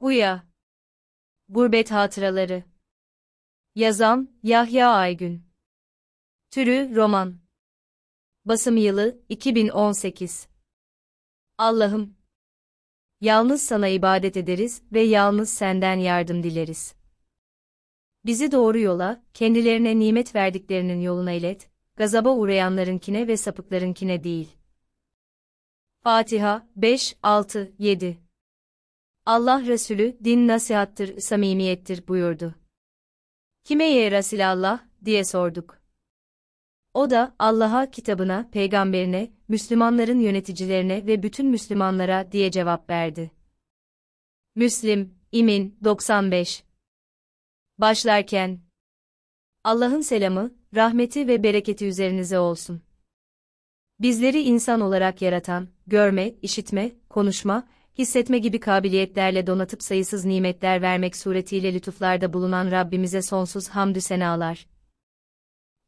Uya. Gurbet Hatıraları Yazan Yahya Aygün Türü Roman Basım yılı 2018 Allah'ım! Yalnız sana ibadet ederiz ve yalnız senden yardım dileriz. Bizi doğru yola, kendilerine nimet verdiklerinin yoluna ilet, gazaba uğrayanlarınkine ve sapıklarınkine değil. Fatiha 5, 6, 7 Allah Resulü din nasihattır, samimiyettir buyurdu. Kime ye Resilallah diye sorduk. O da Allah'a, kitabına, peygamberine, Müslümanların yöneticilerine ve bütün Müslümanlara diye cevap verdi. Müslim, İmin 95 Başlarken Allah'ın selamı, rahmeti ve bereketi üzerinize olsun. Bizleri insan olarak yaratan, görme, işitme, konuşma hissetme gibi kabiliyetlerle donatıp sayısız nimetler vermek suretiyle lütuflarda bulunan Rabbimize sonsuz hamdü senalar.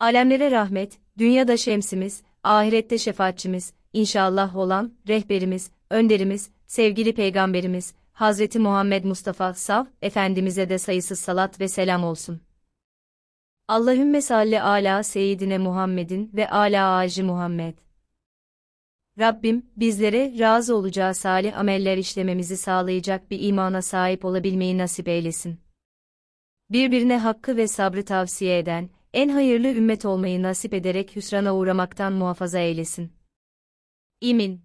Alemlere rahmet, dünyada şemsimiz, ahirette şefaatçimiz, inşallah olan, rehberimiz, önderimiz, sevgili peygamberimiz, Hazreti Muhammed Mustafa Sav, Efendimiz'e de sayısız salat ve selam olsun. Allahümme salli ala seyyidine Muhammedin ve ala aji Muhammed. Rabbim, bizlere razı olacağı salih ameller işlememizi sağlayacak bir imana sahip olabilmeyi nasip eylesin. Birbirine hakkı ve sabrı tavsiye eden, en hayırlı ümmet olmayı nasip ederek hüsrana uğramaktan muhafaza eylesin. İmin.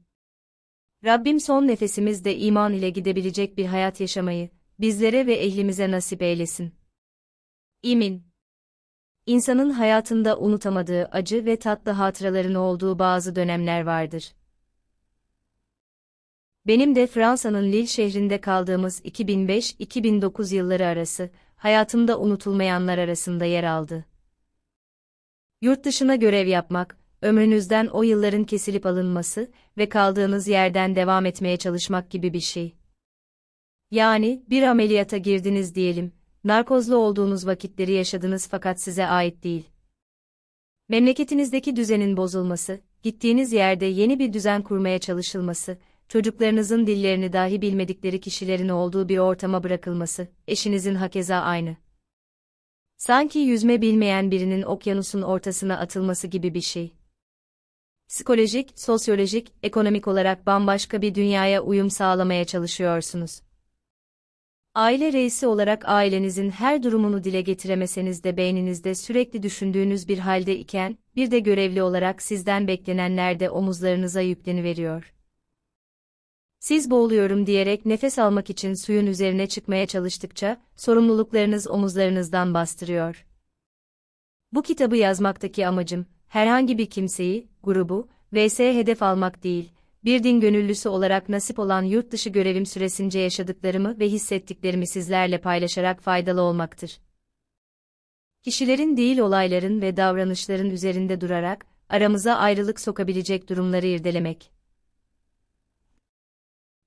Rabbim son nefesimizde iman ile gidebilecek bir hayat yaşamayı, bizlere ve ehlimize nasip eylesin. İmin. İnsanın hayatında unutamadığı acı ve tatlı hatıraların olduğu bazı dönemler vardır. Benim de Fransa'nın Lille şehrinde kaldığımız 2005-2009 yılları arası, hayatımda unutulmayanlar arasında yer aldı. Yurt dışına görev yapmak, ömrünüzden o yılların kesilip alınması ve kaldığınız yerden devam etmeye çalışmak gibi bir şey. Yani bir ameliyata girdiniz diyelim narkozlu olduğunuz vakitleri yaşadınız fakat size ait değil. Memleketinizdeki düzenin bozulması, gittiğiniz yerde yeni bir düzen kurmaya çalışılması, çocuklarınızın dillerini dahi bilmedikleri kişilerin olduğu bir ortama bırakılması, eşinizin hakeza aynı. Sanki yüzme bilmeyen birinin okyanusun ortasına atılması gibi bir şey. Psikolojik, sosyolojik, ekonomik olarak bambaşka bir dünyaya uyum sağlamaya çalışıyorsunuz. Aile reisi olarak ailenizin her durumunu dile getiremeseniz de beyninizde sürekli düşündüğünüz bir halde iken, bir de görevli olarak sizden beklenenler de omuzlarınıza yükleni Siz boğuluyorum diyerek nefes almak için suyun üzerine çıkmaya çalıştıkça, sorumluluklarınız omuzlarınızdan bastırıyor. Bu kitabı yazmaktaki amacım, herhangi bir kimseyi, grubu, vs hedef almak değil, bir din gönüllüsü olarak nasip olan yurt dışı görevim süresince yaşadıklarımı ve hissettiklerimi sizlerle paylaşarak faydalı olmaktır. Kişilerin değil olayların ve davranışların üzerinde durarak, aramıza ayrılık sokabilecek durumları irdelemek.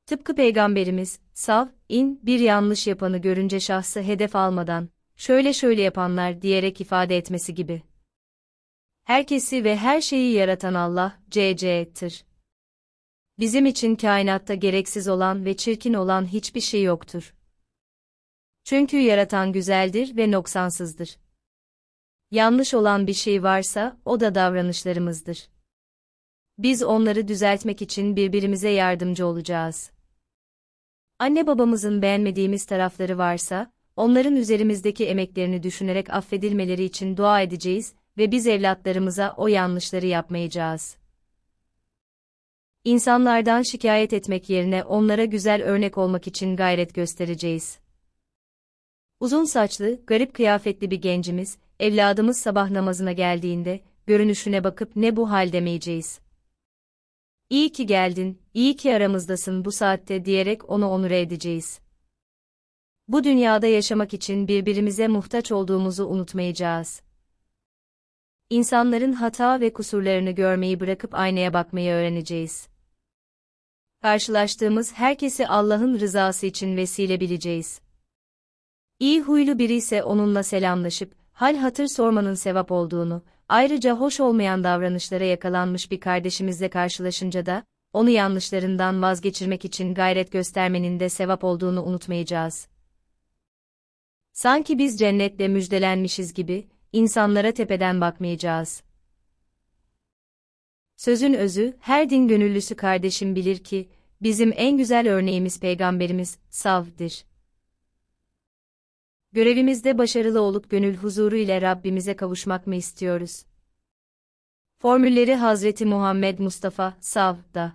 Tıpkı Peygamberimiz, sav, in, bir yanlış yapanı görünce şahsı hedef almadan, şöyle şöyle yapanlar diyerek ifade etmesi gibi. Herkesi ve her şeyi yaratan Allah, CC'ttir. Bizim için kainatta gereksiz olan ve çirkin olan hiçbir şey yoktur. Çünkü yaratan güzeldir ve noksansızdır. Yanlış olan bir şey varsa o da davranışlarımızdır. Biz onları düzeltmek için birbirimize yardımcı olacağız. Anne babamızın beğenmediğimiz tarafları varsa onların üzerimizdeki emeklerini düşünerek affedilmeleri için dua edeceğiz ve biz evlatlarımıza o yanlışları yapmayacağız. İnsanlardan şikayet etmek yerine onlara güzel örnek olmak için gayret göstereceğiz. Uzun saçlı, garip kıyafetli bir gencimiz, evladımız sabah namazına geldiğinde, görünüşüne bakıp ne bu hal demeyeceğiz. İyi ki geldin, iyi ki aramızdasın bu saatte diyerek onu onur edeceğiz. Bu dünyada yaşamak için birbirimize muhtaç olduğumuzu unutmayacağız. İnsanların hata ve kusurlarını görmeyi bırakıp aynaya bakmayı öğreneceğiz karşılaştığımız herkesi Allah'ın rızası için vesile bileceğiz. İyi huylu biri ise onunla selamlaşıp, hal hatır sormanın sevap olduğunu, ayrıca hoş olmayan davranışlara yakalanmış bir kardeşimizle karşılaşınca da, onu yanlışlarından vazgeçirmek için gayret göstermenin de sevap olduğunu unutmayacağız. Sanki biz cennetle müjdelenmişiz gibi, insanlara tepeden bakmayacağız. Sözün özü, her din gönüllüsü kardeşim bilir ki, bizim en güzel örneğimiz Peygamberimiz, Sav'dir. Görevimizde başarılı olup gönül huzuru ile Rabbimize kavuşmak mı istiyoruz? Formülleri Hazreti Muhammed Mustafa, Sav'da.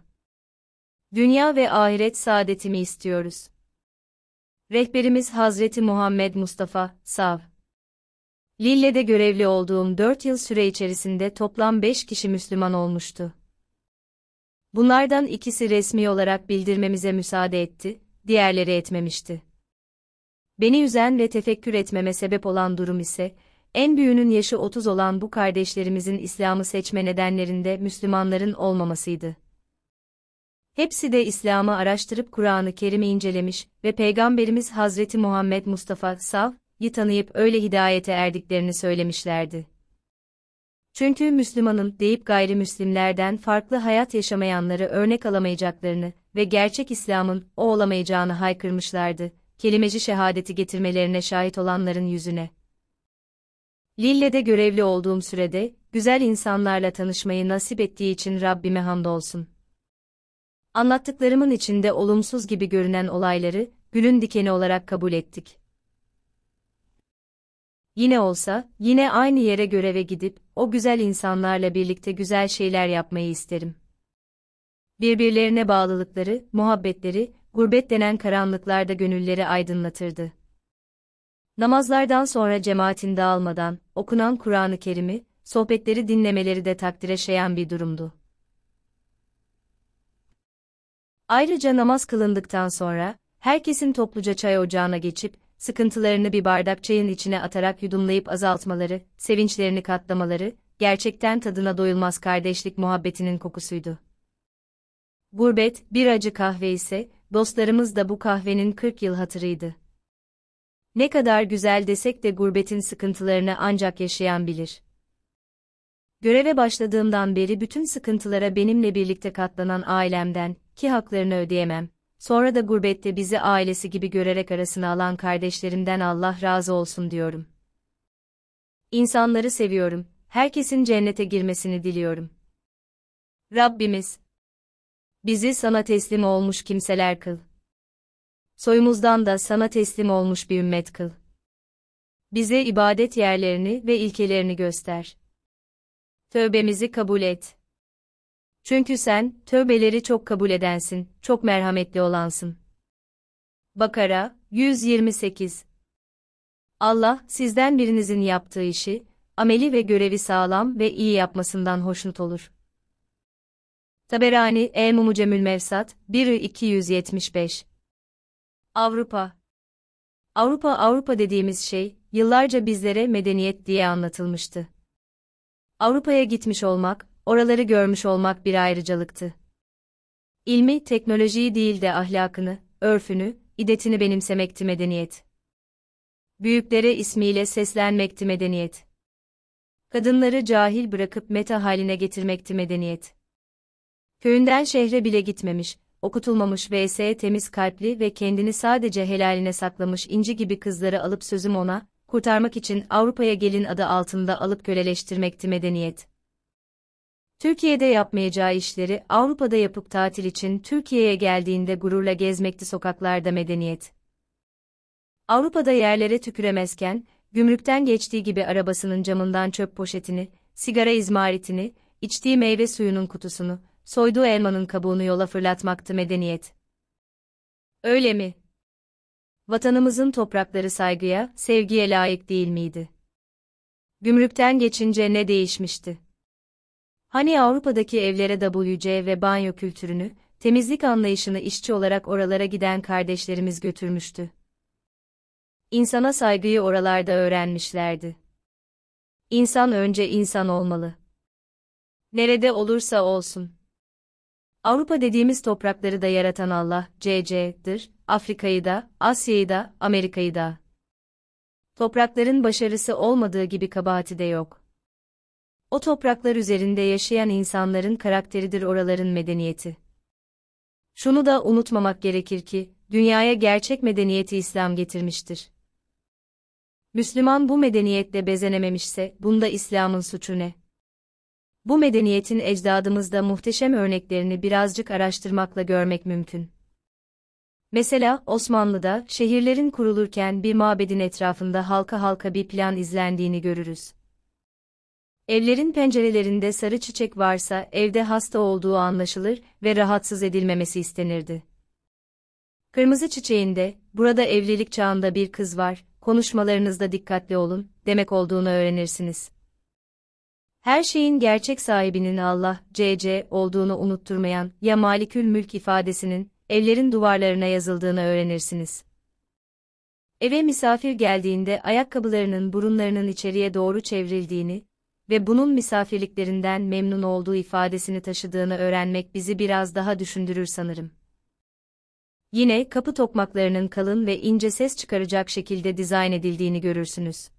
Dünya ve ahiret saadetimi istiyoruz. Rehberimiz Hazreti Muhammed Mustafa, Sav. Lille'de görevli olduğum 4 yıl süre içerisinde toplam 5 kişi Müslüman olmuştu. Bunlardan ikisi resmi olarak bildirmemize müsaade etti, diğerleri etmemişti. Beni üzen ve tefekkür etmeme sebep olan durum ise, en büyüğünün yaşı 30 olan bu kardeşlerimizin İslam'ı seçme nedenlerinde Müslümanların olmamasıydı. Hepsi de İslam'ı araştırıp Kur'an-ı Kerim'i incelemiş ve Peygamberimiz Hazreti Muhammed Mustafa Sav, yi tanıyıp öyle hidayete erdiklerini söylemişlerdi. Çünkü Müslüman'ın deyip gayrimüslimlerden farklı hayat yaşamayanları örnek alamayacaklarını ve gerçek İslam'ın o olamayacağını haykırmışlardı, kelimeci şehadeti getirmelerine şahit olanların yüzüne. Lille'de görevli olduğum sürede, güzel insanlarla tanışmayı nasip ettiği için Rabbime hamdolsun. Anlattıklarımın içinde olumsuz gibi görünen olayları, gülün dikeni olarak kabul ettik. Yine olsa, yine aynı yere göreve gidip, o güzel insanlarla birlikte güzel şeyler yapmayı isterim. Birbirlerine bağlılıkları, muhabbetleri, gurbet denen karanlıklarda gönülleri aydınlatırdı. Namazlardan sonra cemaatin dağılmadan, okunan Kur'an-ı Kerim'i, sohbetleri dinlemeleri de takdire şayan bir durumdu. Ayrıca namaz kılındıktan sonra, herkesin topluca çay ocağına geçip, sıkıntılarını bir bardak çayın içine atarak yudumlayıp azaltmaları, sevinçlerini katlamaları, gerçekten tadına doyulmaz kardeşlik muhabbetinin kokusuydu. Gurbet, bir acı kahve ise, dostlarımız da bu kahvenin 40 yıl hatırıydı. Ne kadar güzel desek de gurbetin sıkıntılarını ancak yaşayan bilir. Göreve başladığımdan beri bütün sıkıntılara benimle birlikte katlanan ailemden, ki haklarını ödeyemem, sonra da gurbette bizi ailesi gibi görerek arasına alan kardeşlerimden Allah razı olsun diyorum. İnsanları seviyorum, herkesin cennete girmesini diliyorum. Rabbimiz, bizi sana teslim olmuş kimseler kıl. Soyumuzdan da sana teslim olmuş bir ümmet kıl. Bize ibadet yerlerini ve ilkelerini göster. Tövbemizi kabul et. Çünkü sen, tövbeleri çok kabul edensin, çok merhametli olansın. Bakara, 128 Allah, sizden birinizin yaptığı işi, ameli ve görevi sağlam ve iyi yapmasından hoşnut olur. Taberani, El mumucemül Mevsat, 1-275 Avrupa Avrupa Avrupa dediğimiz şey, yıllarca bizlere medeniyet diye anlatılmıştı. Avrupa'ya gitmiş olmak, oraları görmüş olmak bir ayrıcalıktı. İlmi, teknolojiyi değil de ahlakını, örfünü, idetini benimsemekti medeniyet. Büyüklere ismiyle seslenmekti medeniyet. Kadınları cahil bırakıp meta haline getirmekti medeniyet. Köyünden şehre bile gitmemiş, okutulmamış vs temiz kalpli ve kendini sadece helaline saklamış inci gibi kızları alıp sözüm ona, kurtarmak için Avrupa'ya gelin adı altında alıp köleleştirmekti medeniyet. Türkiye'de yapmayacağı işleri Avrupa'da yapıp tatil için Türkiye'ye geldiğinde gururla gezmekti sokaklarda medeniyet. Avrupa'da yerlere tüküremezken, gümrükten geçtiği gibi arabasının camından çöp poşetini, sigara izmaritini, içtiği meyve suyunun kutusunu, soyduğu elmanın kabuğunu yola fırlatmaktı medeniyet. Öyle mi? Vatanımızın toprakları saygıya, sevgiye layık değil miydi? Gümrükten geçince ne değişmişti? Hani Avrupa'daki evlere WC ve banyo kültürünü, temizlik anlayışını işçi olarak oralara giden kardeşlerimiz götürmüştü. İnsana saygıyı oralarda öğrenmişlerdi. İnsan önce insan olmalı. Nerede olursa olsun. Avrupa dediğimiz toprakları da yaratan Allah, CC'dir, Afrika'yı da, Asya'yı da, Amerika'yı da. Toprakların başarısı olmadığı gibi kabahati de yok o topraklar üzerinde yaşayan insanların karakteridir oraların medeniyeti. Şunu da unutmamak gerekir ki, dünyaya gerçek medeniyeti İslam getirmiştir. Müslüman bu medeniyetle bezenememişse, bunda İslam'ın suçu ne? Bu medeniyetin ecdadımızda muhteşem örneklerini birazcık araştırmakla görmek mümkün. Mesela Osmanlı'da şehirlerin kurulurken bir mabedin etrafında halka halka bir plan izlendiğini görürüz. Evlerin pencerelerinde sarı çiçek varsa evde hasta olduğu anlaşılır ve rahatsız edilmemesi istenirdi. Kırmızı çiçeğinde, burada evlilik çağında bir kız var, konuşmalarınızda dikkatli olun, demek olduğunu öğrenirsiniz. Her şeyin gerçek sahibinin Allah, CC olduğunu unutturmayan ya malikül mülk ifadesinin, evlerin duvarlarına yazıldığını öğrenirsiniz. Eve misafir geldiğinde ayakkabılarının burunlarının içeriye doğru çevrildiğini, ve bunun misafirliklerinden memnun olduğu ifadesini taşıdığını öğrenmek bizi biraz daha düşündürür sanırım. Yine kapı tokmaklarının kalın ve ince ses çıkaracak şekilde dizayn edildiğini görürsünüz.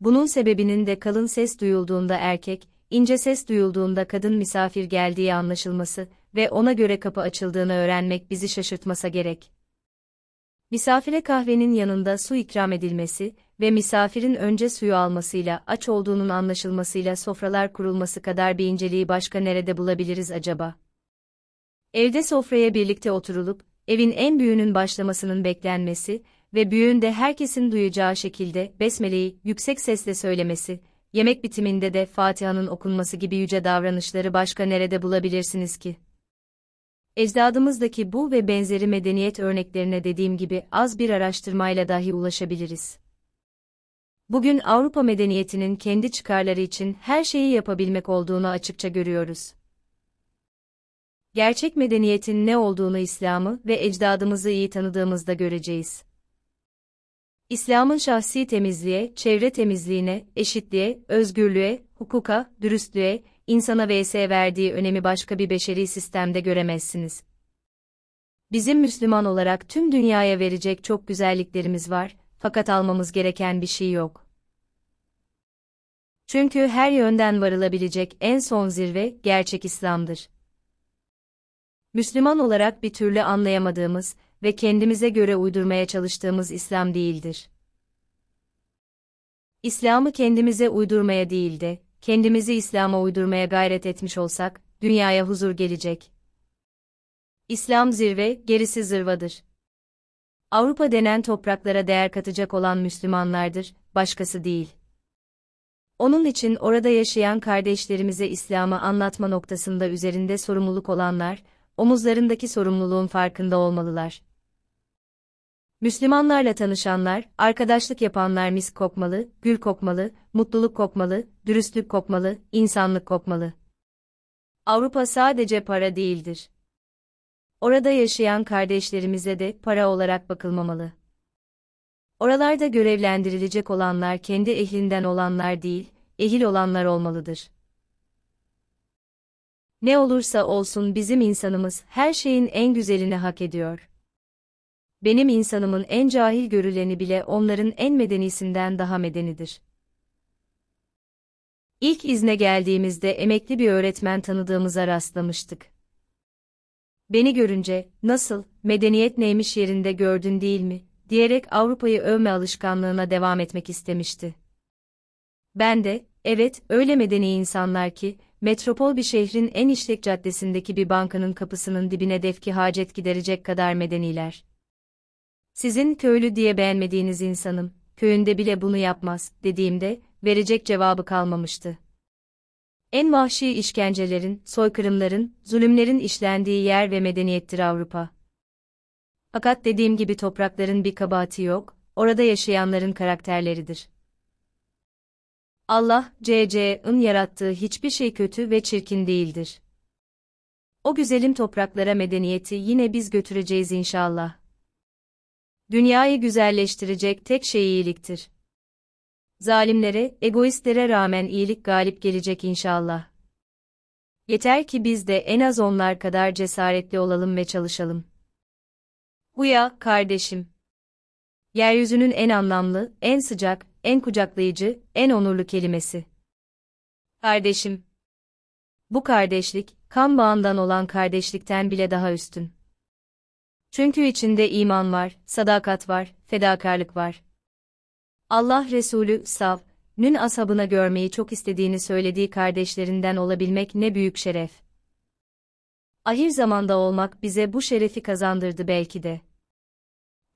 Bunun sebebinin de kalın ses duyulduğunda erkek, ince ses duyulduğunda kadın misafir geldiği anlaşılması ve ona göre kapı açıldığını öğrenmek bizi şaşırtmasa gerek. Misafire kahvenin yanında su ikram edilmesi ve misafirin önce suyu almasıyla aç olduğunun anlaşılmasıyla sofralar kurulması kadar bir inceliği başka nerede bulabiliriz acaba? Evde sofraya birlikte oturulup, evin en büyüğünün başlamasının beklenmesi ve büyüğün herkesin duyacağı şekilde besmeleyi yüksek sesle söylemesi, yemek bitiminde de Fatiha'nın okunması gibi yüce davranışları başka nerede bulabilirsiniz ki? ecdadımızdaki bu ve benzeri medeniyet örneklerine dediğim gibi az bir araştırmayla dahi ulaşabiliriz. Bugün Avrupa medeniyetinin kendi çıkarları için her şeyi yapabilmek olduğunu açıkça görüyoruz. Gerçek medeniyetin ne olduğunu İslam'ı ve ecdadımızı iyi tanıdığımızda göreceğiz. İslam'ın şahsi temizliğe, çevre temizliğine, eşitliğe, özgürlüğe, hukuka, dürüstlüğe, İnsana vs verdiği önemi başka bir beşeri sistemde göremezsiniz. Bizim Müslüman olarak tüm dünyaya verecek çok güzelliklerimiz var, fakat almamız gereken bir şey yok. Çünkü her yönden varılabilecek en son zirve gerçek İslam'dır. Müslüman olarak bir türlü anlayamadığımız ve kendimize göre uydurmaya çalıştığımız İslam değildir. İslam'ı kendimize uydurmaya değil de, kendimizi İslam'a uydurmaya gayret etmiş olsak, dünyaya huzur gelecek. İslam zirve, gerisi zırvadır. Avrupa denen topraklara değer katacak olan Müslümanlardır, başkası değil. Onun için orada yaşayan kardeşlerimize İslam'ı anlatma noktasında üzerinde sorumluluk olanlar, omuzlarındaki sorumluluğun farkında olmalılar. Müslümanlarla tanışanlar, arkadaşlık yapanlar mis kokmalı, gül kokmalı, mutluluk kokmalı, dürüstlük kokmalı, insanlık kokmalı. Avrupa sadece para değildir. Orada yaşayan kardeşlerimize de para olarak bakılmamalı. Oralarda görevlendirilecek olanlar kendi ehlinden olanlar değil, ehil olanlar olmalıdır. Ne olursa olsun bizim insanımız her şeyin en güzelini hak ediyor benim insanımın en cahil görüleni bile onların en medenisinden daha medenidir. İlk izne geldiğimizde emekli bir öğretmen tanıdığımıza rastlamıştık. Beni görünce, nasıl, medeniyet neymiş yerinde gördün değil mi, diyerek Avrupa'yı övme alışkanlığına devam etmek istemişti. Ben de, evet, öyle medeni insanlar ki, metropol bir şehrin en işlek caddesindeki bir bankanın kapısının dibine defki hacet giderecek kadar medeniler. Sizin köylü diye beğenmediğiniz insanım, köyünde bile bunu yapmaz, dediğimde, verecek cevabı kalmamıştı. En vahşi işkencelerin, soykırımların, zulümlerin işlendiği yer ve medeniyettir Avrupa. Fakat dediğim gibi toprakların bir kabahati yok, orada yaşayanların karakterleridir. Allah, C.C.'ın yarattığı hiçbir şey kötü ve çirkin değildir. O güzelim topraklara medeniyeti yine biz götüreceğiz inşallah dünyayı güzelleştirecek tek şey iyiliktir. Zalimlere, egoistlere rağmen iyilik galip gelecek inşallah. Yeter ki biz de en az onlar kadar cesaretli olalım ve çalışalım. Bu kardeşim. Yeryüzünün en anlamlı, en sıcak, en kucaklayıcı, en onurlu kelimesi. Kardeşim. Bu kardeşlik, kan bağından olan kardeşlikten bile daha üstün. Çünkü içinde iman var, sadakat var, fedakarlık var. Allah Resulü Sav, Nün ashabına görmeyi çok istediğini söylediği kardeşlerinden olabilmek ne büyük şeref. Ahir zamanda olmak bize bu şerefi kazandırdı belki de.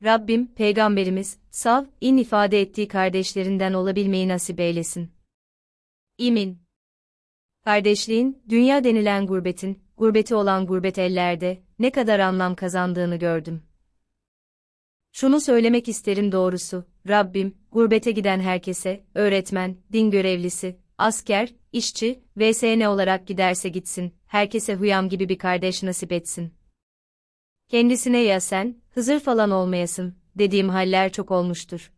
Rabbim, Peygamberimiz, Sav, in ifade ettiği kardeşlerinden olabilmeyi nasip eylesin. İmin. Kardeşliğin, dünya denilen gurbetin, gurbeti olan gurbet ellerde ne kadar anlam kazandığını gördüm. Şunu söylemek isterim doğrusu, Rabbim, gurbete giden herkese, öğretmen, din görevlisi, asker, işçi, vsn olarak giderse gitsin, herkese huyam gibi bir kardeş nasip etsin. Kendisine ya sen, Hızır falan olmayasın, dediğim haller çok olmuştur.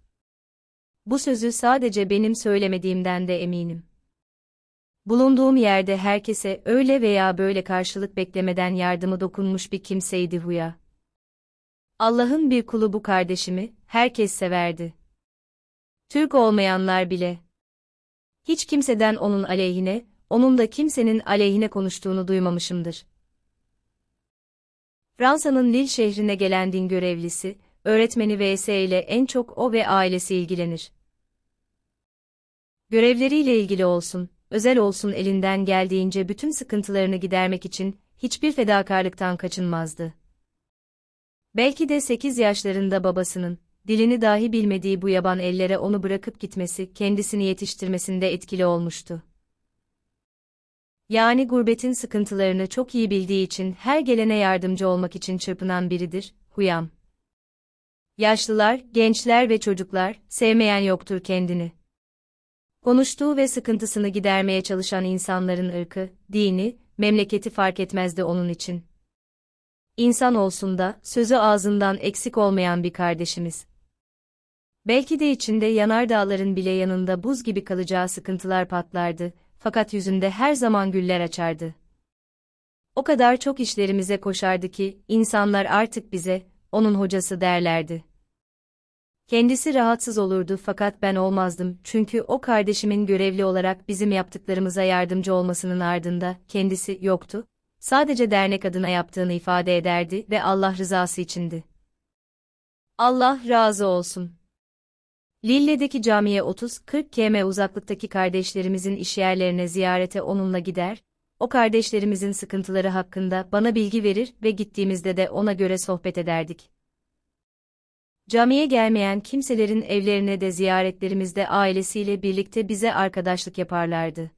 Bu sözü sadece benim söylemediğimden de eminim. Bulunduğum yerde herkese öyle veya böyle karşılık beklemeden yardımı dokunmuş bir kimseydi Huya. Allah'ın bir kulu bu kardeşimi, herkes severdi. Türk olmayanlar bile. Hiç kimseden onun aleyhine, onun da kimsenin aleyhine konuştuğunu duymamışımdır. Fransa'nın Lille şehrine gelen din görevlisi, öğretmeni VS ile en çok o ve ailesi ilgilenir. Görevleriyle ilgili olsun, özel olsun elinden geldiğince bütün sıkıntılarını gidermek için hiçbir fedakarlıktan kaçınmazdı. Belki de 8 yaşlarında babasının, dilini dahi bilmediği bu yaban ellere onu bırakıp gitmesi kendisini yetiştirmesinde etkili olmuştu. Yani gurbetin sıkıntılarını çok iyi bildiği için her gelene yardımcı olmak için çırpınan biridir, Huyam. Yaşlılar, gençler ve çocuklar, sevmeyen yoktur kendini. Konuştuğu ve sıkıntısını gidermeye çalışan insanların ırkı, dini, memleketi fark etmezdi onun için. İnsan olsun da, sözü ağzından eksik olmayan bir kardeşimiz. Belki de içinde yanardağların bile yanında buz gibi kalacağı sıkıntılar patlardı, fakat yüzünde her zaman güller açardı. O kadar çok işlerimize koşardı ki, insanlar artık bize, onun hocası derlerdi. Kendisi rahatsız olurdu fakat ben olmazdım çünkü o kardeşimin görevli olarak bizim yaptıklarımıza yardımcı olmasının ardında kendisi yoktu, sadece dernek adına yaptığını ifade ederdi ve Allah rızası içindi. Allah razı olsun. Lille'deki camiye 30-40 km uzaklıktaki kardeşlerimizin işyerlerine ziyarete onunla gider, o kardeşlerimizin sıkıntıları hakkında bana bilgi verir ve gittiğimizde de ona göre sohbet ederdik. Camiye gelmeyen kimselerin evlerine de ziyaretlerimizde ailesiyle birlikte bize arkadaşlık yaparlardı.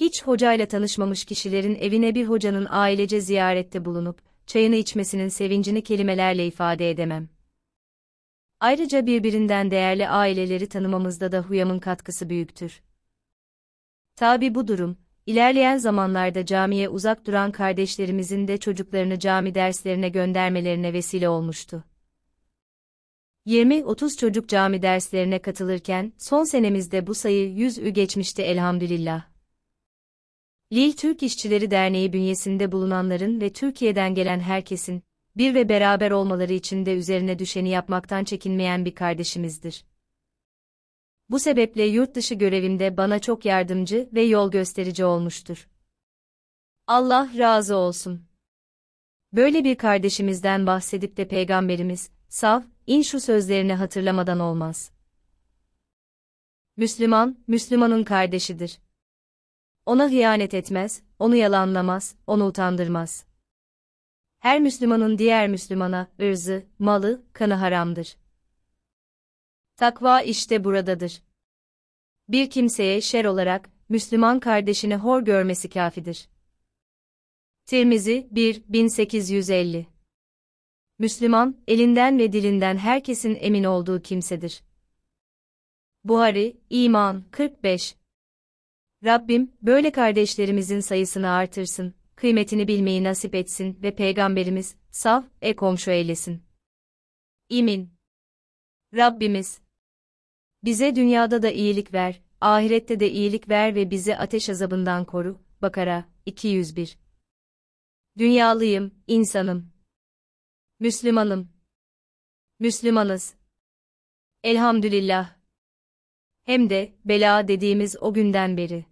Hiç hocayla tanışmamış kişilerin evine bir hocanın ailece ziyarette bulunup, çayını içmesinin sevincini kelimelerle ifade edemem. Ayrıca birbirinden değerli aileleri tanımamızda da Huyam'ın katkısı büyüktür. Tabi bu durum, ilerleyen zamanlarda camiye uzak duran kardeşlerimizin de çocuklarını cami derslerine göndermelerine vesile olmuştu. 20-30 çocuk cami derslerine katılırken son senemizde bu sayı 100'ü geçmişti elhamdülillah. Lil Türk İşçileri Derneği bünyesinde bulunanların ve Türkiye'den gelen herkesin bir ve beraber olmaları için de üzerine düşeni yapmaktan çekinmeyen bir kardeşimizdir. Bu sebeple yurt dışı görevimde bana çok yardımcı ve yol gösterici olmuştur. Allah razı olsun. Böyle bir kardeşimizden bahsedip de Peygamberimiz, sav in şu sözlerini hatırlamadan olmaz. Müslüman, Müslümanın kardeşidir. Ona hıyanet etmez, onu yalanlamaz, onu utandırmaz. Her Müslümanın diğer Müslümana, ırzı, malı, kanı haramdır. Takva işte buradadır. Bir kimseye şer olarak, Müslüman kardeşini hor görmesi kafidir. Tirmizi 1 1850 Müslüman, elinden ve dilinden herkesin emin olduğu kimsedir. Buhari, İman 45 Rabbim, böyle kardeşlerimizin sayısını artırsın, kıymetini bilmeyi nasip etsin ve Peygamberimiz, saf, e komşu eylesin. İmin Rabbimiz, bize dünyada da iyilik ver, ahirette de iyilik ver ve bizi ateş azabından koru. Bakara 201 Dünyalıyım, insanım. Müslümanım. Müslümanız. Elhamdülillah. Hem de bela dediğimiz o günden beri.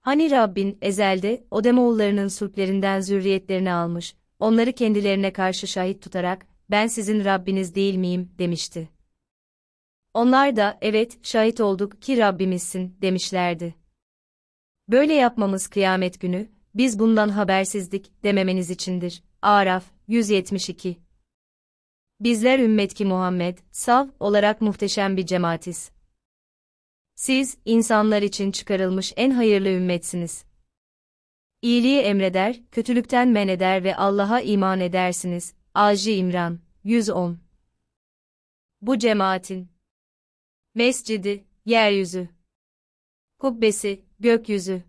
Hani Rabbin ezelde o Odemoğullarının sulplerinden zürriyetlerini almış, onları kendilerine karşı şahit tutarak, ben sizin Rabbiniz değil miyim demişti. Onlar da evet şahit olduk ki Rabbimizsin demişlerdi. Böyle yapmamız kıyamet günü, biz bundan habersizdik dememeniz içindir. Araf 172 Bizler ümmet ki Muhammed, sav olarak muhteşem bir cemaatiz. Siz, insanlar için çıkarılmış en hayırlı ümmetsiniz. İyiliği emreder, kötülükten men eder ve Allah'a iman edersiniz. Aji İmran 110 Bu cemaatin Mescidi, yeryüzü Kubbesi, gökyüzü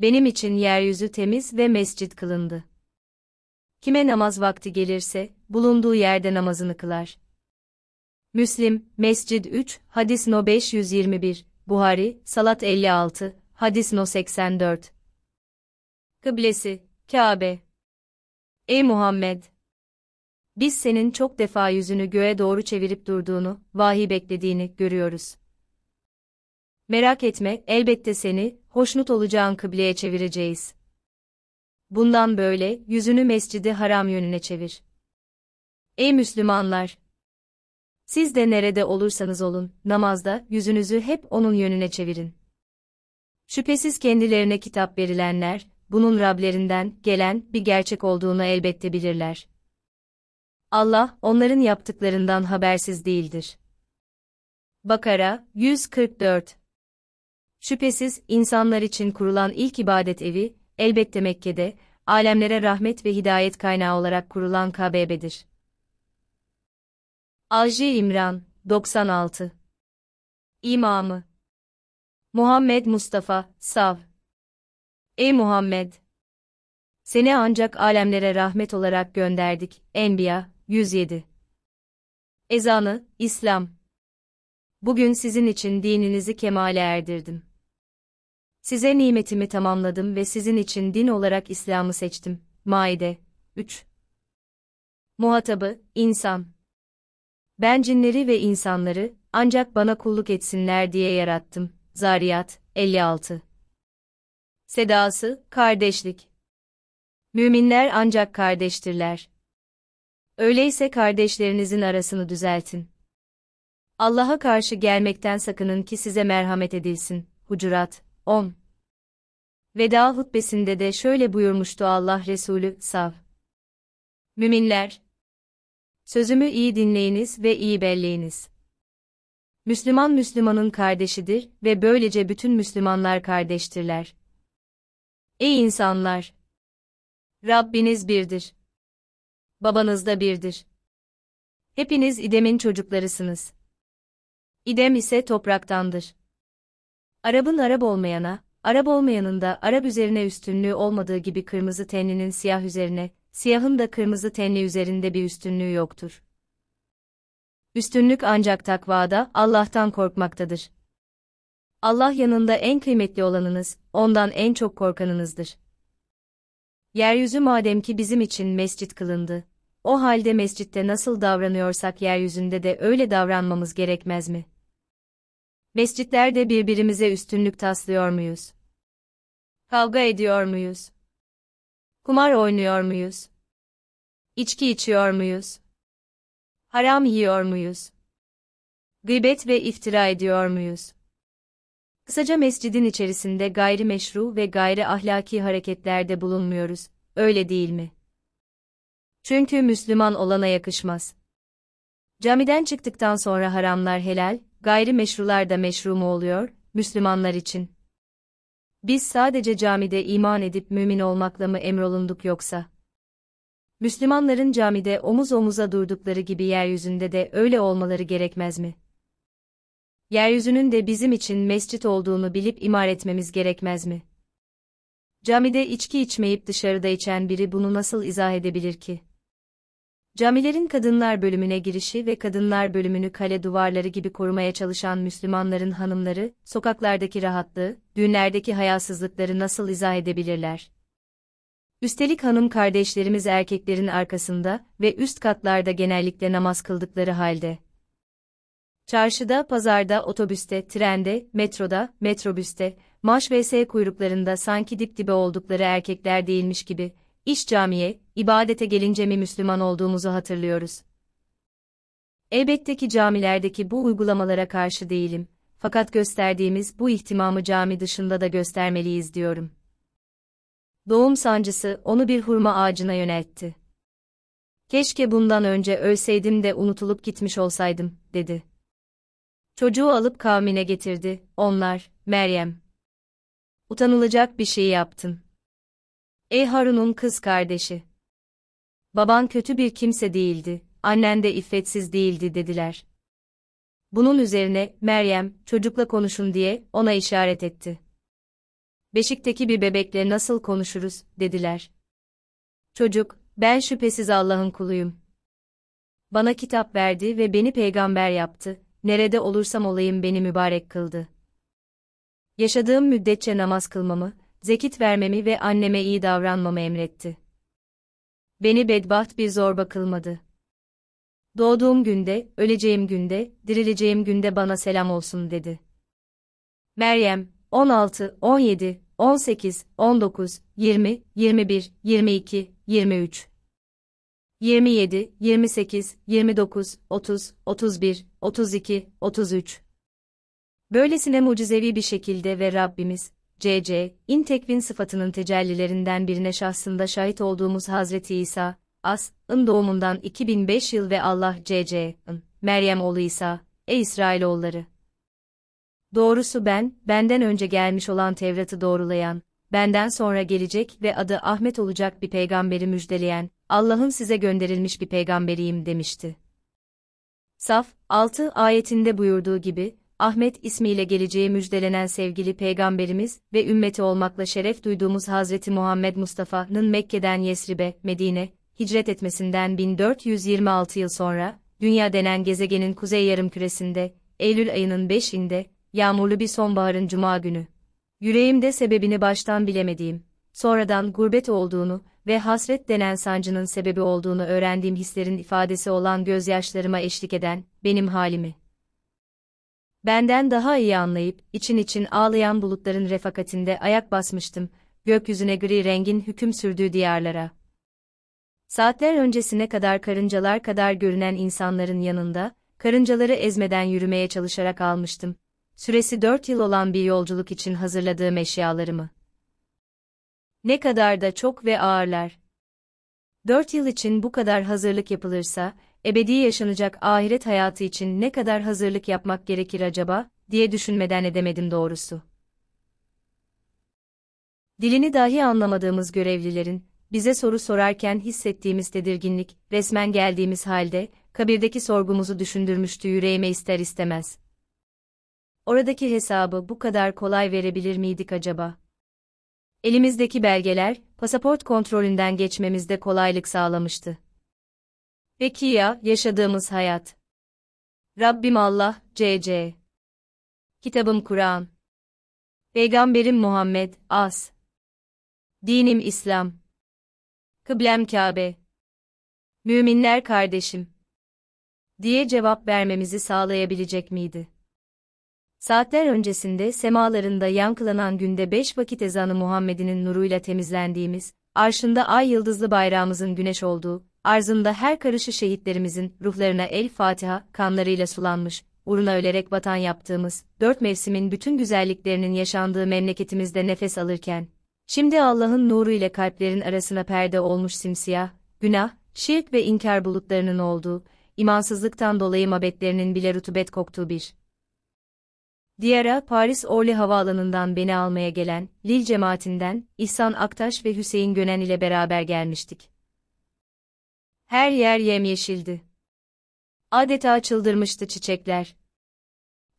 Benim için yeryüzü temiz ve mescit kılındı. Kime namaz vakti gelirse, bulunduğu yerde namazını kılar. Müslim, Mescid 3, Hadis No 521, Buhari, Salat 56, Hadis No 84. Kıblesi, Kabe. Ey Muhammed! Biz senin çok defa yüzünü göğe doğru çevirip durduğunu, vahiy beklediğini görüyoruz. Merak etme, elbette seni, hoşnut olacağın kıbleye çevireceğiz.'' bundan böyle yüzünü mescidi haram yönüne çevir. Ey Müslümanlar! Siz de nerede olursanız olun, namazda yüzünüzü hep onun yönüne çevirin. Şüphesiz kendilerine kitap verilenler, bunun Rablerinden gelen bir gerçek olduğunu elbette bilirler. Allah, onların yaptıklarından habersiz değildir. Bakara 144 Şüphesiz insanlar için kurulan ilk ibadet evi, elbette Mekke'de, alemlere rahmet ve hidayet kaynağı olarak kurulan KBB'dir. Alji İmran, 96 İmamı Muhammed Mustafa, Sav Ey Muhammed! Seni ancak alemlere rahmet olarak gönderdik. Enbiya 107 Ezanı, İslam Bugün sizin için dininizi kemale erdirdim. Size nimetimi tamamladım ve sizin için din olarak İslam'ı seçtim. Maide 3 Muhatabı, insan. Ben cinleri ve insanları, ancak bana kulluk etsinler diye yarattım. Zariyat 56 Sedası, kardeşlik. Müminler ancak kardeştirler. Öyleyse kardeşlerinizin arasını düzeltin. Allah'a karşı gelmekten sakının ki size merhamet edilsin. Hucurat 10. Veda hutbesinde de şöyle buyurmuştu Allah Resulü, sav. Müminler! Sözümü iyi dinleyiniz ve iyi belleyiniz. Müslüman Müslümanın kardeşidir ve böylece bütün Müslümanlar kardeştirler. Ey insanlar! Rabbiniz birdir. Babanız da birdir. Hepiniz İdem'in çocuklarısınız. İdem ise topraktandır. Arabın Arap olmayana, Arap olmayanın da Arap üzerine üstünlüğü olmadığı gibi kırmızı tenlinin siyah üzerine, siyahın da kırmızı tenli üzerinde bir üstünlüğü yoktur. Üstünlük ancak takvada, Allah'tan korkmaktadır. Allah yanında en kıymetli olanınız, ondan en çok korkanınızdır. Yeryüzü madem ki bizim için mescit kılındı. O halde mescitte nasıl davranıyorsak yeryüzünde de öyle davranmamız gerekmez mi?'' Mescitlerde birbirimize üstünlük taslıyor muyuz? Kavga ediyor muyuz? Kumar oynuyor muyuz? İçki içiyor muyuz? Haram yiyor muyuz? Gıybet ve iftira ediyor muyuz? Kısaca mescidin içerisinde gayri meşru ve gayri ahlaki hareketlerde bulunmuyoruz, öyle değil mi? Çünkü Müslüman olana yakışmaz. Camiden çıktıktan sonra haramlar helal, gayrimeşrular da meşru mu oluyor, Müslümanlar için? Biz sadece camide iman edip mümin olmakla mı emrolunduk yoksa? Müslümanların camide omuz omuza durdukları gibi yeryüzünde de öyle olmaları gerekmez mi? Yeryüzünün de bizim için mescit olduğunu bilip imar etmemiz gerekmez mi? Camide içki içmeyip dışarıda içen biri bunu nasıl izah edebilir ki? Camilerin kadınlar bölümüne girişi ve kadınlar bölümünü kale duvarları gibi korumaya çalışan Müslümanların hanımları, sokaklardaki rahatlığı, düğünlerdeki hayasızlıkları nasıl izah edebilirler? Üstelik hanım kardeşlerimiz erkeklerin arkasında ve üst katlarda genellikle namaz kıldıkları halde. Çarşıda, pazarda, otobüste, trende, metroda, metrobüste, maş vs kuyruklarında sanki dip dibe oldukları erkekler değilmiş gibi, iş camiye, ibadete gelince mi Müslüman olduğumuzu hatırlıyoruz. Elbette ki camilerdeki bu uygulamalara karşı değilim, fakat gösterdiğimiz bu ihtimamı cami dışında da göstermeliyiz diyorum. Doğum sancısı onu bir hurma ağacına yöneltti. Keşke bundan önce ölseydim de unutulup gitmiş olsaydım, dedi. Çocuğu alıp kavmine getirdi, onlar, Meryem. Utanılacak bir şey yaptın. Ey Harun'un kız kardeşi! Baban kötü bir kimse değildi, annen de iffetsiz değildi dediler. Bunun üzerine Meryem çocukla konuşun diye ona işaret etti. Beşikteki bir bebekle nasıl konuşuruz dediler. Çocuk, ben şüphesiz Allah'ın kuluyum. Bana kitap verdi ve beni peygamber yaptı, nerede olursam olayım beni mübarek kıldı. Yaşadığım müddetçe namaz kılmamı, zekit vermemi ve anneme iyi davranmamı emretti. Beni bedbaht bir zorba kılmadı. Doğduğum günde, öleceğim günde, dirileceğim günde bana selam olsun dedi. Meryem, 16, 17, 18, 19, 20, 21, 22, 23. 27, 28, 29, 30, 31, 32, 33. Böylesine mucizevi bir şekilde ve Rabbimiz, C.C., in tekvin sıfatının tecellilerinden birine şahsında şahit olduğumuz Hazreti İsa, As'ın doğumundan 2005 yıl ve Allah C.C.'ın, Meryem oğlu İsa, ey İsrailoğulları! Doğrusu ben, benden önce gelmiş olan Tevrat'ı doğrulayan, benden sonra gelecek ve adı Ahmet olacak bir peygamberi müjdeleyen, Allah'ın size gönderilmiş bir peygamberiyim demişti. Saf 6 ayetinde buyurduğu gibi Ahmet ismiyle geleceği müjdelenen sevgili peygamberimiz ve ümmeti olmakla şeref duyduğumuz Hazreti Muhammed Mustafa'nın Mekke'den Yesrib'e, Medine, hicret etmesinden 1426 yıl sonra, dünya denen gezegenin kuzey yarım küresinde Eylül ayının 5'inde, yağmurlu bir sonbaharın cuma günü. Yüreğimde sebebini baştan bilemediğim, sonradan gurbet olduğunu ve hasret denen sancının sebebi olduğunu öğrendiğim hislerin ifadesi olan gözyaşlarıma eşlik eden, benim halimi. Benden daha iyi anlayıp, için için ağlayan bulutların refakatinde ayak basmıştım, gökyüzüne gri rengin hüküm sürdüğü diyarlara. Saatler öncesine kadar karıncalar kadar görünen insanların yanında, karıncaları ezmeden yürümeye çalışarak almıştım. Süresi dört yıl olan bir yolculuk için hazırladığım eşyalarımı. Ne kadar da çok ve ağırlar. Dört yıl için bu kadar hazırlık yapılırsa, ebedi yaşanacak ahiret hayatı için ne kadar hazırlık yapmak gerekir acaba, diye düşünmeden edemedim doğrusu. Dilini dahi anlamadığımız görevlilerin, bize soru sorarken hissettiğimiz tedirginlik, resmen geldiğimiz halde, kabirdeki sorgumuzu düşündürmüştü yüreğime ister istemez. Oradaki hesabı bu kadar kolay verebilir miydik acaba? Elimizdeki belgeler, pasaport kontrolünden geçmemizde kolaylık sağlamıştı. Peki ya yaşadığımız hayat? Rabbim Allah, C.C. Kitabım Kur'an. Peygamberim Muhammed, As. Dinim İslam. Kıblem Kabe. Müminler kardeşim. Diye cevap vermemizi sağlayabilecek miydi? Saatler öncesinde semalarında yankılanan günde beş vakit ezanı Muhammed'in nuruyla temizlendiğimiz, arşında ay yıldızlı bayrağımızın güneş olduğu, arzında her karışı şehitlerimizin ruhlarına el Fatiha kanlarıyla sulanmış, uğruna ölerek vatan yaptığımız, dört mevsimin bütün güzelliklerinin yaşandığı memleketimizde nefes alırken, şimdi Allah'ın nuru ile kalplerin arasına perde olmuş simsiyah, günah, şirk ve inkar bulutlarının olduğu, imansızlıktan dolayı mabetlerinin bile rutubet koktuğu bir. Diyara, Paris Orly Havaalanı'ndan beni almaya gelen, Lil cemaatinden, İhsan Aktaş ve Hüseyin Gönen ile beraber gelmiştik. Her yer yemyeşildi. Adeta çıldırmıştı çiçekler.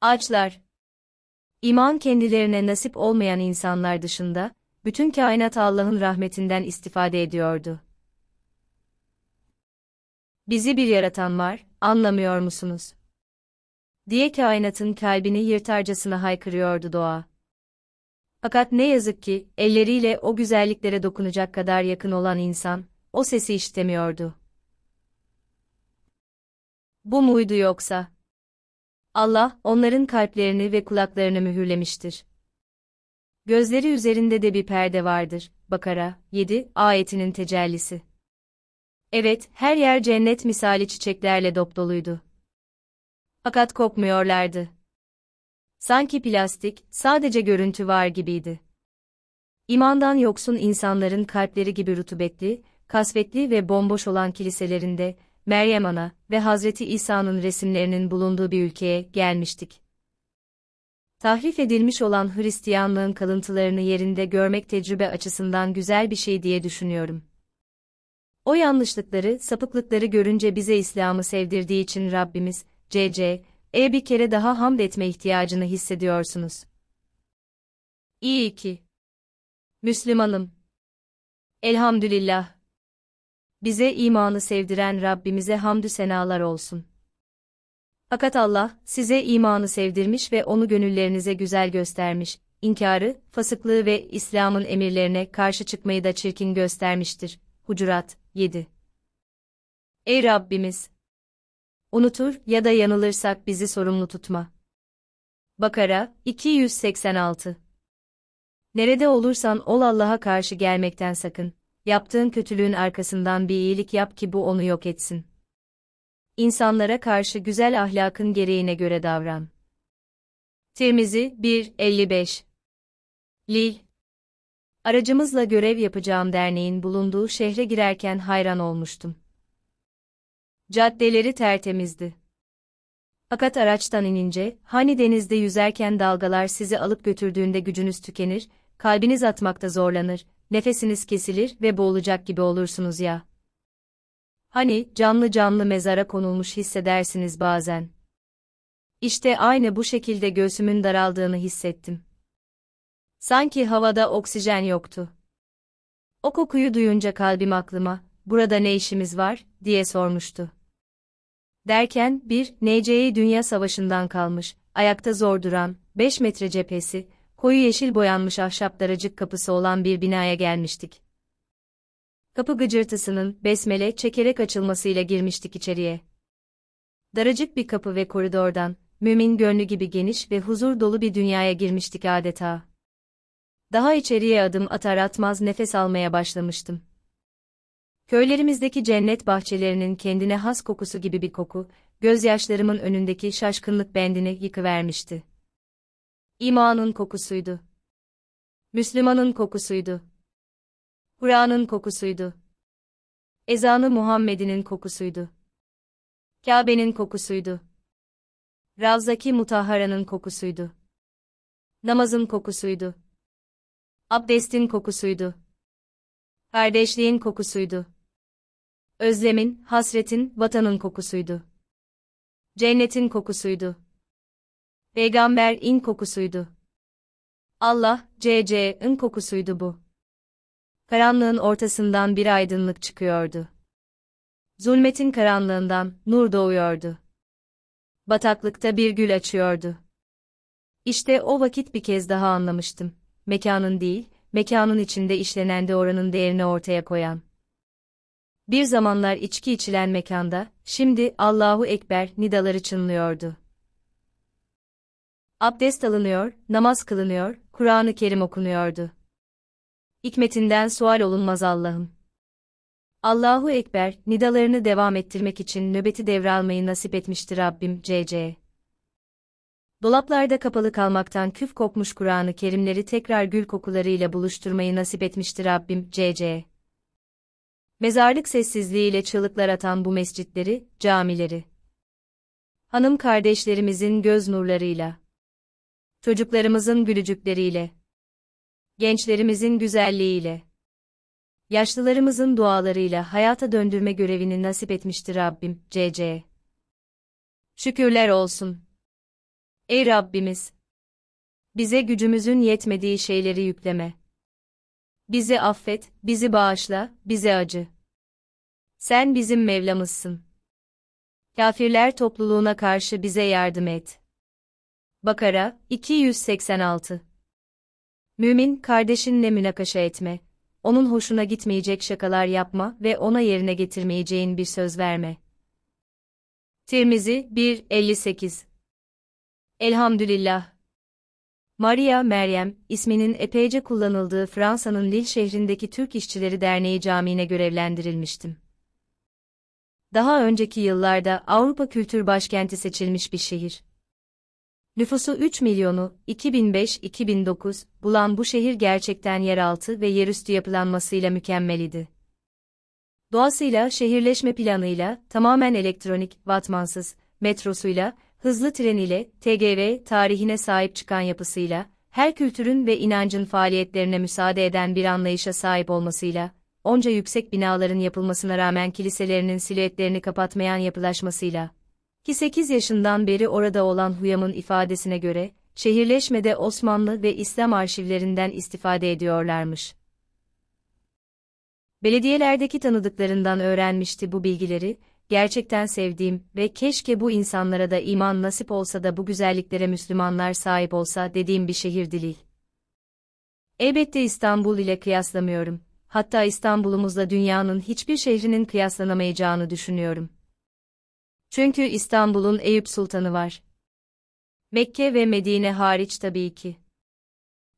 Ağaçlar. İman kendilerine nasip olmayan insanlar dışında, bütün kainat Allah'ın rahmetinden istifade ediyordu. Bizi bir yaratan var, anlamıyor musunuz? Diye kainatın kalbini yırtarcasına haykırıyordu doğa. Fakat ne yazık ki, elleriyle o güzelliklere dokunacak kadar yakın olan insan, o sesi işitemiyordu. Bu muydu yoksa? Allah, onların kalplerini ve kulaklarını mühürlemiştir. Gözleri üzerinde de bir perde vardır. Bakara 7 ayetinin tecellisi. Evet, her yer cennet misali çiçeklerle dopdoluydu. Fakat kokmuyorlardı. Sanki plastik, sadece görüntü var gibiydi. İmandan yoksun insanların kalpleri gibi rutubetli, kasvetli ve bomboş olan kiliselerinde, Meryem Ana ve Hazreti İsa'nın resimlerinin bulunduğu bir ülkeye gelmiştik. Tahrif edilmiş olan Hristiyanlığın kalıntılarını yerinde görmek tecrübe açısından güzel bir şey diye düşünüyorum. O yanlışlıkları, sapıklıkları görünce bize İslam'ı sevdirdiği için Rabbimiz, C.C., E bir kere daha hamd etme ihtiyacını hissediyorsunuz. İyi ki. Müslümanım. Elhamdülillah. Bize imanı sevdiren Rabbimize hamdü senalar olsun. Fakat Allah, size imanı sevdirmiş ve onu gönüllerinize güzel göstermiş, inkarı, fasıklığı ve İslam'ın emirlerine karşı çıkmayı da çirkin göstermiştir. Hucurat 7 Ey Rabbimiz! Unutur ya da yanılırsak bizi sorumlu tutma. Bakara 286 Nerede olursan ol Allah'a karşı gelmekten sakın. Yaptığın kötülüğün arkasından bir iyilik yap ki bu onu yok etsin. İnsanlara karşı güzel ahlakın gereğine göre davran. Tirmizi 1.55 Lil Aracımızla görev yapacağım derneğin bulunduğu şehre girerken hayran olmuştum. Caddeleri tertemizdi. Fakat araçtan inince, hani denizde yüzerken dalgalar sizi alıp götürdüğünde gücünüz tükenir, kalbiniz atmakta zorlanır, nefesiniz kesilir ve boğulacak gibi olursunuz ya. Hani canlı canlı mezara konulmuş hissedersiniz bazen. İşte aynı bu şekilde göğsümün daraldığını hissettim. Sanki havada oksijen yoktu. O kokuyu duyunca kalbim aklıma, burada ne işimiz var, diye sormuştu. Derken, bir, NC'yi e Dünya Savaşı'ndan kalmış, ayakta zor duran, 5 metre cephesi, koyu yeşil boyanmış ahşap daracık kapısı olan bir binaya gelmiştik. Kapı gıcırtısının besmele çekerek açılmasıyla girmiştik içeriye. Daracık bir kapı ve koridordan, mümin gönlü gibi geniş ve huzur dolu bir dünyaya girmiştik adeta. Daha içeriye adım atar atmaz nefes almaya başlamıştım. Köylerimizdeki cennet bahçelerinin kendine has kokusu gibi bir koku, gözyaşlarımın önündeki şaşkınlık bendini yıkıvermişti. İmanın kokusuydu. Müslümanın kokusuydu. Kur'an'ın kokusuydu. Ezanı Muhammed'in kokusuydu. Kabe'nin kokusuydu. Ravzaki mutaharanın kokusuydu. Namazın kokusuydu. Abdestin kokusuydu. Kardeşliğin kokusuydu. Özlemin, hasretin, vatanın kokusuydu. Cennetin kokusuydu. Peygamber'in kokusuydu. Allah, C.C.'ın kokusuydu bu. Karanlığın ortasından bir aydınlık çıkıyordu. Zulmetin karanlığından nur doğuyordu. Bataklıkta bir gül açıyordu. İşte o vakit bir kez daha anlamıştım. Mekanın değil, mekanın içinde işlenen de oranın değerini ortaya koyan. Bir zamanlar içki içilen mekanda, şimdi Allahu Ekber nidaları çınlıyordu. Abdest alınıyor, namaz kılınıyor, Kur'an-ı Kerim okunuyordu. Hikmetinden sual olunmaz Allah'ım. Allahu Ekber, nidalarını devam ettirmek için nöbeti devralmayı nasip etmiştir Rabbim, C.C. Dolaplarda kapalı kalmaktan küf kopmuş Kur'an-ı Kerimleri tekrar gül kokularıyla buluşturmayı nasip etmiştir Rabbim, C.C. Mezarlık sessizliğiyle çığlıklar atan bu mescitleri, camileri. Hanım kardeşlerimizin göz nurlarıyla çocuklarımızın gülücükleriyle, gençlerimizin güzelliğiyle, yaşlılarımızın dualarıyla hayata döndürme görevini nasip etmiştir Rabbim, C.C. Şükürler olsun. Ey Rabbimiz! Bize gücümüzün yetmediği şeyleri yükleme. Bizi affet, bizi bağışla, bize acı. Sen bizim Mevlamızsın. Kafirler topluluğuna karşı bize yardım et. Bakara 286 Mümin kardeşinle münakaşa etme, onun hoşuna gitmeyecek şakalar yapma ve ona yerine getirmeyeceğin bir söz verme. Tirmizi 1.58 Elhamdülillah Maria Meryem, isminin epeyce kullanıldığı Fransa'nın Lille şehrindeki Türk İşçileri Derneği Camii'ne görevlendirilmiştim. Daha önceki yıllarda Avrupa Kültür Başkenti seçilmiş bir şehir. Nüfusu 3 milyonu 2005-2009 bulan bu şehir gerçekten yeraltı ve yerüstü yapılanmasıyla mükemmelidi. Doğasıyla, şehirleşme planıyla, tamamen elektronik, vatmansız, metrosuyla, hızlı treniyle, TGV tarihine sahip çıkan yapısıyla, her kültürün ve inancın faaliyetlerine müsaade eden bir anlayışa sahip olmasıyla, onca yüksek binaların yapılmasına rağmen kiliselerinin silüetlerini kapatmayan yapılaşmasıyla, ki 8 yaşından beri orada olan Huyam'ın ifadesine göre, şehirleşmede Osmanlı ve İslam arşivlerinden istifade ediyorlarmış. Belediyelerdeki tanıdıklarından öğrenmişti bu bilgileri, gerçekten sevdiğim ve keşke bu insanlara da iman nasip olsa da bu güzelliklere Müslümanlar sahip olsa dediğim bir şehir Dilil. Elbette İstanbul ile kıyaslamıyorum. Hatta İstanbul'umuzla dünyanın hiçbir şehrinin kıyaslanamayacağını düşünüyorum. Çünkü İstanbul'un Eyüp Sultanı var. Mekke ve Medine hariç tabii ki.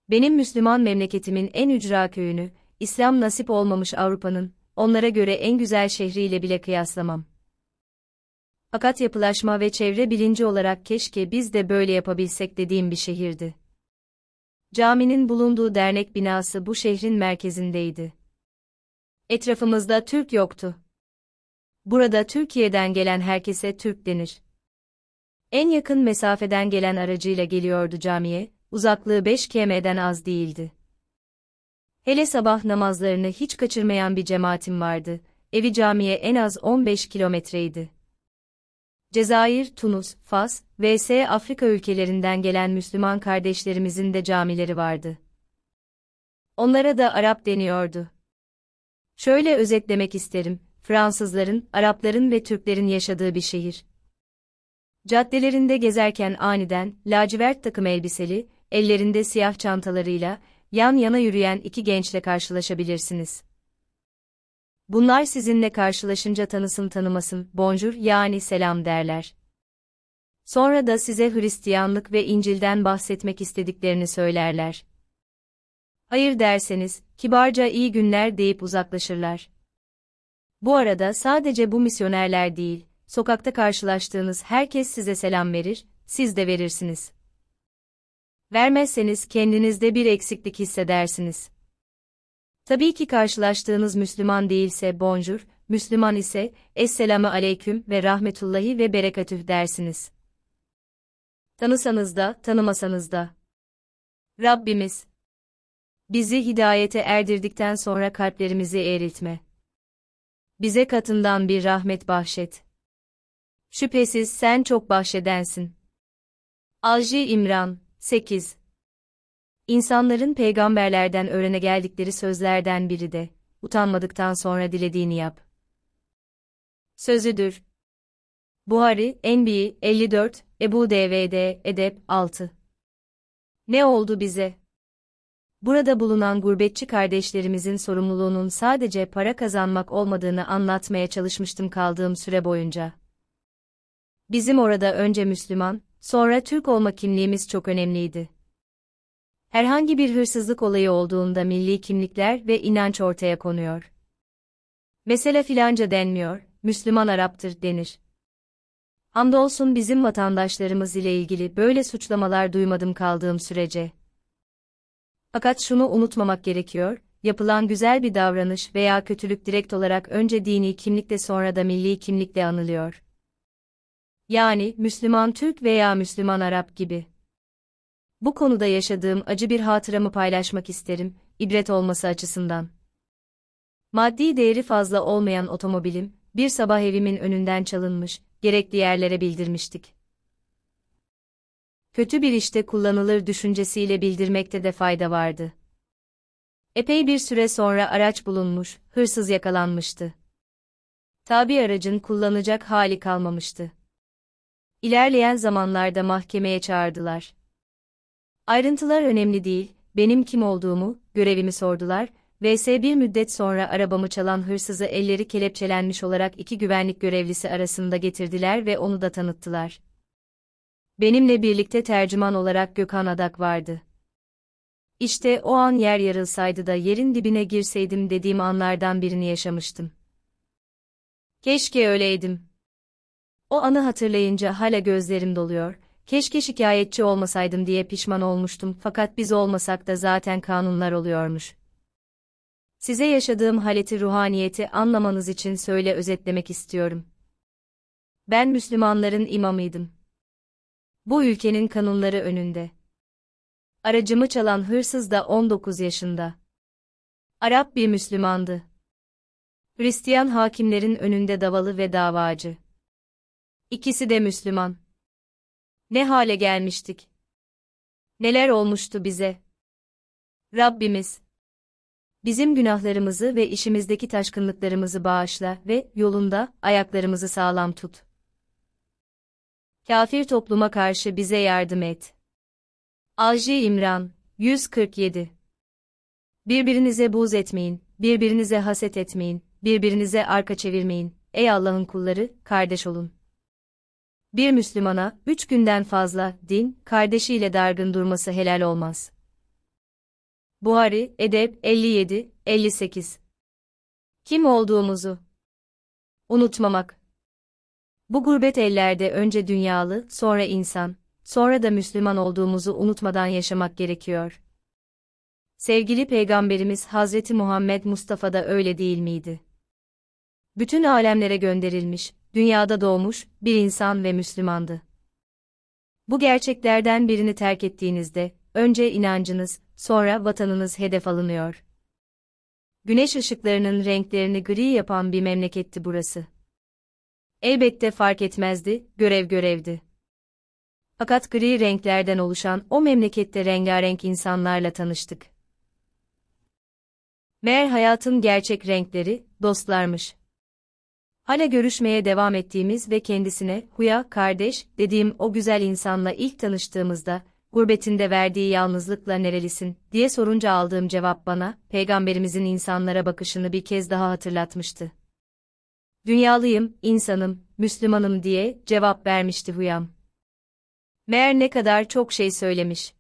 Benim Müslüman memleketimin en ücra köyünü, İslam nasip olmamış Avrupa'nın, onlara göre en güzel şehriyle bile kıyaslamam. Fakat yapılaşma ve çevre bilinci olarak keşke biz de böyle yapabilsek dediğim bir şehirdi. Caminin bulunduğu dernek binası bu şehrin merkezindeydi. Etrafımızda Türk yoktu. Burada Türkiye'den gelen herkese Türk denir. En yakın mesafeden gelen aracıyla geliyordu camiye, uzaklığı 5 km'den az değildi. Hele sabah namazlarını hiç kaçırmayan bir cemaatim vardı, evi camiye en az 15 kilometreydi. Cezayir, Tunus, Fas vs. Afrika ülkelerinden gelen Müslüman kardeşlerimizin de camileri vardı. Onlara da Arap deniyordu. Şöyle özetlemek isterim, Fransızların, Arapların ve Türklerin yaşadığı bir şehir. Caddelerinde gezerken aniden, lacivert takım elbiseli, ellerinde siyah çantalarıyla, yan yana yürüyen iki gençle karşılaşabilirsiniz. Bunlar sizinle karşılaşınca tanısın tanımasın, bonjour yani selam derler. Sonra da size Hristiyanlık ve İncil'den bahsetmek istediklerini söylerler. Hayır derseniz, kibarca iyi günler deyip uzaklaşırlar. Bu arada sadece bu misyonerler değil, sokakta karşılaştığınız herkes size selam verir, siz de verirsiniz. Vermezseniz kendinizde bir eksiklik hissedersiniz. Tabii ki karşılaştığınız Müslüman değilse bonjour, Müslüman ise Esselamu Aleyküm ve Rahmetullahi ve Berekatüh dersiniz. Tanısanız da, tanımasanız da. Rabbimiz, bizi hidayete erdirdikten sonra kalplerimizi eğriltme bize katından bir rahmet bahşet. Şüphesiz sen çok bahşedensin. Alji İmran 8 İnsanların peygamberlerden öğrene geldikleri sözlerden biri de, utanmadıktan sonra dilediğini yap. Sözüdür. Buhari, Enbi, 54, Ebu DVD, Edep, 6. Ne oldu bize? burada bulunan gurbetçi kardeşlerimizin sorumluluğunun sadece para kazanmak olmadığını anlatmaya çalışmıştım kaldığım süre boyunca. Bizim orada önce Müslüman, sonra Türk olma kimliğimiz çok önemliydi. Herhangi bir hırsızlık olayı olduğunda milli kimlikler ve inanç ortaya konuyor. Mesela filanca denmiyor, Müslüman Arap'tır denir. Hamdolsun bizim vatandaşlarımız ile ilgili böyle suçlamalar duymadım kaldığım sürece. Fakat şunu unutmamak gerekiyor, yapılan güzel bir davranış veya kötülük direkt olarak önce dini kimlikle sonra da milli kimlikle anılıyor. Yani Müslüman Türk veya Müslüman Arap gibi. Bu konuda yaşadığım acı bir hatıramı paylaşmak isterim, ibret olması açısından. Maddi değeri fazla olmayan otomobilim, bir sabah evimin önünden çalınmış, gerekli yerlere bildirmiştik kötü bir işte kullanılır düşüncesiyle bildirmekte de fayda vardı. Epey bir süre sonra araç bulunmuş, hırsız yakalanmıştı. Tabi aracın kullanacak hali kalmamıştı. İlerleyen zamanlarda mahkemeye çağırdılar. Ayrıntılar önemli değil, benim kim olduğumu, görevimi sordular, vs bir müddet sonra arabamı çalan hırsızı elleri kelepçelenmiş olarak iki güvenlik görevlisi arasında getirdiler ve onu da tanıttılar. Benimle birlikte tercüman olarak Gökhan Adak vardı. İşte o an yer yarılsaydı da yerin dibine girseydim dediğim anlardan birini yaşamıştım. Keşke öyleydim. O anı hatırlayınca hala gözlerim doluyor. Keşke şikayetçi olmasaydım diye pişman olmuştum fakat biz olmasak da zaten kanunlar oluyormuş. Size yaşadığım haleti ruhaniyeti anlamanız için söyle özetlemek istiyorum. Ben Müslümanların imamıydım bu ülkenin kanunları önünde. Aracımı çalan hırsız da 19 yaşında. Arap bir Müslümandı. Hristiyan hakimlerin önünde davalı ve davacı. İkisi de Müslüman. Ne hale gelmiştik? Neler olmuştu bize? Rabbimiz, bizim günahlarımızı ve işimizdeki taşkınlıklarımızı bağışla ve yolunda ayaklarımızı sağlam tut kafir topluma karşı bize yardım et. Ajje İmran 147 Birbirinize buz etmeyin, birbirinize haset etmeyin, birbirinize arka çevirmeyin, ey Allah'ın kulları, kardeş olun. Bir Müslümana, üç günden fazla, din, kardeşiyle dargın durması helal olmaz. Buhari, Edeb 57, 58 Kim olduğumuzu unutmamak, bu gurbet ellerde önce dünyalı, sonra insan, sonra da Müslüman olduğumuzu unutmadan yaşamak gerekiyor. Sevgili Peygamberimiz Hazreti Muhammed Mustafa da öyle değil miydi? Bütün alemlere gönderilmiş, dünyada doğmuş, bir insan ve Müslümandı. Bu gerçeklerden birini terk ettiğinizde, önce inancınız, sonra vatanınız hedef alınıyor. Güneş ışıklarının renklerini gri yapan bir memleketti burası. Elbette fark etmezdi, görev görevdi. Fakat gri renklerden oluşan o memlekette rengarenk insanlarla tanıştık. Meğer hayatın gerçek renkleri, dostlarmış. Hala görüşmeye devam ettiğimiz ve kendisine, Huya, kardeş, dediğim o güzel insanla ilk tanıştığımızda, gurbetinde verdiği yalnızlıkla nerelisin, diye sorunca aldığım cevap bana, peygamberimizin insanlara bakışını bir kez daha hatırlatmıştı dünyalıyım, insanım, Müslümanım diye cevap vermişti Huyam. Meğer ne kadar çok şey söylemiş.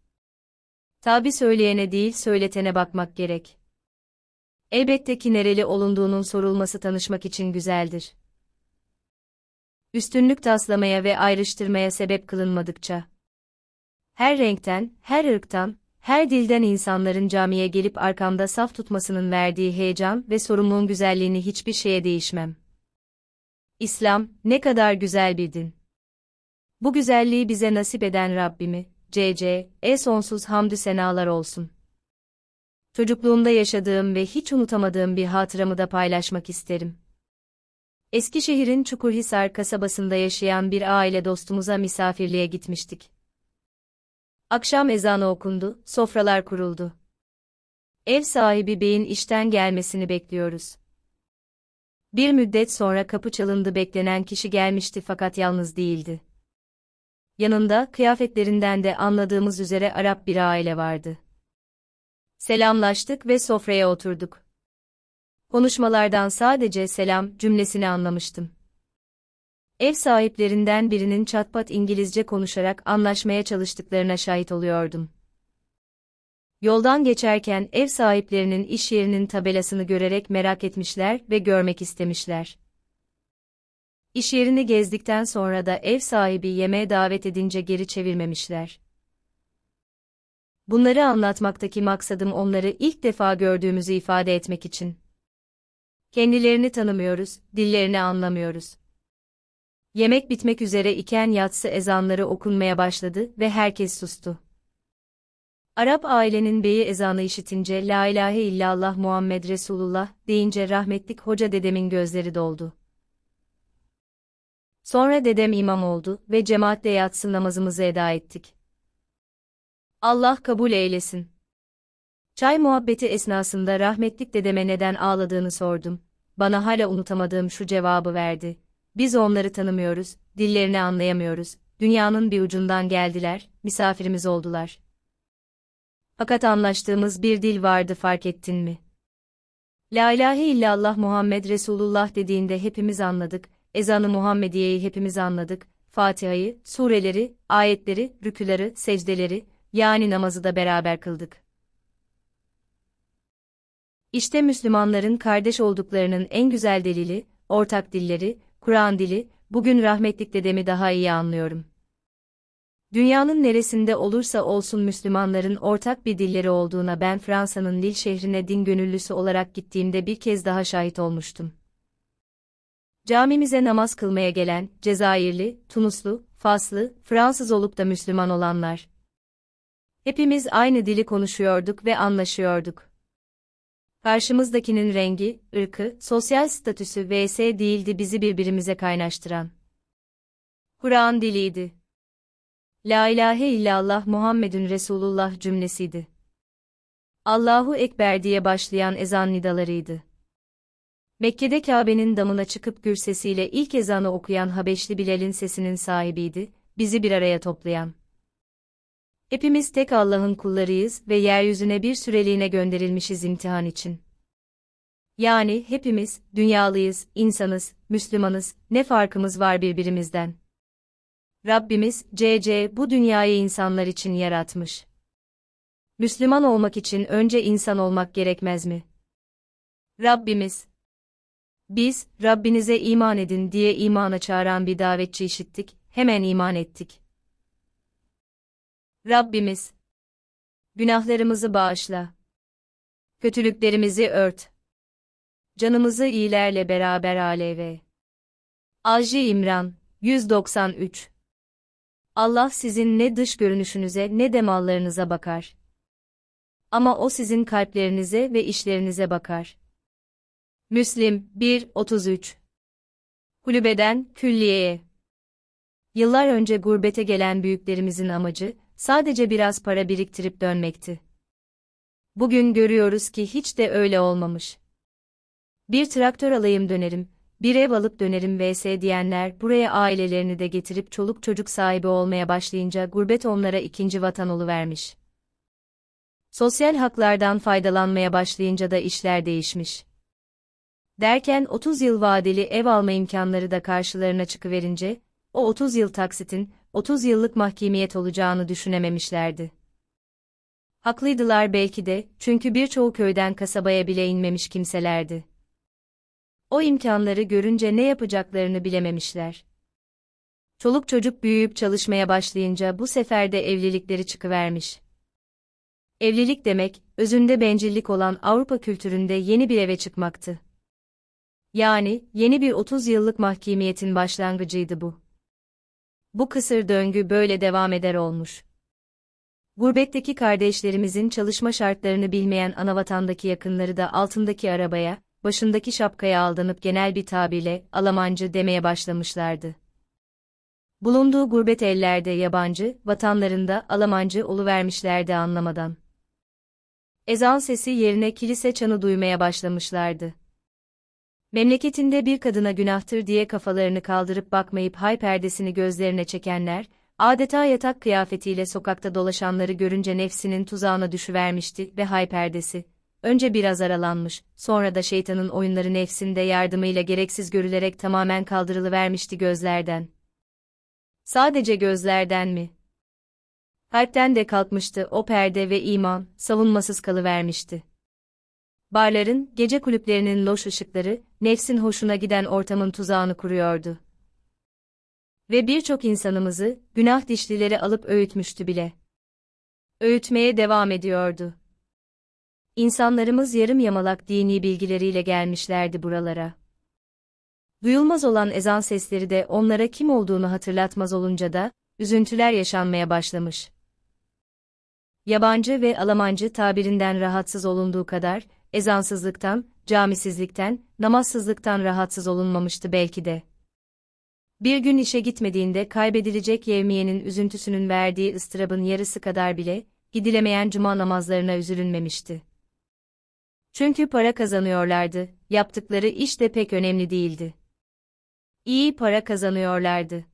Tabi söyleyene değil söyletene bakmak gerek. Elbette ki nereli olunduğunun sorulması tanışmak için güzeldir. Üstünlük taslamaya ve ayrıştırmaya sebep kılınmadıkça. Her renkten, her ırktan, her dilden insanların camiye gelip arkamda saf tutmasının verdiği heyecan ve sorumluluğun güzelliğini hiçbir şeye değişmem. İslam, ne kadar güzel bir din. Bu güzelliği bize nasip eden Rabbimi, C.C. E sonsuz hamdü senalar olsun. Çocukluğumda yaşadığım ve hiç unutamadığım bir hatıramı da paylaşmak isterim. Eskişehir'in Çukurhisar kasabasında yaşayan bir aile dostumuza misafirliğe gitmiştik. Akşam ezanı okundu, sofralar kuruldu. Ev sahibi beyin işten gelmesini bekliyoruz. Bir müddet sonra kapı çalındı beklenen kişi gelmişti fakat yalnız değildi. Yanında, kıyafetlerinden de anladığımız üzere Arap bir aile vardı. Selamlaştık ve sofraya oturduk. Konuşmalardan sadece selam cümlesini anlamıştım. Ev sahiplerinden birinin çatpat İngilizce konuşarak anlaşmaya çalıştıklarına şahit oluyordum. Yoldan geçerken ev sahiplerinin iş yerinin tabelasını görerek merak etmişler ve görmek istemişler. İş yerini gezdikten sonra da ev sahibi yemeğe davet edince geri çevirmemişler. Bunları anlatmaktaki maksadım onları ilk defa gördüğümüzü ifade etmek için. Kendilerini tanımıyoruz, dillerini anlamıyoruz. Yemek bitmek üzere iken yatsı ezanları okunmaya başladı ve herkes sustu. Arap ailenin beyi ezanı işitince La ilahe illallah Muhammed Resulullah deyince rahmetlik hoca dedemin gözleri doldu. Sonra dedem imam oldu ve cemaatle yatsın namazımızı eda ettik. Allah kabul eylesin. Çay muhabbeti esnasında rahmetlik dedeme neden ağladığını sordum. Bana hala unutamadığım şu cevabı verdi. Biz onları tanımıyoruz, dillerini anlayamıyoruz, dünyanın bir ucundan geldiler, misafirimiz oldular. Fakat anlaştığımız bir dil vardı fark ettin mi? La ilahe illallah Muhammed Resulullah dediğinde hepimiz anladık, ezanı Muhammediye'yi hepimiz anladık, Fatiha'yı, sureleri, ayetleri, rüküleri, secdeleri, yani namazı da beraber kıldık. İşte Müslümanların kardeş olduklarının en güzel delili, ortak dilleri, Kur'an dili, bugün rahmetlik dedemi daha iyi anlıyorum.'' Dünyanın neresinde olursa olsun Müslümanların ortak bir dilleri olduğuna ben Fransa'nın Lille şehrine din gönüllüsü olarak gittiğimde bir kez daha şahit olmuştum. Camimize namaz kılmaya gelen Cezayirli, Tunuslu, Faslı, Fransız olup da Müslüman olanlar. Hepimiz aynı dili konuşuyorduk ve anlaşıyorduk. Karşımızdakinin rengi, ırkı, sosyal statüsü vs değildi bizi birbirimize kaynaştıran. Kur'an diliydi. La ilahe illallah Muhammedun Resulullah cümlesiydi. Allahu Ekber diye başlayan ezan nidalarıydı. Mekke'de Kabe'nin damına çıkıp gür sesiyle ilk ezanı okuyan Habeşli Bilal'in sesinin sahibiydi, bizi bir araya toplayan. Hepimiz tek Allah'ın kullarıyız ve yeryüzüne bir süreliğine gönderilmişiz imtihan için. Yani hepimiz, dünyalıyız, insanız, Müslümanız, ne farkımız var birbirimizden? Rabbimiz, CC bu dünyayı insanlar için yaratmış. Müslüman olmak için önce insan olmak gerekmez mi? Rabbimiz, biz, Rabbinize iman edin diye imana çağıran bir davetçi işittik, hemen iman ettik. Rabbimiz, günahlarımızı bağışla. Kötülüklerimizi ört. Canımızı iyilerle beraber aleve. Aji İmran 193 Allah sizin ne dış görünüşünüze ne de mallarınıza bakar. Ama o sizin kalplerinize ve işlerinize bakar. Müslim 1.33 Kulübeden külliyeye Yıllar önce gurbete gelen büyüklerimizin amacı, sadece biraz para biriktirip dönmekti. Bugün görüyoruz ki hiç de öyle olmamış. Bir traktör alayım dönerim, bir ev alıp dönerim vs diyenler buraya ailelerini de getirip çoluk çocuk sahibi olmaya başlayınca gurbet onlara ikinci vatan vermiş. Sosyal haklardan faydalanmaya başlayınca da işler değişmiş. Derken 30 yıl vadeli ev alma imkanları da karşılarına çıkıverince, o 30 yıl taksitin, 30 yıllık mahkemiyet olacağını düşünememişlerdi. Haklıydılar belki de, çünkü birçoğu köyden kasabaya bile inmemiş kimselerdi o imkanları görünce ne yapacaklarını bilememişler. Çoluk çocuk büyüyüp çalışmaya başlayınca bu sefer de evlilikleri çıkıvermiş. Evlilik demek, özünde bencillik olan Avrupa kültüründe yeni bir eve çıkmaktı. Yani, yeni bir 30 yıllık mahkemiyetin başlangıcıydı bu. Bu kısır döngü böyle devam eder olmuş. Gurbetteki kardeşlerimizin çalışma şartlarını bilmeyen anavatandaki yakınları da altındaki arabaya, başındaki şapkaya aldanıp genel bir tabirle Almancı demeye başlamışlardı. Bulunduğu gurbet ellerde yabancı, vatanlarında Almancı oluvermişlerdi anlamadan. Ezan sesi yerine kilise çanı duymaya başlamışlardı. Memleketinde bir kadına günahtır diye kafalarını kaldırıp bakmayıp hay perdesini gözlerine çekenler, adeta yatak kıyafetiyle sokakta dolaşanları görünce nefsinin tuzağına düşüvermişti ve hay perdesi, önce biraz aralanmış, sonra da şeytanın oyunları nefsinde yardımıyla gereksiz görülerek tamamen kaldırılıvermişti gözlerden. Sadece gözlerden mi? Kalpten de kalkmıştı o perde ve iman, savunmasız kalıvermişti. Barların, gece kulüplerinin loş ışıkları, nefsin hoşuna giden ortamın tuzağını kuruyordu. Ve birçok insanımızı, günah dişlileri alıp öğütmüştü bile. Öğütmeye devam ediyordu. İnsanlarımız yarım yamalak dini bilgileriyle gelmişlerdi buralara. Duyulmaz olan ezan sesleri de onlara kim olduğunu hatırlatmaz olunca da, üzüntüler yaşanmaya başlamış. Yabancı ve Almancı tabirinden rahatsız olunduğu kadar, ezansızlıktan, camisizlikten, namazsızlıktan rahatsız olunmamıştı belki de. Bir gün işe gitmediğinde kaybedilecek yevmiyenin üzüntüsünün verdiği ıstırabın yarısı kadar bile, gidilemeyen cuma namazlarına üzülünmemişti. Çünkü para kazanıyorlardı, yaptıkları iş de pek önemli değildi. İyi para kazanıyorlardı.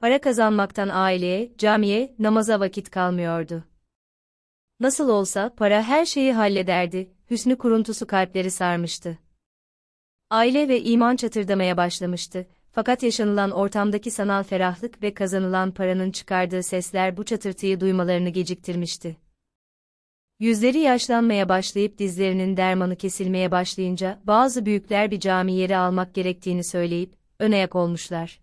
Para kazanmaktan aileye, camiye, namaza vakit kalmıyordu. Nasıl olsa para her şeyi hallederdi, hüsnü kuruntusu kalpleri sarmıştı. Aile ve iman çatırdamaya başlamıştı, fakat yaşanılan ortamdaki sanal ferahlık ve kazanılan paranın çıkardığı sesler bu çatırtıyı duymalarını geciktirmişti. Yüzleri yaşlanmaya başlayıp dizlerinin dermanı kesilmeye başlayınca bazı büyükler bir cami yeri almak gerektiğini söyleyip önayak olmuşlar.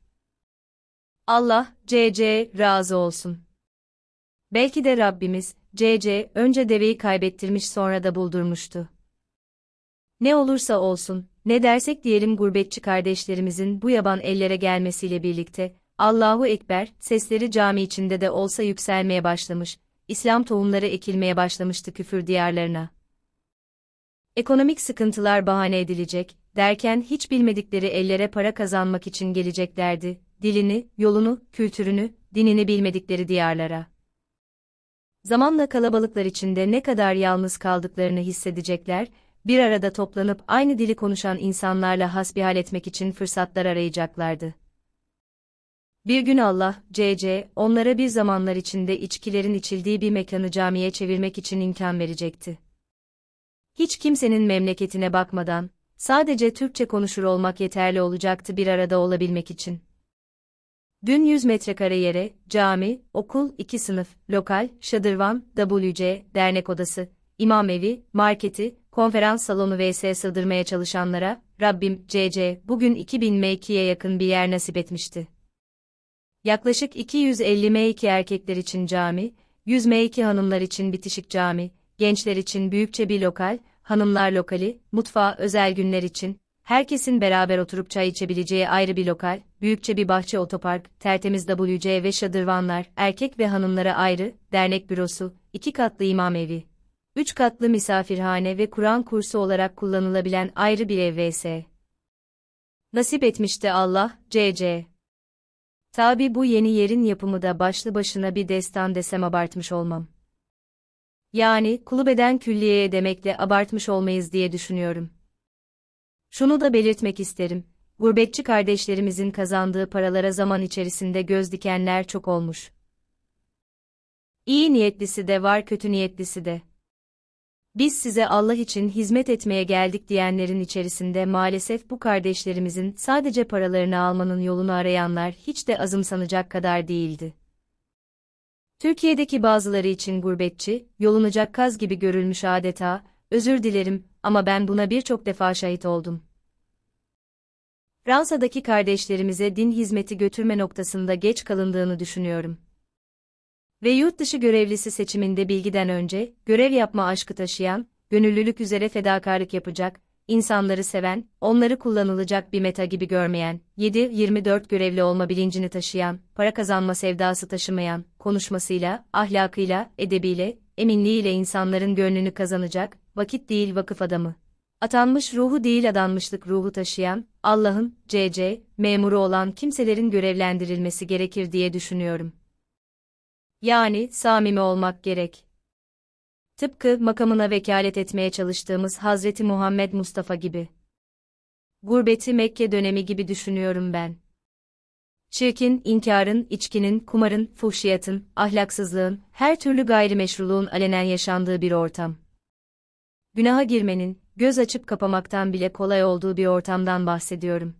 Allah CC razı olsun. Belki de Rabbimiz CC önce deveyi kaybettirmiş sonra da buldurmuştu. Ne olursa olsun, ne dersek diyelim gurbetçi kardeşlerimizin bu yaban ellere gelmesiyle birlikte Allahu Ekber sesleri cami içinde de olsa yükselmeye başlamış İslam tohumları ekilmeye başlamıştı küfür diyarlarına. Ekonomik sıkıntılar bahane edilecek, derken hiç bilmedikleri ellere para kazanmak için geleceklerdi, dilini, yolunu, kültürünü, dinini bilmedikleri diyarlara. Zamanla kalabalıklar içinde ne kadar yalnız kaldıklarını hissedecekler, bir arada toplanıp aynı dili konuşan insanlarla hasbihal etmek için fırsatlar arayacaklardı. Bir gün Allah, C.C., onlara bir zamanlar içinde içkilerin içildiği bir mekanı camiye çevirmek için imkan verecekti. Hiç kimsenin memleketine bakmadan, sadece Türkçe konuşur olmak yeterli olacaktı bir arada olabilmek için. Dün 100 metrekare yere, cami, okul, iki sınıf, lokal, şadırvan, WC, dernek odası, imam evi, marketi, konferans salonu vs. sığdırmaya çalışanlara, Rabbim, CC, bugün 2000 mevkiye yakın bir yer nasip etmişti. Yaklaşık 250 M2 erkekler için cami, 100 M2 hanımlar için bitişik cami, gençler için büyükçe bir lokal, hanımlar lokali, mutfağı özel günler için, herkesin beraber oturup çay içebileceği ayrı bir lokal, büyükçe bir bahçe otopark, tertemiz WC ve şadırvanlar, erkek ve hanımlara ayrı, dernek bürosu, iki katlı imam evi, üç katlı misafirhane ve Kur'an kursu olarak kullanılabilen ayrı bir ev vs. Nasip etmişti Allah, C.C. Tabi bu yeni yerin yapımı da başlı başına bir destan desem abartmış olmam. Yani kulübeden külliyeye demekle abartmış olmayız diye düşünüyorum. Şunu da belirtmek isterim. Gurbetçi kardeşlerimizin kazandığı paralara zaman içerisinde göz dikenler çok olmuş. İyi niyetlisi de var, kötü niyetlisi de biz size Allah için hizmet etmeye geldik diyenlerin içerisinde maalesef bu kardeşlerimizin sadece paralarını almanın yolunu arayanlar hiç de azımsanacak kadar değildi. Türkiye'deki bazıları için gurbetçi, yolunacak kaz gibi görülmüş adeta, özür dilerim ama ben buna birçok defa şahit oldum. Fransa'daki kardeşlerimize din hizmeti götürme noktasında geç kalındığını düşünüyorum ve yurt dışı görevlisi seçiminde bilgiden önce, görev yapma aşkı taşıyan, gönüllülük üzere fedakarlık yapacak, insanları seven, onları kullanılacak bir meta gibi görmeyen, 7-24 görevli olma bilincini taşıyan, para kazanma sevdası taşımayan, konuşmasıyla, ahlakıyla, edebiyle, eminliğiyle insanların gönlünü kazanacak, vakit değil vakıf adamı. Atanmış ruhu değil adanmışlık ruhu taşıyan, Allah'ın, CC, memuru olan kimselerin görevlendirilmesi gerekir diye düşünüyorum. Yani samimi olmak gerek. Tıpkı makamına vekalet etmeye çalıştığımız Hazreti Muhammed Mustafa gibi. Gurbeti Mekke dönemi gibi düşünüyorum ben. Çirkin, inkarın, içkinin, kumarın, fuhşiyatın, ahlaksızlığın, her türlü gayrimeşruluğun alenen yaşandığı bir ortam. Günaha girmenin, göz açıp kapamaktan bile kolay olduğu bir ortamdan bahsediyorum.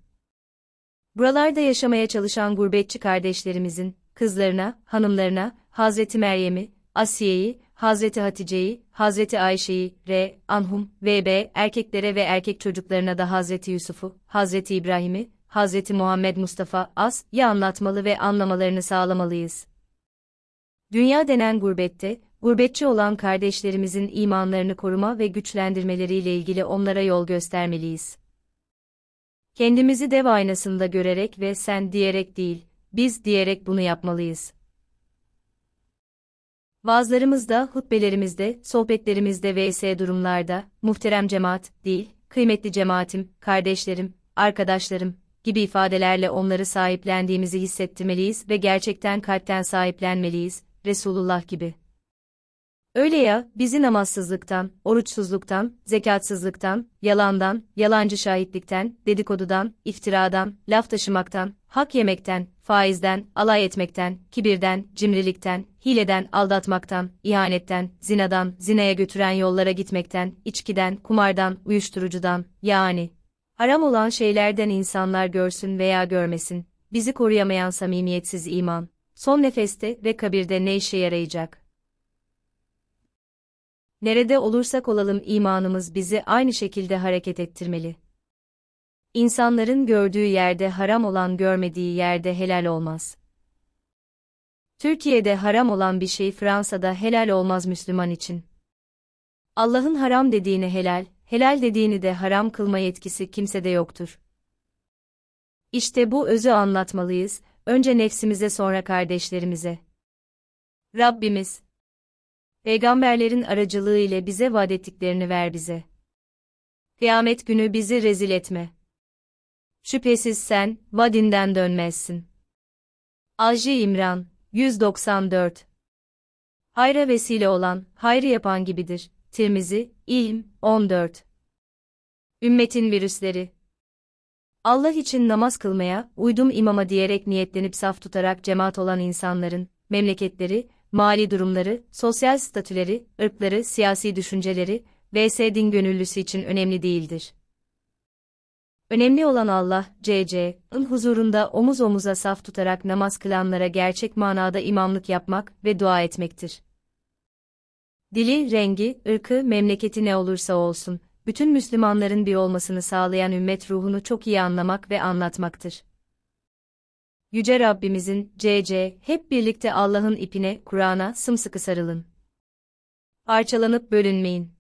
Buralarda yaşamaya çalışan gurbetçi kardeşlerimizin, kızlarına, hanımlarına, Hazreti Meryem'i, Asiye'yi, Hazreti Hatice'yi, Hazreti Ayşe'yi, R. Anhum, VB, erkeklere ve erkek çocuklarına da Hazreti Yusuf'u, Hazreti İbrahim'i, Hazreti Muhammed Mustafa As, ya anlatmalı ve anlamalarını sağlamalıyız. Dünya denen gurbette, gurbetçi olan kardeşlerimizin imanlarını koruma ve güçlendirmeleriyle ilgili onlara yol göstermeliyiz. Kendimizi dev aynasında görerek ve sen diyerek değil, biz diyerek bunu yapmalıyız. Vaazlarımızda, hutbelerimizde, sohbetlerimizde vs durumlarda, muhterem cemaat, değil, kıymetli cemaatim, kardeşlerim, arkadaşlarım, gibi ifadelerle onları sahiplendiğimizi hissettirmeliyiz ve gerçekten kalpten sahiplenmeliyiz, Resulullah gibi. Öyle ya, bizi namazsızlıktan, oruçsuzluktan, zekatsızlıktan, yalandan, yalancı şahitlikten, dedikodudan, iftiradan, laf taşımaktan, hak yemekten, faizden, alay etmekten, kibirden, cimrilikten, hileden, aldatmaktan, ihanetten, zinadan, zinaya götüren yollara gitmekten, içkiden, kumardan, uyuşturucudan, yani haram olan şeylerden insanlar görsün veya görmesin, bizi koruyamayan samimiyetsiz iman, son nefeste ve kabirde ne işe yarayacak? Nerede olursak olalım imanımız bizi aynı şekilde hareket ettirmeli. İnsanların gördüğü yerde haram olan görmediği yerde helal olmaz. Türkiye'de haram olan bir şey Fransa'da helal olmaz Müslüman için. Allah'ın haram dediğini helal, helal dediğini de haram kılma yetkisi kimsede yoktur. İşte bu özü anlatmalıyız, önce nefsimize sonra kardeşlerimize. Rabbimiz, peygamberlerin aracılığı ile bize ettiklerini ver bize. Kıyamet günü bizi rezil etme şüphesiz sen, vadinden dönmezsin. Ajji İmran, 194 Hayra vesile olan, hayrı yapan gibidir. Tirmizi, İlm, 14 Ümmetin virüsleri Allah için namaz kılmaya, uydum imama diyerek niyetlenip saf tutarak cemaat olan insanların, memleketleri, mali durumları, sosyal statüleri, ırkları, siyasi düşünceleri, vs. din gönüllüsü için önemli değildir. Önemli olan Allah, C.C.'ın huzurunda omuz omuza saf tutarak namaz kılanlara gerçek manada imamlık yapmak ve dua etmektir. Dili, rengi, ırkı, memleketi ne olursa olsun, bütün Müslümanların bir olmasını sağlayan ümmet ruhunu çok iyi anlamak ve anlatmaktır. Yüce Rabbimizin, C.C., hep birlikte Allah'ın ipine, Kur'an'a sımsıkı sarılın. Arçalanıp bölünmeyin.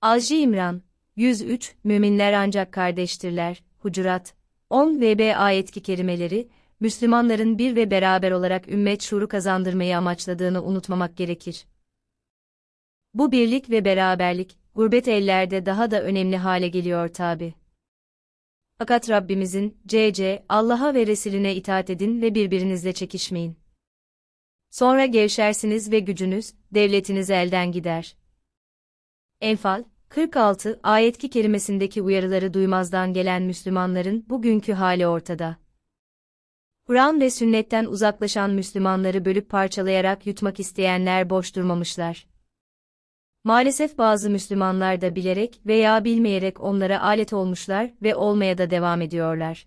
Alji İmran 103, Müminler ancak kardeştirler, Hucurat, 10 ve b ayetki kerimeleri, Müslümanların bir ve beraber olarak ümmet şuuru kazandırmayı amaçladığını unutmamak gerekir. Bu birlik ve beraberlik, gurbet ellerde daha da önemli hale geliyor tabi. Fakat Rabbimizin, CC, Allah'a ve Resulüne itaat edin ve birbirinizle çekişmeyin. Sonra gevşersiniz ve gücünüz, devletiniz elden gider. Enfal, 46 ayetki kelimesindeki uyarıları duymazdan gelen Müslümanların bugünkü hali ortada. Kur'an ve sünnetten uzaklaşan Müslümanları bölüp parçalayarak yutmak isteyenler boş durmamışlar. Maalesef bazı Müslümanlar da bilerek veya bilmeyerek onlara alet olmuşlar ve olmaya da devam ediyorlar.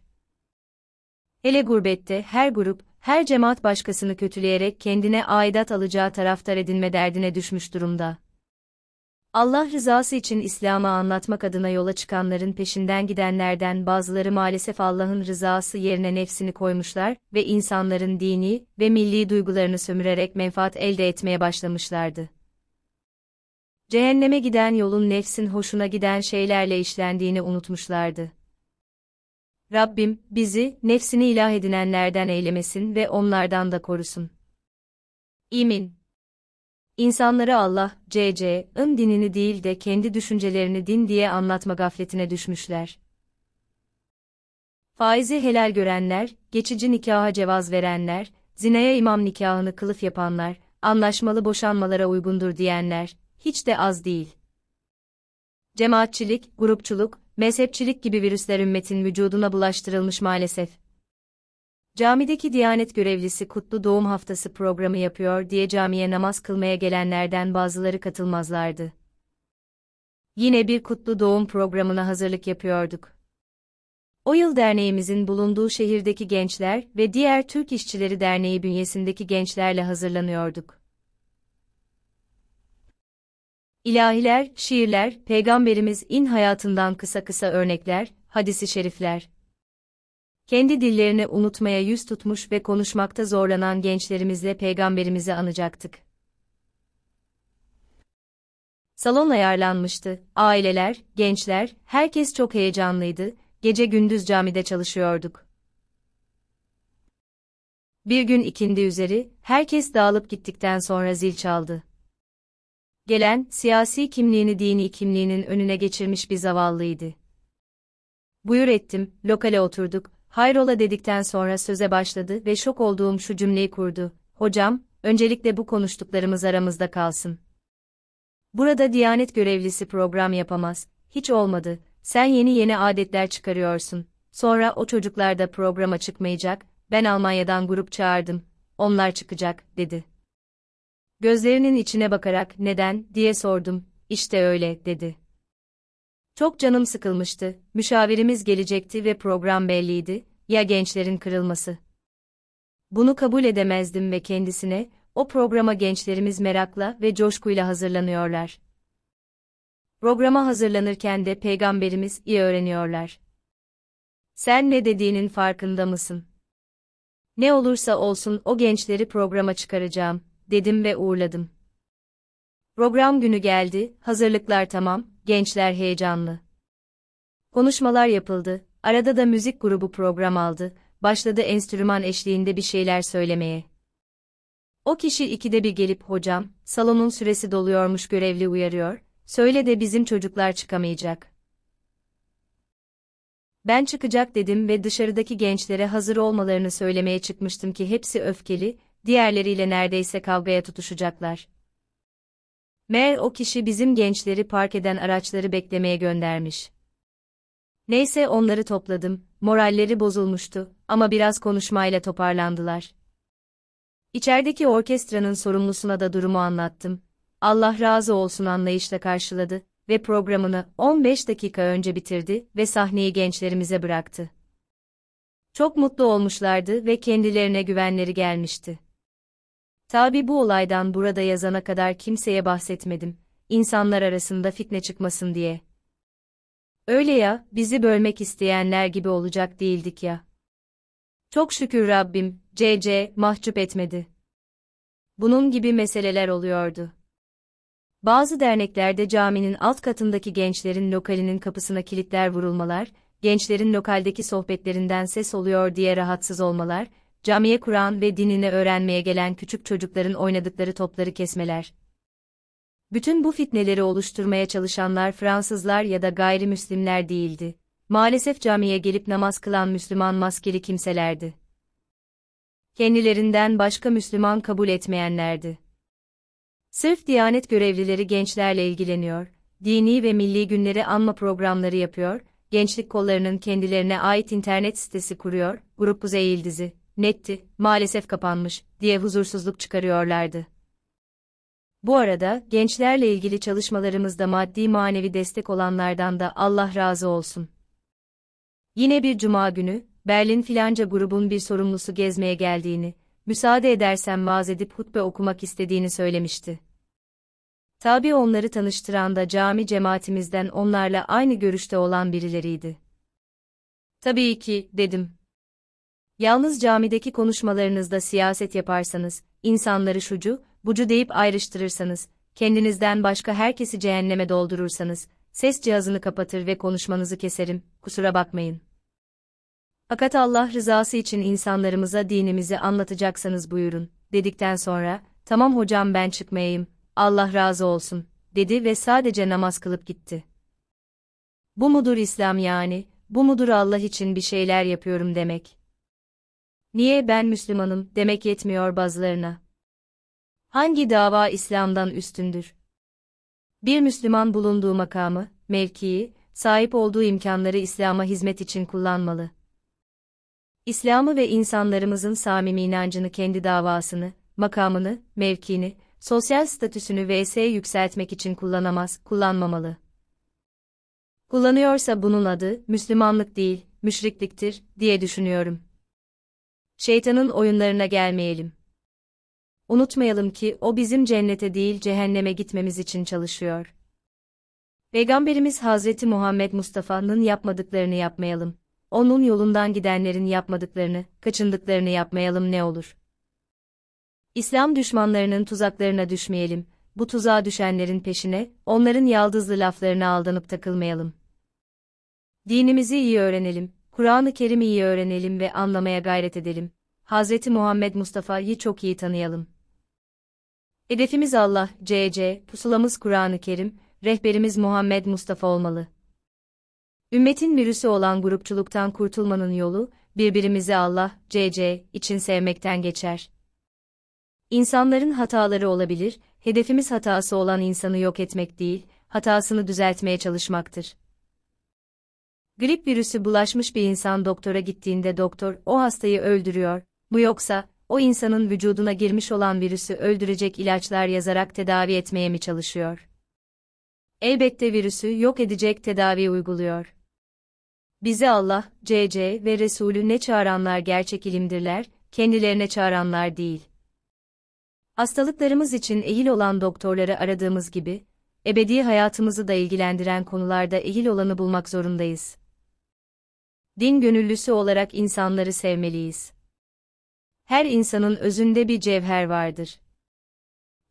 Hele gurbette her grup, her cemaat başkasını kötüleyerek kendine aidat alacağı taraftar edinme derdine düşmüş durumda. Allah rızası için İslam'ı anlatmak adına yola çıkanların peşinden gidenlerden bazıları maalesef Allah'ın rızası yerine nefsini koymuşlar ve insanların dini ve milli duygularını sömürerek menfaat elde etmeye başlamışlardı. Cehenneme giden yolun nefsin hoşuna giden şeylerle işlendiğini unutmuşlardı. Rabbim, bizi, nefsini ilah edinenlerden eylemesin ve onlardan da korusun. İmin İnsanları Allah, C.C.'ın dinini değil de kendi düşüncelerini din diye anlatma gafletine düşmüşler. Faizi helal görenler, geçici nikaha cevaz verenler, zinaya imam nikahını kılıf yapanlar, anlaşmalı boşanmalara uygundur diyenler, hiç de az değil. Cemaatçilik, grupçuluk, mezhepçilik gibi virüsler ümmetin vücuduna bulaştırılmış maalesef. Camideki Diyanet görevlisi kutlu doğum haftası programı yapıyor diye camiye namaz kılmaya gelenlerden bazıları katılmazlardı. Yine bir kutlu doğum programına hazırlık yapıyorduk. O yıl derneğimizin bulunduğu şehirdeki gençler ve diğer Türk İşçileri Derneği bünyesindeki gençlerle hazırlanıyorduk. İlahiler, şiirler, peygamberimiz in hayatından kısa kısa örnekler, hadisi şerifler kendi dillerini unutmaya yüz tutmuş ve konuşmakta zorlanan gençlerimizle peygamberimizi anacaktık. Salon ayarlanmıştı, aileler, gençler, herkes çok heyecanlıydı, gece gündüz camide çalışıyorduk. Bir gün ikindi üzeri, herkes dağılıp gittikten sonra zil çaldı. Gelen, siyasi kimliğini dini kimliğinin önüne geçirmiş bir zavallıydı. Buyur ettim, lokale oturduk, Hayrola dedikten sonra söze başladı ve şok olduğum şu cümleyi kurdu. Hocam, öncelikle bu konuştuklarımız aramızda kalsın. Burada Diyanet görevlisi program yapamaz. Hiç olmadı. Sen yeni yeni adetler çıkarıyorsun. Sonra o çocuklar da programa çıkmayacak. Ben Almanya'dan grup çağırdım. Onlar çıkacak, dedi. Gözlerinin içine bakarak neden diye sordum. İşte öyle, dedi. Çok canım sıkılmıştı, müşavirimiz gelecekti ve program belliydi, ya gençlerin kırılması. Bunu kabul edemezdim ve kendisine, o programa gençlerimiz merakla ve coşkuyla hazırlanıyorlar. Programa hazırlanırken de peygamberimiz iyi öğreniyorlar. Sen ne dediğinin farkında mısın? Ne olursa olsun o gençleri programa çıkaracağım, dedim ve uğurladım. Program günü geldi, hazırlıklar tamam, gençler heyecanlı. Konuşmalar yapıldı, arada da müzik grubu program aldı, başladı enstrüman eşliğinde bir şeyler söylemeye. O kişi ikide bir gelip hocam, salonun süresi doluyormuş görevli uyarıyor, söyle de bizim çocuklar çıkamayacak. Ben çıkacak dedim ve dışarıdaki gençlere hazır olmalarını söylemeye çıkmıştım ki hepsi öfkeli, diğerleriyle neredeyse kavgaya tutuşacaklar. Meğer o kişi bizim gençleri park eden araçları beklemeye göndermiş. Neyse onları topladım, moralleri bozulmuştu ama biraz konuşmayla toparlandılar. İçerideki orkestranın sorumlusuna da durumu anlattım. Allah razı olsun anlayışla karşıladı ve programını 15 dakika önce bitirdi ve sahneyi gençlerimize bıraktı. Çok mutlu olmuşlardı ve kendilerine güvenleri gelmişti. Tabi bu olaydan burada yazana kadar kimseye bahsetmedim, insanlar arasında fitne çıkmasın diye. Öyle ya, bizi bölmek isteyenler gibi olacak değildik ya. Çok şükür Rabbim, CC mahcup etmedi. Bunun gibi meseleler oluyordu. Bazı derneklerde caminin alt katındaki gençlerin lokalinin kapısına kilitler vurulmalar, gençlerin lokaldeki sohbetlerinden ses oluyor diye rahatsız olmalar, camiye Kur'an ve dinini öğrenmeye gelen küçük çocukların oynadıkları topları kesmeler. Bütün bu fitneleri oluşturmaya çalışanlar Fransızlar ya da gayrimüslimler değildi. Maalesef camiye gelip namaz kılan Müslüman maskeli kimselerdi. Kendilerinden başka Müslüman kabul etmeyenlerdi. Sırf Diyanet görevlileri gençlerle ilgileniyor, dini ve milli günleri anma programları yapıyor, gençlik kollarının kendilerine ait internet sitesi kuruyor, Grup Kuzey İldizi netti, maalesef kapanmış diye huzursuzluk çıkarıyorlardı. Bu arada gençlerle ilgili çalışmalarımızda maddi manevi destek olanlardan da Allah razı olsun. Yine bir cuma günü Berlin filanca grubun bir sorumlusu gezmeye geldiğini, müsaade edersen vaaz edip hutbe okumak istediğini söylemişti. Tabi onları tanıştıran da cami cemaatimizden onlarla aynı görüşte olan birileriydi. Tabii ki, dedim. Yalnız camideki konuşmalarınızda siyaset yaparsanız, insanları şucu, bucu deyip ayrıştırırsanız, kendinizden başka herkesi cehenneme doldurursanız, ses cihazını kapatır ve konuşmanızı keserim, kusura bakmayın. Fakat Allah rızası için insanlarımıza dinimizi anlatacaksanız buyurun, dedikten sonra, tamam hocam ben çıkmayayım, Allah razı olsun, dedi ve sadece namaz kılıp gitti. Bu mudur İslam yani, bu mudur Allah için bir şeyler yapıyorum demek. Niye ben Müslümanım demek yetmiyor bazılarına. Hangi dava İslam'dan üstündür? Bir Müslüman bulunduğu makamı, mevkii, sahip olduğu imkanları İslam'a hizmet için kullanmalı. İslam'ı ve insanlarımızın samimi inancını kendi davasını, makamını, mevkini, sosyal statüsünü vs yükseltmek için kullanamaz, kullanmamalı. Kullanıyorsa bunun adı, Müslümanlık değil, müşrikliktir, diye düşünüyorum şeytanın oyunlarına gelmeyelim. Unutmayalım ki o bizim cennete değil cehenneme gitmemiz için çalışıyor. Peygamberimiz Hazreti Muhammed Mustafa'nın yapmadıklarını yapmayalım. Onun yolundan gidenlerin yapmadıklarını, kaçındıklarını yapmayalım ne olur. İslam düşmanlarının tuzaklarına düşmeyelim. Bu tuzağa düşenlerin peşine, onların yaldızlı laflarına aldanıp takılmayalım. Dinimizi iyi öğrenelim, Kur'an-ı Kerim'i iyi öğrenelim ve anlamaya gayret edelim. Hz. Muhammed Mustafa'yı çok iyi tanıyalım. Hedefimiz Allah, CC, pusulamız Kur'an-ı Kerim, rehberimiz Muhammed Mustafa olmalı. Ümmetin virüsü olan grupçuluktan kurtulmanın yolu, birbirimizi Allah, CC, için sevmekten geçer. İnsanların hataları olabilir, hedefimiz hatası olan insanı yok etmek değil, hatasını düzeltmeye çalışmaktır. Grip virüsü bulaşmış bir insan doktora gittiğinde doktor o hastayı öldürüyor, bu yoksa o insanın vücuduna girmiş olan virüsü öldürecek ilaçlar yazarak tedavi etmeye mi çalışıyor? Elbette virüsü yok edecek tedavi uyguluyor. Bize Allah, CC ve Resulü ne çağıranlar gerçek ilimdirler, kendilerine çağıranlar değil. Hastalıklarımız için ehil olan doktorları aradığımız gibi, ebedi hayatımızı da ilgilendiren konularda ehil olanı bulmak zorundayız din gönüllüsü olarak insanları sevmeliyiz. Her insanın özünde bir cevher vardır.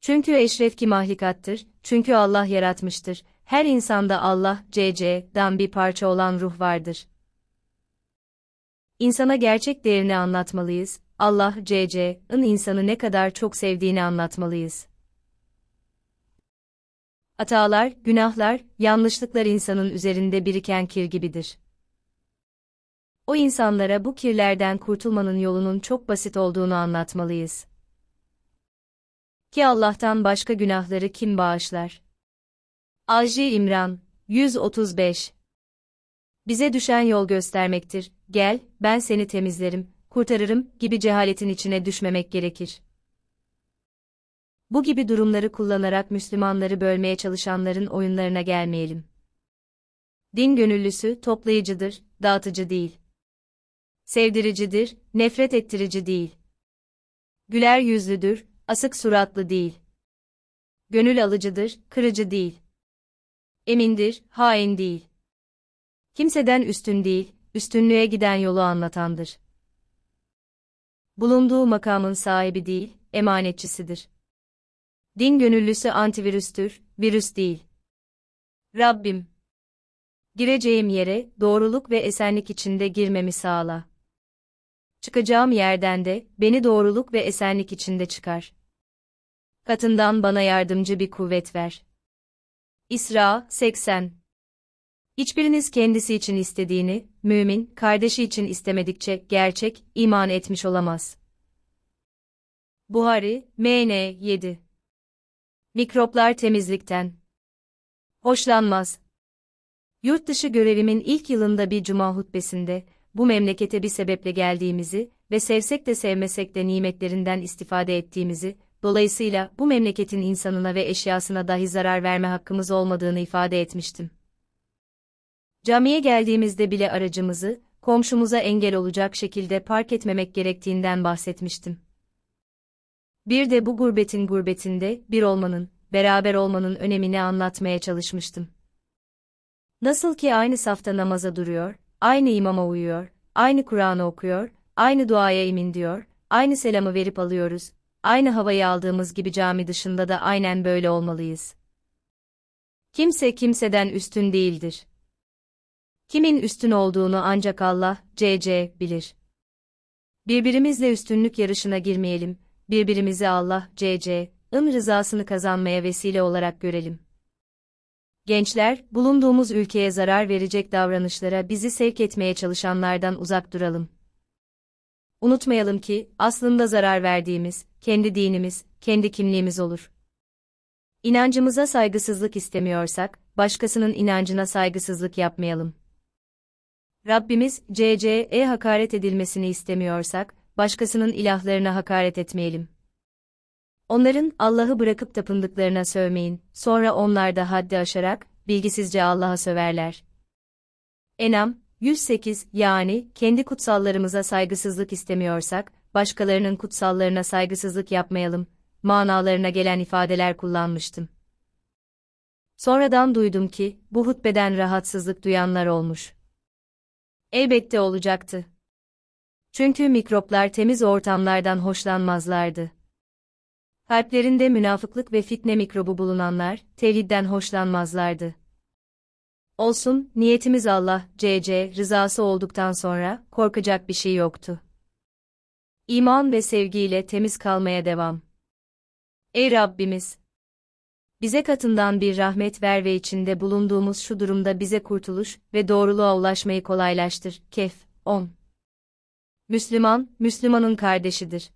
Çünkü eşref ki mahlikattır, çünkü Allah yaratmıştır, her insanda Allah, CC'dan bir parça olan ruh vardır. İnsana gerçek değerini anlatmalıyız, Allah, CC'ın insanı ne kadar çok sevdiğini anlatmalıyız. Hatalar, günahlar, yanlışlıklar insanın üzerinde biriken kir gibidir o insanlara bu kirlerden kurtulmanın yolunun çok basit olduğunu anlatmalıyız. Ki Allah'tan başka günahları kim bağışlar? Ajji İmran 135 Bize düşen yol göstermektir. Gel, ben seni temizlerim, kurtarırım gibi cehaletin içine düşmemek gerekir. Bu gibi durumları kullanarak Müslümanları bölmeye çalışanların oyunlarına gelmeyelim. Din gönüllüsü toplayıcıdır, dağıtıcı değil sevdiricidir, nefret ettirici değil. Güler yüzlüdür, asık suratlı değil. Gönül alıcıdır, kırıcı değil. Emindir, hain değil. Kimseden üstün değil, üstünlüğe giden yolu anlatandır. Bulunduğu makamın sahibi değil, emanetçisidir. Din gönüllüsü antivirüstür, virüs değil. Rabbim! Gireceğim yere doğruluk ve esenlik içinde girmemi sağla çıkacağım yerden de beni doğruluk ve esenlik içinde çıkar. Katından bana yardımcı bir kuvvet ver. İsra 80 Hiçbiriniz kendisi için istediğini, mümin, kardeşi için istemedikçe gerçek, iman etmiş olamaz. Buhari, MN 7 Mikroplar temizlikten hoşlanmaz. Yurt dışı görevimin ilk yılında bir cuma hutbesinde, bu memlekete bir sebeple geldiğimizi ve sevsek de sevmesek de nimetlerinden istifade ettiğimizi, dolayısıyla bu memleketin insanına ve eşyasına dahi zarar verme hakkımız olmadığını ifade etmiştim. Camiye geldiğimizde bile aracımızı, komşumuza engel olacak şekilde park etmemek gerektiğinden bahsetmiştim. Bir de bu gurbetin gurbetinde bir olmanın, beraber olmanın önemini anlatmaya çalışmıştım. Nasıl ki aynı safta namaza duruyor, aynı imama uyuyor, aynı Kur'an'ı okuyor, aynı duaya emin diyor, aynı selamı verip alıyoruz, aynı havayı aldığımız gibi cami dışında da aynen böyle olmalıyız. Kimse kimseden üstün değildir. Kimin üstün olduğunu ancak Allah, CC, bilir. Birbirimizle üstünlük yarışına girmeyelim, birbirimizi Allah, CC, ın rızasını kazanmaya vesile olarak görelim. Gençler, bulunduğumuz ülkeye zarar verecek davranışlara bizi sevk etmeye çalışanlardan uzak duralım. Unutmayalım ki, aslında zarar verdiğimiz, kendi dinimiz, kendi kimliğimiz olur. İnancımıza saygısızlık istemiyorsak, başkasının inancına saygısızlık yapmayalım. Rabbimiz, CC'e hakaret edilmesini istemiyorsak, başkasının ilahlarına hakaret etmeyelim. Onların Allah'ı bırakıp tapındıklarına sövmeyin, sonra onlar da haddi aşarak, bilgisizce Allah'a söverler. Enam, 108 yani kendi kutsallarımıza saygısızlık istemiyorsak, başkalarının kutsallarına saygısızlık yapmayalım, manalarına gelen ifadeler kullanmıştım. Sonradan duydum ki, bu hutbeden rahatsızlık duyanlar olmuş. Elbette olacaktı. Çünkü mikroplar temiz ortamlardan hoşlanmazlardı. Kalplerinde münafıklık ve fitne mikrobu bulunanlar, tevhidden hoşlanmazlardı. Olsun, niyetimiz Allah, CC, rızası olduktan sonra, korkacak bir şey yoktu. İman ve sevgiyle temiz kalmaya devam. Ey Rabbimiz! Bize katından bir rahmet ver ve içinde bulunduğumuz şu durumda bize kurtuluş ve doğruluğa ulaşmayı kolaylaştır. Kef 10 Müslüman, Müslümanın kardeşidir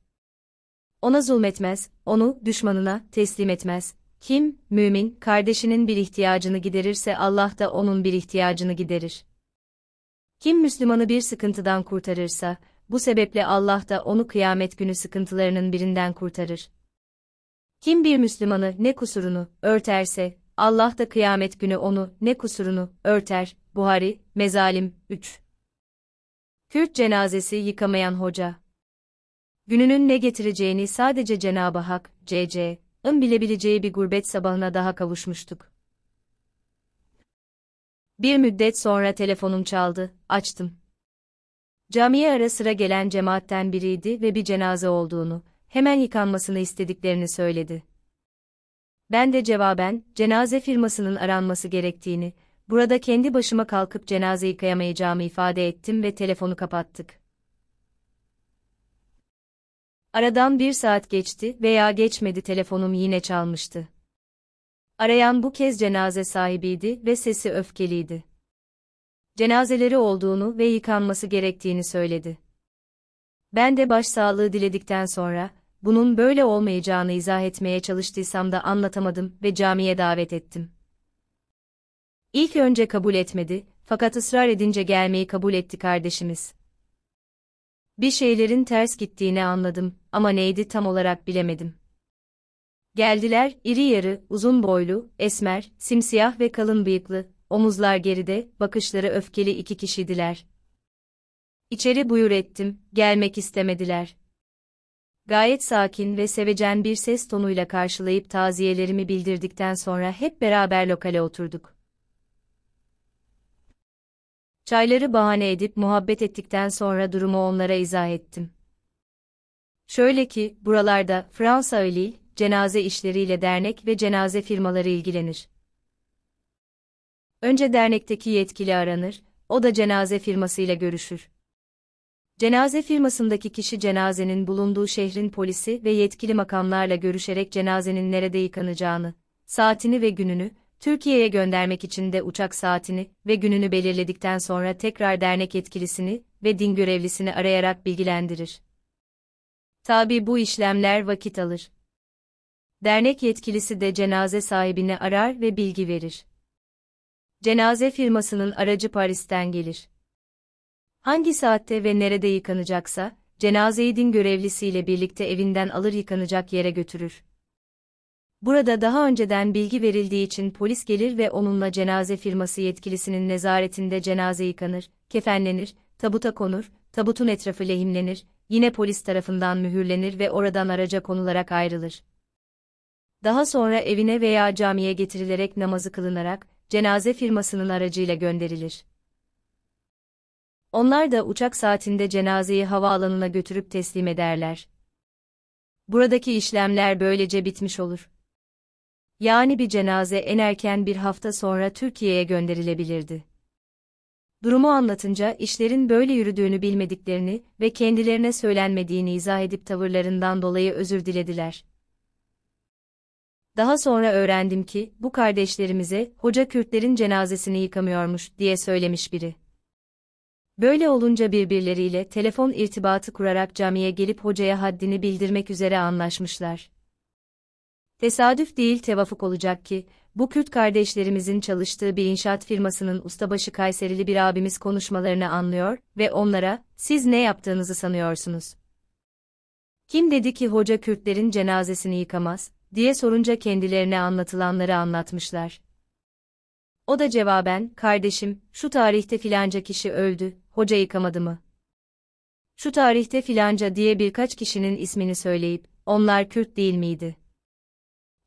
ona zulmetmez, onu düşmanına teslim etmez. Kim, mümin, kardeşinin bir ihtiyacını giderirse Allah da onun bir ihtiyacını giderir. Kim Müslümanı bir sıkıntıdan kurtarırsa, bu sebeple Allah da onu kıyamet günü sıkıntılarının birinden kurtarır. Kim bir Müslümanı ne kusurunu örterse, Allah da kıyamet günü onu ne kusurunu örter. Buhari, Mezalim 3 Kürt cenazesi yıkamayan hoca Gününün ne getireceğini sadece Cenab-ı Hak, C.C. ın bilebileceği bir gurbet sabahına daha kavuşmuştuk. Bir müddet sonra telefonum çaldı, açtım. Camiye ara sıra gelen cemaatten biriydi ve bir cenaze olduğunu, hemen yıkanmasını istediklerini söyledi. Ben de cevaben, cenaze firmasının aranması gerektiğini, burada kendi başıma kalkıp cenaze yıkayamayacağımı ifade ettim ve telefonu kapattık. Aradan bir saat geçti veya geçmedi telefonum yine çalmıştı. Arayan bu kez cenaze sahibiydi ve sesi öfkeliydi. Cenazeleri olduğunu ve yıkanması gerektiğini söyledi. Ben de başsağlığı diledikten sonra, bunun böyle olmayacağını izah etmeye çalıştıysam da anlatamadım ve camiye davet ettim. İlk önce kabul etmedi, fakat ısrar edince gelmeyi kabul etti kardeşimiz. Bir şeylerin ters gittiğini anladım ama neydi tam olarak bilemedim. Geldiler, iri yarı, uzun boylu, esmer, simsiyah ve kalın bıyıklı, omuzlar geride, bakışları öfkeli iki kişiydiler. İçeri buyur ettim, gelmek istemediler. Gayet sakin ve sevecen bir ses tonuyla karşılayıp taziyelerimi bildirdikten sonra hep beraber lokale oturduk. Çayları bahane edip muhabbet ettikten sonra durumu onlara izah ettim. Şöyle ki, buralarda Fransa Ölil, cenaze işleriyle dernek ve cenaze firmaları ilgilenir. Önce dernekteki yetkili aranır, o da cenaze firmasıyla görüşür. Cenaze firmasındaki kişi cenazenin bulunduğu şehrin polisi ve yetkili makamlarla görüşerek cenazenin nerede yıkanacağını, saatini ve gününü, Türkiye'ye göndermek için de uçak saatini ve gününü belirledikten sonra tekrar dernek yetkilisini ve din görevlisini arayarak bilgilendirir. Tabi bu işlemler vakit alır. Dernek yetkilisi de cenaze sahibini arar ve bilgi verir. Cenaze firmasının aracı Paris'ten gelir. Hangi saatte ve nerede yıkanacaksa, cenazeyi din görevlisiyle birlikte evinden alır yıkanacak yere götürür. Burada daha önceden bilgi verildiği için polis gelir ve onunla cenaze firması yetkilisinin nezaretinde cenaze yıkanır, kefenlenir, tabuta konur, tabutun etrafı lehimlenir, yine polis tarafından mühürlenir ve oradan araca konularak ayrılır. Daha sonra evine veya camiye getirilerek namazı kılınarak, cenaze firmasının aracıyla gönderilir. Onlar da uçak saatinde cenazeyi havaalanına götürüp teslim ederler. Buradaki işlemler böylece bitmiş olur yani bir cenaze en erken bir hafta sonra Türkiye'ye gönderilebilirdi. Durumu anlatınca işlerin böyle yürüdüğünü bilmediklerini ve kendilerine söylenmediğini izah edip tavırlarından dolayı özür dilediler. Daha sonra öğrendim ki bu kardeşlerimize hoca Kürtlerin cenazesini yıkamıyormuş diye söylemiş biri. Böyle olunca birbirleriyle telefon irtibatı kurarak camiye gelip hocaya haddini bildirmek üzere anlaşmışlar. Tesadüf değil tevafuk olacak ki, bu Kürt kardeşlerimizin çalıştığı bir inşaat firmasının ustabaşı Kayserili bir abimiz konuşmalarını anlıyor ve onlara, siz ne yaptığınızı sanıyorsunuz? Kim dedi ki hoca Kürtlerin cenazesini yıkamaz, diye sorunca kendilerine anlatılanları anlatmışlar. O da cevaben, kardeşim, şu tarihte filanca kişi öldü, hoca yıkamadı mı? Şu tarihte filanca diye birkaç kişinin ismini söyleyip, onlar Kürt değil miydi?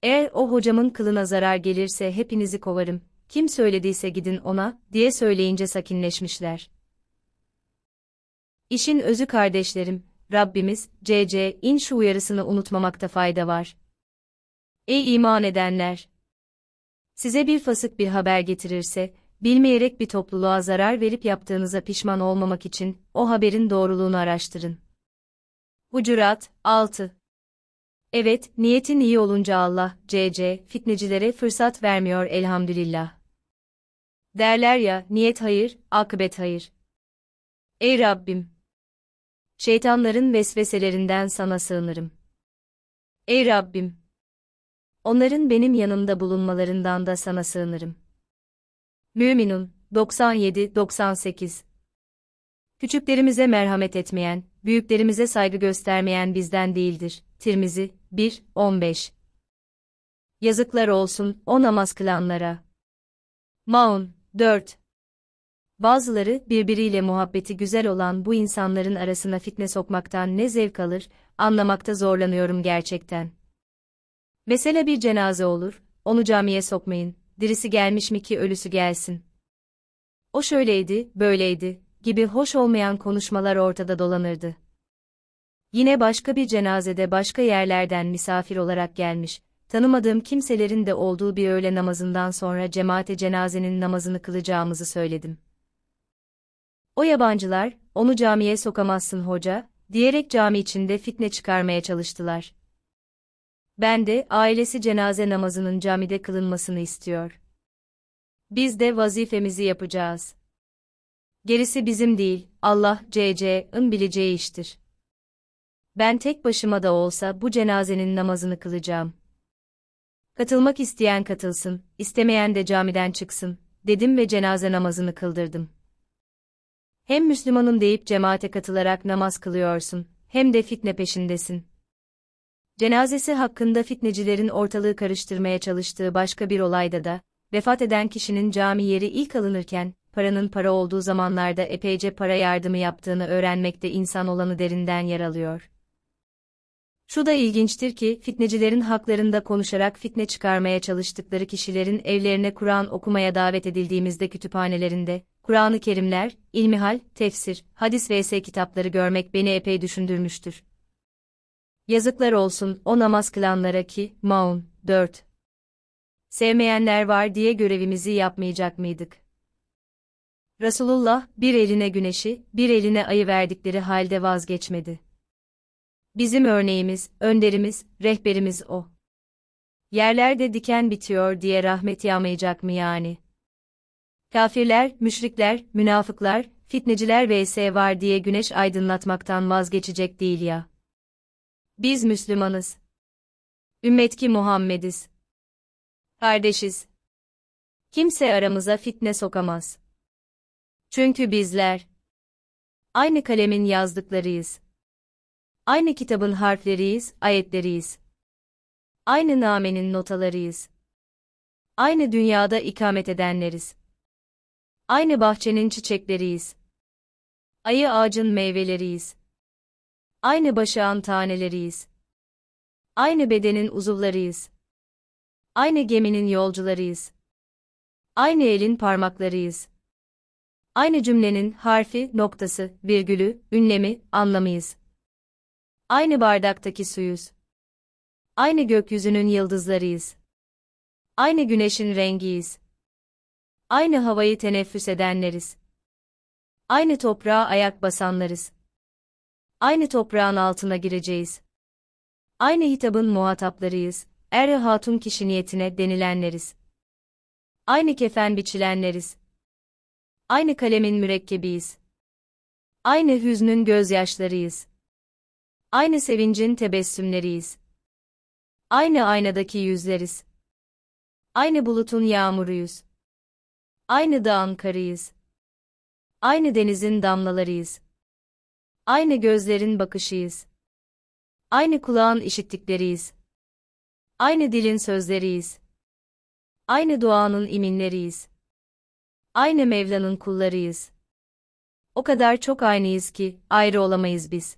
Eğer o hocamın kılına zarar gelirse hepinizi kovarım, kim söylediyse gidin ona, diye söyleyince sakinleşmişler. İşin özü kardeşlerim, Rabbimiz, CC, in şu uyarısını unutmamakta fayda var. Ey iman edenler! Size bir fasık bir haber getirirse, bilmeyerek bir topluluğa zarar verip yaptığınıza pişman olmamak için, o haberin doğruluğunu araştırın. Hucurat 6 Evet, niyetin iyi olunca Allah, cc, fitnecilere fırsat vermiyor elhamdülillah. Derler ya, niyet hayır, akıbet hayır. Ey Rabbim! Şeytanların vesveselerinden sana sığınırım. Ey Rabbim! Onların benim yanımda bulunmalarından da sana sığınırım. Müminun 97-98 Küçüklerimize merhamet etmeyen, büyüklerimize saygı göstermeyen bizden değildir. Tirmizi 1, 15. Yazıklar olsun, o namaz kılanlara. Maun, 4. Bazıları, birbiriyle muhabbeti güzel olan bu insanların arasına fitne sokmaktan ne zevk alır, anlamakta zorlanıyorum gerçekten. Mesela bir cenaze olur, onu camiye sokmayın, dirisi gelmiş mi ki ölüsü gelsin. O şöyleydi, böyleydi, gibi hoş olmayan konuşmalar ortada dolanırdı. Yine başka bir cenazede başka yerlerden misafir olarak gelmiş, tanımadığım kimselerin de olduğu bir öğle namazından sonra cemaate cenazenin namazını kılacağımızı söyledim. O yabancılar, onu camiye sokamazsın hoca, diyerek cami içinde fitne çıkarmaya çalıştılar. Ben de ailesi cenaze namazının camide kılınmasını istiyor. Biz de vazifemizi yapacağız. Gerisi bizim değil, Allah, C.C.'ın bileceği iştir ben tek başıma da olsa bu cenazenin namazını kılacağım. Katılmak isteyen katılsın, istemeyen de camiden çıksın, dedim ve cenaze namazını kıldırdım. Hem Müslümanım deyip cemaate katılarak namaz kılıyorsun, hem de fitne peşindesin. Cenazesi hakkında fitnecilerin ortalığı karıştırmaya çalıştığı başka bir olayda da, vefat eden kişinin cami yeri ilk alınırken, paranın para olduğu zamanlarda epeyce para yardımı yaptığını öğrenmekte insan olanı derinden yer alıyor. Şu da ilginçtir ki fitnecilerin haklarında konuşarak fitne çıkarmaya çalıştıkları kişilerin evlerine Kur'an okumaya davet edildiğimizde kütüphanelerinde, Kur'an-ı Kerimler, ilmihal, tefsir, hadis vs. kitapları görmek beni epey düşündürmüştür. Yazıklar olsun o namaz kılanlara ki, Maun, 4. Sevmeyenler var diye görevimizi yapmayacak mıydık? Resulullah, bir eline güneşi, bir eline ayı verdikleri halde vazgeçmedi. Bizim örneğimiz, önderimiz, rehberimiz o. Yerlerde diken bitiyor diye rahmet yağmayacak mı yani? Kafirler, müşrikler, münafıklar, fitneciler vs var diye güneş aydınlatmaktan vazgeçecek değil ya. Biz Müslümanız. Ümmet ki Muhammediz. Kardeşiz. Kimse aramıza fitne sokamaz. Çünkü bizler aynı kalemin yazdıklarıyız. Aynı kitabın harfleriyiz, ayetleriyiz. Aynı namenin notalarıyız. Aynı dünyada ikamet edenleriz. Aynı bahçenin çiçekleriyiz. Ayı ağacın meyveleriyiz. Aynı başağın taneleriyiz. Aynı bedenin uzuvlarıyız. Aynı geminin yolcularıyız. Aynı elin parmaklarıyız. Aynı cümlenin harfi, noktası, virgülü, ünlemi, anlamıyız. Aynı bardaktaki suyuz. Aynı gökyüzünün yıldızlarıyız. Aynı güneşin rengiyiz. Aynı havayı teneffüs edenleriz. Aynı toprağa ayak basanlarız. Aynı toprağın altına gireceğiz. Aynı hitabın muhataplarıyız. Er hatun kişi niyetine denilenleriz. Aynı kefen biçilenleriz. Aynı kalemin mürekkebiyiz. Aynı hüznün gözyaşlarıyız. Aynı sevincin tebessümleriyiz. Aynı aynadaki yüzleriz. Aynı bulutun yağmuruyuz. Aynı dağın karıyız. Aynı denizin damlalarıyız. Aynı gözlerin bakışıyız. Aynı kulağın işittikleriyiz. Aynı dilin sözleriyiz. Aynı doğanın iminleriyiz. Aynı Mevla'nın kullarıyız. O kadar çok aynıyız ki ayrı olamayız biz.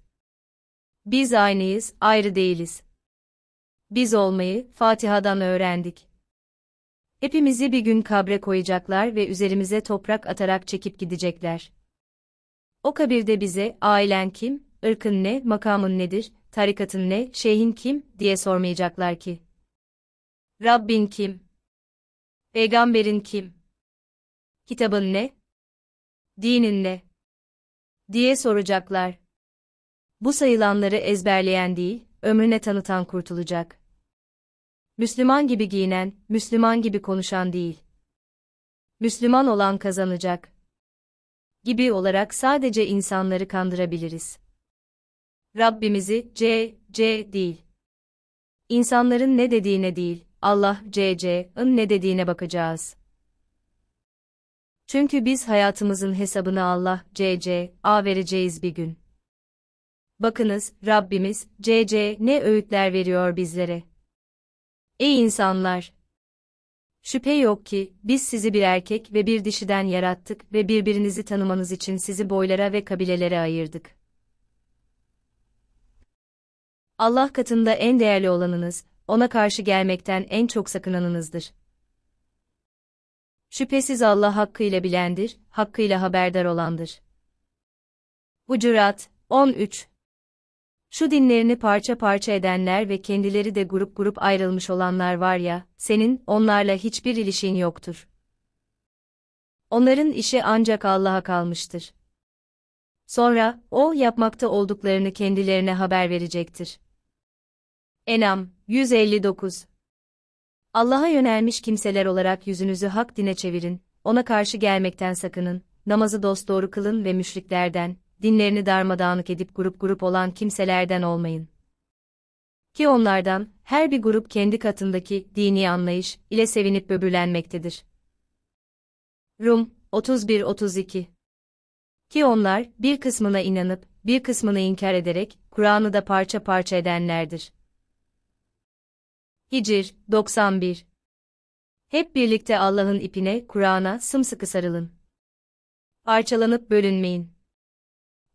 Biz aynıyız, ayrı değiliz. Biz olmayı Fatiha'dan öğrendik. Hepimizi bir gün kabre koyacaklar ve üzerimize toprak atarak çekip gidecekler. O kabirde bize ailen kim, ırkın ne, makamın nedir, tarikatın ne, şeyhin kim diye sormayacaklar ki. Rabbin kim? Peygamberin kim? Kitabın ne? Dinin ne? diye soracaklar bu sayılanları ezberleyen değil, ömrüne tanıtan kurtulacak. Müslüman gibi giyinen, Müslüman gibi konuşan değil. Müslüman olan kazanacak. Gibi olarak sadece insanları kandırabiliriz. Rabbimizi C, C değil. İnsanların ne dediğine değil, Allah C, C'ın ne dediğine bakacağız. Çünkü biz hayatımızın hesabını Allah C, C, A vereceğiz bir gün. Bakınız, Rabbimiz, CC ne öğütler veriyor bizlere. Ey insanlar! Şüphe yok ki, biz sizi bir erkek ve bir dişiden yarattık ve birbirinizi tanımanız için sizi boylara ve kabilelere ayırdık. Allah katında en değerli olanınız, ona karşı gelmekten en çok sakınanınızdır. Şüphesiz Allah hakkıyla bilendir, hakkıyla haberdar olandır. Hucurat 13 şu dinlerini parça parça edenler ve kendileri de grup grup ayrılmış olanlar var ya, senin onlarla hiçbir ilişin yoktur. Onların işi ancak Allah'a kalmıştır. Sonra, O yapmakta olduklarını kendilerine haber verecektir. Enam 159 Allah'a yönelmiş kimseler olarak yüzünüzü hak dine çevirin, ona karşı gelmekten sakının, namazı dosdoğru kılın ve müşriklerden, dinlerini darmadağınık edip grup grup olan kimselerden olmayın. Ki onlardan, her bir grup kendi katındaki dini anlayış ile sevinip böbürlenmektedir. Rum 31-32 Ki onlar, bir kısmına inanıp, bir kısmını inkar ederek, Kur'an'ı da parça parça edenlerdir. Hicr 91 Hep birlikte Allah'ın ipine, Kur'an'a sımsıkı sarılın. Parçalanıp bölünmeyin.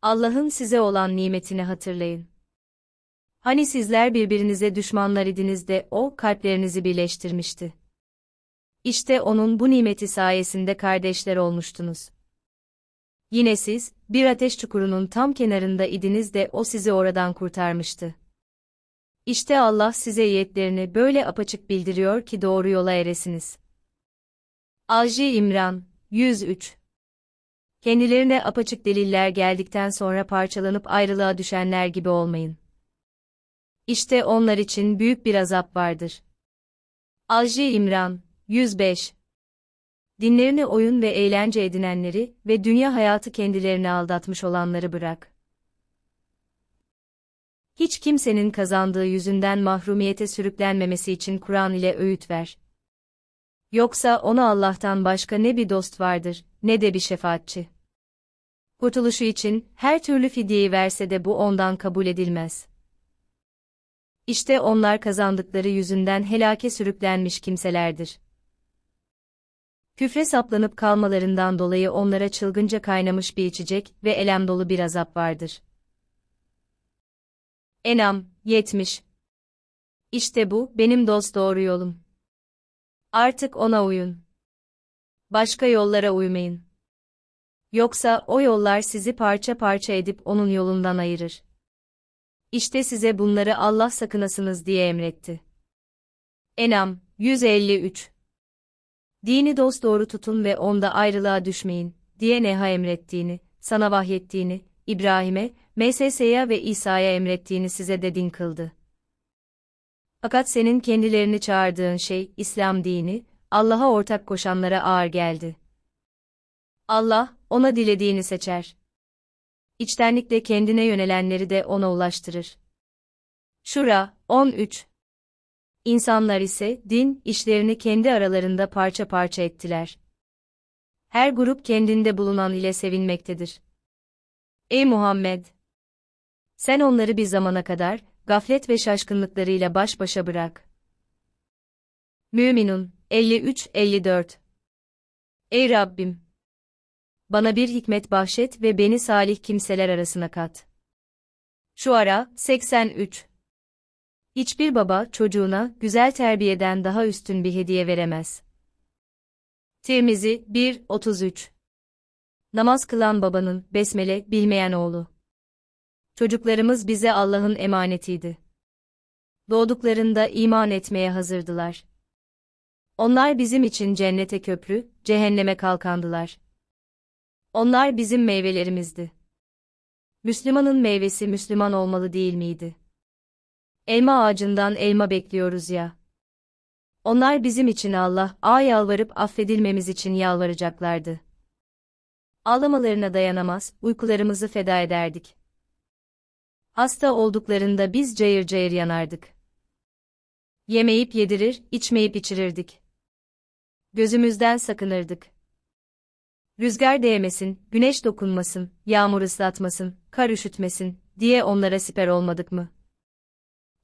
Allah'ın size olan nimetini hatırlayın. Hani sizler birbirinize düşmanlar idiniz de o kalplerinizi birleştirmişti. İşte onun bu nimeti sayesinde kardeşler olmuştunuz. Yine siz, bir ateş çukurunun tam kenarında idiniz de o sizi oradan kurtarmıştı. İşte Allah size yetlerini böyle apaçık bildiriyor ki doğru yola eresiniz. Aji İmran 103 Kendilerine apaçık deliller geldikten sonra parçalanıp ayrılığa düşenler gibi olmayın. İşte onlar için büyük bir azap vardır. Alji İmran 105 Dinlerini oyun ve eğlence edinenleri ve dünya hayatı kendilerini aldatmış olanları bırak. Hiç kimsenin kazandığı yüzünden mahrumiyete sürüklenmemesi için Kur'an ile öğüt ver. Yoksa ona Allah'tan başka ne bir dost vardır, ne de bir şefaatçi kurtuluşu için her türlü fidyeyi verse de bu ondan kabul edilmez. İşte onlar kazandıkları yüzünden helake sürüklenmiş kimselerdir. Küfre saplanıp kalmalarından dolayı onlara çılgınca kaynamış bir içecek ve elem dolu bir azap vardır. Enam 70 İşte bu benim dost doğru yolum. Artık ona uyun. Başka yollara uymayın. Yoksa o yollar sizi parça parça edip onun yolundan ayırır. İşte size bunları Allah sakınasınız diye emretti. Enam 153 Dini dost doğru tutun ve onda ayrılığa düşmeyin diye Neha emrettiğini, sana vahyettiğini, İbrahim'e, MSS'ye ve İsa'ya emrettiğini size dedin kıldı. Fakat senin kendilerini çağırdığın şey, İslam dini, Allah'a ortak koşanlara ağır geldi. Allah, ona dilediğini seçer. İçtenlikle kendine yönelenleri de ona ulaştırır. Şura 13 İnsanlar ise din işlerini kendi aralarında parça parça ettiler. Her grup kendinde bulunan ile sevinmektedir. Ey Muhammed! Sen onları bir zamana kadar gaflet ve şaşkınlıklarıyla baş başa bırak. Müminun 53-54 Ey Rabbim! bana bir hikmet bahşet ve beni salih kimseler arasına kat. Şu ara 83. Hiçbir baba çocuğuna güzel terbiyeden daha üstün bir hediye veremez. Tirmizi 33. Namaz kılan babanın besmele bilmeyen oğlu. Çocuklarımız bize Allah'ın emanetiydi. Doğduklarında iman etmeye hazırdılar. Onlar bizim için cennete köprü, cehenneme kalkandılar. Onlar bizim meyvelerimizdi. Müslümanın meyvesi Müslüman olmalı değil miydi? Elma ağacından elma bekliyoruz ya. Onlar bizim için Allah, a yalvarıp affedilmemiz için yalvaracaklardı. Ağlamalarına dayanamaz, uykularımızı feda ederdik. Hasta olduklarında biz cayır cayır yanardık. Yemeyip yedirir, içmeyip içirirdik. Gözümüzden sakınırdık. Rüzgar değmesin, güneş dokunmasın, yağmur ıslatmasın, kar üşütmesin diye onlara siper olmadık mı?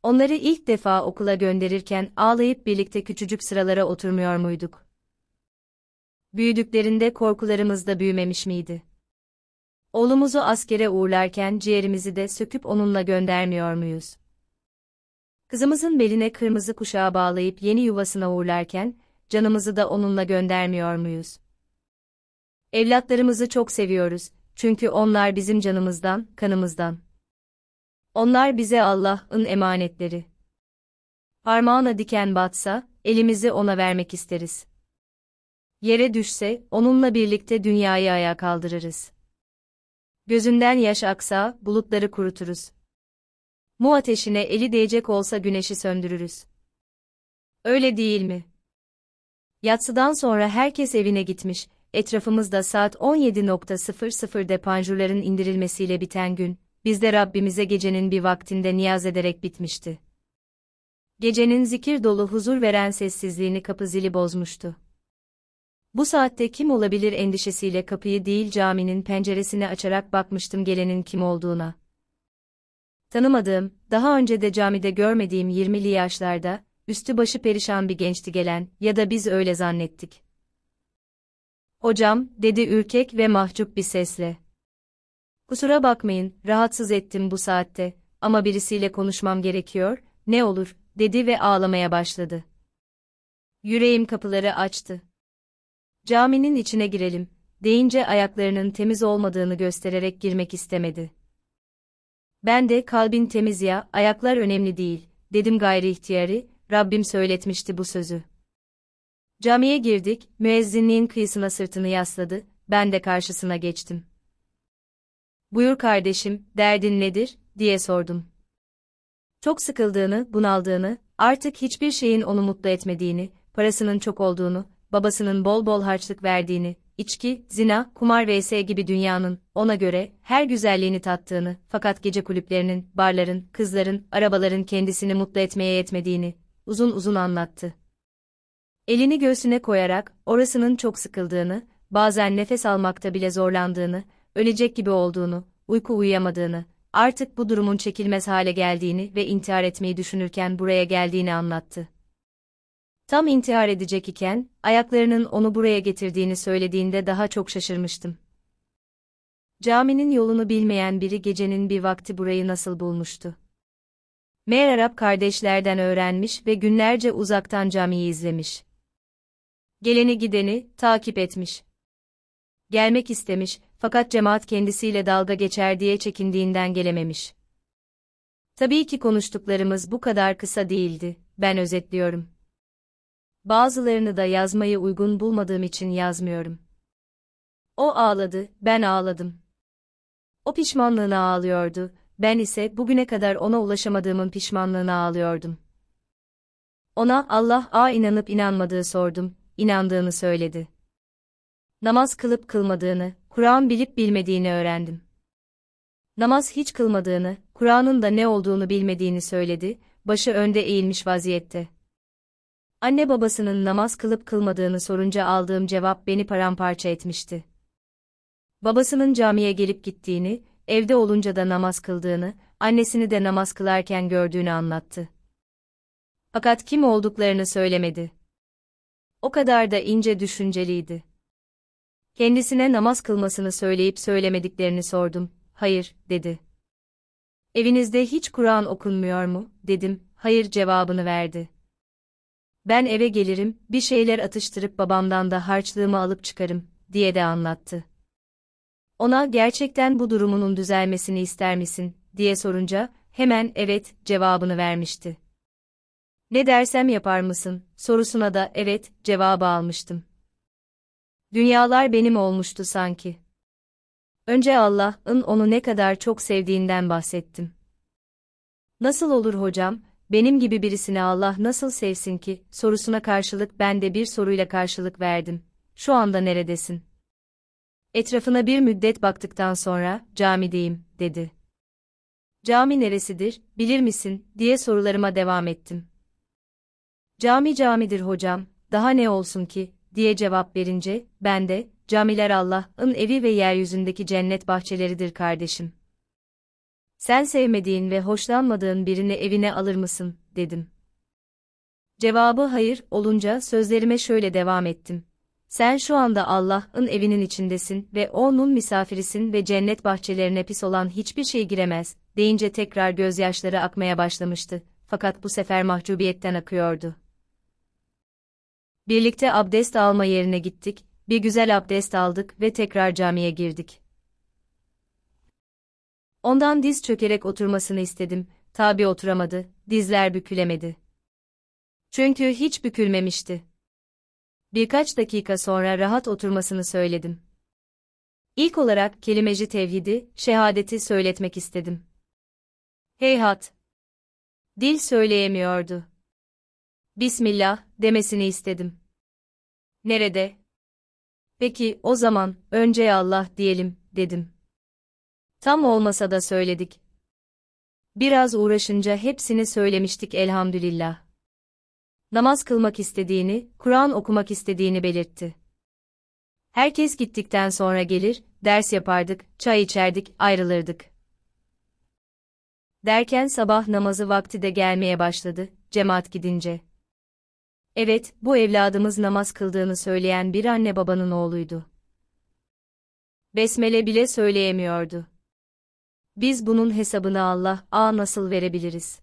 Onları ilk defa okula gönderirken ağlayıp birlikte küçücük sıralara oturmuyor muyduk? Büyüdüklerinde korkularımız da büyümemiş miydi? Oğlumuzu askere uğurlarken ciğerimizi de söküp onunla göndermiyor muyuz? Kızımızın beline kırmızı kuşağı bağlayıp yeni yuvasına uğurlarken canımızı da onunla göndermiyor muyuz? Evlatlarımızı çok seviyoruz, çünkü onlar bizim canımızdan, kanımızdan. Onlar bize Allah'ın emanetleri. Parmağına diken batsa, elimizi ona vermek isteriz. Yere düşse, onunla birlikte dünyayı ayağa kaldırırız. Gözünden yaş aksa, bulutları kuruturuz. Mu ateşine eli değecek olsa güneşi söndürürüz. Öyle değil mi? Yatsıdan sonra herkes evine gitmiş, etrafımızda saat 17.00'de panjurların indirilmesiyle biten gün, bizde Rabbimize gecenin bir vaktinde niyaz ederek bitmişti. Gecenin zikir dolu huzur veren sessizliğini kapı zili bozmuştu. Bu saatte kim olabilir endişesiyle kapıyı değil caminin penceresini açarak bakmıştım gelenin kim olduğuna. Tanımadığım, daha önce de camide görmediğim 20'li yaşlarda, üstü başı perişan bir gençti gelen ya da biz öyle zannettik. Hocam, dedi ürkek ve mahcup bir sesle. Kusura bakmayın, rahatsız ettim bu saatte ama birisiyle konuşmam gerekiyor, ne olur, dedi ve ağlamaya başladı. Yüreğim kapıları açtı. Caminin içine girelim, deyince ayaklarının temiz olmadığını göstererek girmek istemedi. Ben de kalbin temiz ya, ayaklar önemli değil, dedim gayri ihtiyari, Rabbim söyletmişti bu sözü. Camiye girdik, müezzinliğin kıyısına sırtını yasladı, ben de karşısına geçtim. Buyur kardeşim, derdin nedir, diye sordum. Çok sıkıldığını, bunaldığını, artık hiçbir şeyin onu mutlu etmediğini, parasının çok olduğunu, babasının bol bol harçlık verdiğini, içki, zina, kumar vs gibi dünyanın, ona göre, her güzelliğini tattığını, fakat gece kulüplerinin, barların, kızların, arabaların kendisini mutlu etmeye yetmediğini, uzun uzun anlattı. Elini göğsüne koyarak orasının çok sıkıldığını, bazen nefes almakta bile zorlandığını, ölecek gibi olduğunu, uyku uyuyamadığını, artık bu durumun çekilmez hale geldiğini ve intihar etmeyi düşünürken buraya geldiğini anlattı. Tam intihar edecek iken, ayaklarının onu buraya getirdiğini söylediğinde daha çok şaşırmıştım. Caminin yolunu bilmeyen biri gecenin bir vakti burayı nasıl bulmuştu? Meğer Arap kardeşlerden öğrenmiş ve günlerce uzaktan camiyi izlemiş geleni gideni takip etmiş. Gelmek istemiş fakat cemaat kendisiyle dalga geçer diye çekindiğinden gelememiş. Tabii ki konuştuklarımız bu kadar kısa değildi. Ben özetliyorum. Bazılarını da yazmayı uygun bulmadığım için yazmıyorum. O ağladı, ben ağladım. O pişmanlığına ağlıyordu, ben ise bugüne kadar ona ulaşamadığımın pişmanlığına ağlıyordum. Ona Allah'a inanıp inanmadığı sordum inandığını söyledi. Namaz kılıp kılmadığını, Kur'an bilip bilmediğini öğrendim. Namaz hiç kılmadığını, Kur'an'ın da ne olduğunu bilmediğini söyledi, başı önde eğilmiş vaziyette. Anne babasının namaz kılıp kılmadığını sorunca aldığım cevap beni paramparça etmişti. Babasının camiye gelip gittiğini, evde olunca da namaz kıldığını, annesini de namaz kılarken gördüğünü anlattı. Fakat kim olduklarını söylemedi o kadar da ince düşünceliydi. Kendisine namaz kılmasını söyleyip söylemediklerini sordum. Hayır, dedi. Evinizde hiç Kur'an okunmuyor mu, dedim. Hayır cevabını verdi. Ben eve gelirim, bir şeyler atıştırıp babamdan da harçlığımı alıp çıkarım, diye de anlattı. Ona gerçekten bu durumunun düzelmesini ister misin, diye sorunca, hemen evet cevabını vermişti ne dersem yapar mısın sorusuna da evet cevabı almıştım. Dünyalar benim olmuştu sanki. Önce Allah'ın onu ne kadar çok sevdiğinden bahsettim. Nasıl olur hocam, benim gibi birisini Allah nasıl sevsin ki sorusuna karşılık ben de bir soruyla karşılık verdim. Şu anda neredesin? Etrafına bir müddet baktıktan sonra camideyim dedi. Cami neresidir, bilir misin diye sorularıma devam ettim cami camidir hocam, daha ne olsun ki, diye cevap verince, ben de, camiler Allah'ın evi ve yeryüzündeki cennet bahçeleridir kardeşim. Sen sevmediğin ve hoşlanmadığın birini evine alır mısın, dedim. Cevabı hayır olunca sözlerime şöyle devam ettim. Sen şu anda Allah'ın evinin içindesin ve onun misafirisin ve cennet bahçelerine pis olan hiçbir şey giremez, deyince tekrar gözyaşları akmaya başlamıştı. Fakat bu sefer mahcubiyetten akıyordu. Birlikte abdest alma yerine gittik, bir güzel abdest aldık ve tekrar camiye girdik. Ondan diz çökerek oturmasını istedim, tabi oturamadı, dizler bükülemedi. Çünkü hiç bükülmemişti. Birkaç dakika sonra rahat oturmasını söyledim. İlk olarak kelimeci tevhidi, şehadeti söyletmek istedim. Heyhat! Dil söyleyemiyordu. Bismillah demesini istedim. Nerede? Peki o zaman önce ya Allah diyelim dedim. Tam olmasa da söyledik. Biraz uğraşınca hepsini söylemiştik elhamdülillah. Namaz kılmak istediğini, Kur'an okumak istediğini belirtti. Herkes gittikten sonra gelir, ders yapardık, çay içerdik, ayrılırdık. Derken sabah namazı vakti de gelmeye başladı, cemaat gidince. Evet, bu evladımız namaz kıldığını söyleyen bir anne babanın oğluydu. Besmele bile söyleyemiyordu. Biz bunun hesabını Allah, a nasıl verebiliriz?